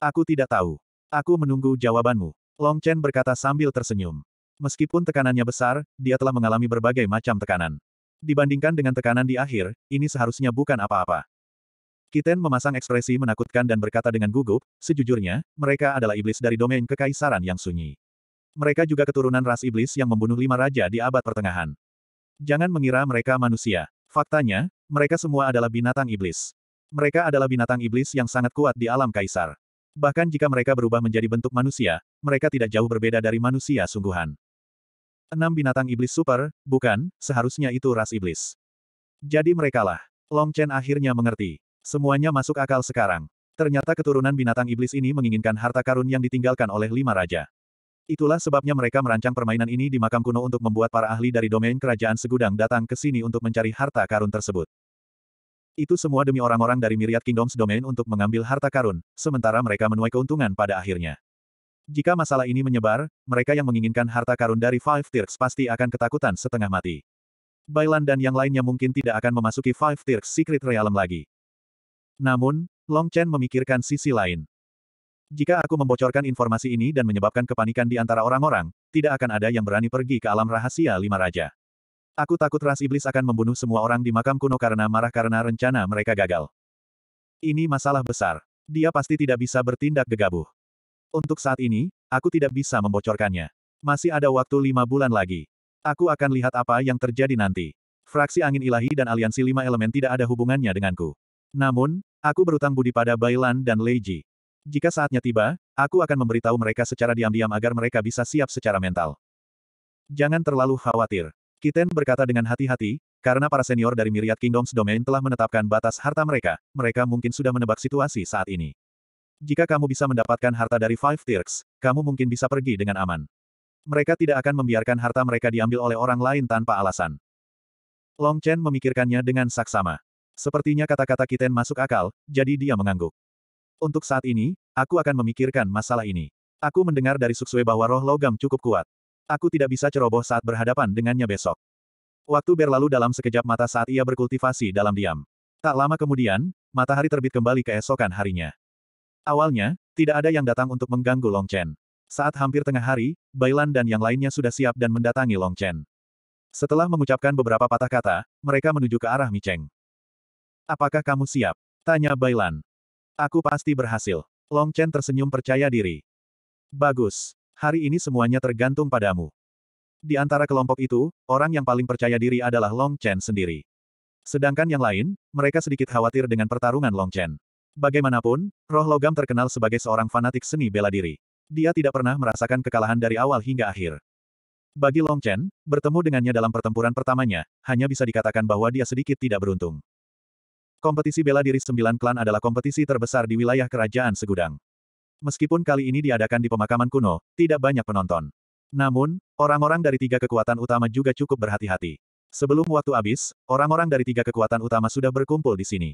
Aku tidak tahu. Aku menunggu jawabanmu. Long Chen berkata sambil tersenyum. Meskipun tekanannya besar, dia telah mengalami berbagai macam tekanan. Dibandingkan dengan tekanan di akhir, ini seharusnya bukan apa-apa. Kiten memasang ekspresi menakutkan dan berkata dengan gugup, sejujurnya, mereka adalah iblis dari domain kekaisaran yang sunyi. Mereka juga keturunan ras iblis yang membunuh lima raja di abad pertengahan. Jangan mengira mereka manusia. Faktanya, mereka semua adalah binatang iblis. Mereka adalah binatang iblis yang sangat kuat di alam kaisar. Bahkan jika mereka berubah menjadi bentuk manusia, mereka tidak jauh berbeda dari manusia sungguhan. Enam binatang iblis super, bukan, seharusnya itu ras iblis. Jadi merekalah. Long Chen akhirnya mengerti. Semuanya masuk akal sekarang. Ternyata keturunan binatang iblis ini menginginkan harta karun yang ditinggalkan oleh lima raja. Itulah sebabnya mereka merancang permainan ini di makam kuno untuk membuat para ahli dari domain kerajaan segudang datang ke sini untuk mencari harta karun tersebut. Itu semua demi orang-orang dari Myriad Kingdoms Domain untuk mengambil harta karun, sementara mereka menuai keuntungan pada akhirnya. Jika masalah ini menyebar, mereka yang menginginkan harta karun dari Five Tirks pasti akan ketakutan setengah mati. Bailan dan yang lainnya mungkin tidak akan memasuki Five Tirks Secret Realm lagi. Namun, Long Chen memikirkan sisi lain. Jika aku membocorkan informasi ini dan menyebabkan kepanikan di antara orang-orang, tidak akan ada yang berani pergi ke alam rahasia lima raja. Aku takut ras iblis akan membunuh semua orang di makam kuno karena marah karena rencana mereka gagal. Ini masalah besar. Dia pasti tidak bisa bertindak gegabah. Untuk saat ini, aku tidak bisa membocorkannya. Masih ada waktu lima bulan lagi. Aku akan lihat apa yang terjadi nanti. Fraksi Angin Ilahi dan Aliansi Lima Elemen tidak ada hubungannya denganku. Namun, aku berutang budi pada Bailan dan Leiji. Jika saatnya tiba, aku akan memberitahu mereka secara diam-diam agar mereka bisa siap secara mental. Jangan terlalu khawatir. Kiten berkata dengan hati-hati, karena para senior dari Myriad Kingdoms Domain telah menetapkan batas harta mereka, mereka mungkin sudah menebak situasi saat ini. Jika kamu bisa mendapatkan harta dari Five Tirks, kamu mungkin bisa pergi dengan aman. Mereka tidak akan membiarkan harta mereka diambil oleh orang lain tanpa alasan. Long Chen memikirkannya dengan saksama. Sepertinya kata-kata Kiten masuk akal, jadi dia mengangguk. Untuk saat ini, aku akan memikirkan masalah ini. Aku mendengar dari Suksue bahwa roh logam cukup kuat. Aku tidak bisa ceroboh saat berhadapan dengannya besok. Waktu berlalu dalam sekejap mata saat ia berkultivasi dalam diam. Tak lama kemudian, matahari terbit kembali keesokan harinya. Awalnya, tidak ada yang datang untuk mengganggu Long Chen. Saat hampir tengah hari, Bailan dan yang lainnya sudah siap dan mendatangi Long Chen. Setelah mengucapkan beberapa patah kata, mereka menuju ke arah Micheng. Apakah kamu siap? Tanya Bailan. Aku pasti berhasil. Long Chen tersenyum percaya diri. Bagus. Hari ini semuanya tergantung padamu. Di antara kelompok itu, orang yang paling percaya diri adalah Long Chen sendiri. Sedangkan yang lain, mereka sedikit khawatir dengan pertarungan Long Chen. Bagaimanapun, roh logam terkenal sebagai seorang fanatik seni bela diri. Dia tidak pernah merasakan kekalahan dari awal hingga akhir. Bagi Long Chen, bertemu dengannya dalam pertempuran pertamanya, hanya bisa dikatakan bahwa dia sedikit tidak beruntung. Kompetisi bela diri sembilan klan adalah kompetisi terbesar di wilayah kerajaan segudang. Meskipun kali ini diadakan di pemakaman kuno, tidak banyak penonton. Namun, orang-orang dari tiga kekuatan utama juga cukup berhati-hati. Sebelum waktu habis, orang-orang dari tiga kekuatan utama sudah berkumpul di sini.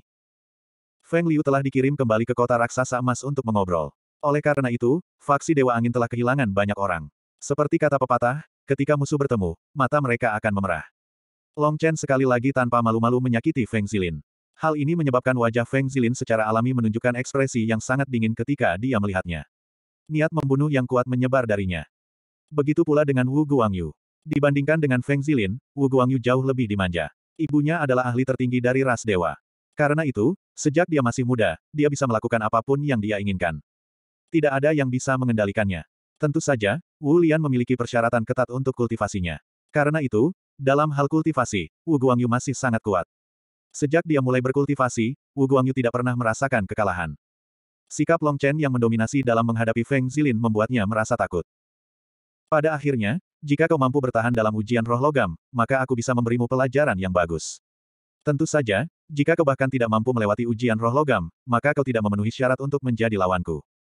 Feng Liu telah dikirim kembali ke kota raksasa emas untuk mengobrol. Oleh karena itu, faksi Dewa Angin telah kehilangan banyak orang. Seperti kata pepatah, ketika musuh bertemu, mata mereka akan memerah. Long Chen sekali lagi tanpa malu-malu menyakiti Feng Zilin. Hal ini menyebabkan wajah Feng Zilin secara alami menunjukkan ekspresi yang sangat dingin ketika dia melihatnya. Niat membunuh yang kuat menyebar darinya. Begitu pula dengan Wu Guangyu. Dibandingkan dengan Feng Zilin, Wu Guangyu jauh lebih dimanja. Ibunya adalah ahli tertinggi dari ras dewa. Karena itu, sejak dia masih muda, dia bisa melakukan apapun yang dia inginkan. Tidak ada yang bisa mengendalikannya. Tentu saja, Wu Lian memiliki persyaratan ketat untuk kultivasinya. Karena itu, dalam hal kultivasi, Wu Guangyu masih sangat kuat. Sejak dia mulai berkultivasi, Wu Guangyu tidak pernah merasakan kekalahan. Sikap Long Chen yang mendominasi dalam menghadapi Feng Zilin membuatnya merasa takut. Pada akhirnya, jika kau mampu bertahan dalam ujian roh logam, maka aku bisa memberimu pelajaran yang bagus. Tentu saja, jika kau bahkan tidak mampu melewati ujian roh logam, maka kau tidak memenuhi syarat untuk menjadi lawanku.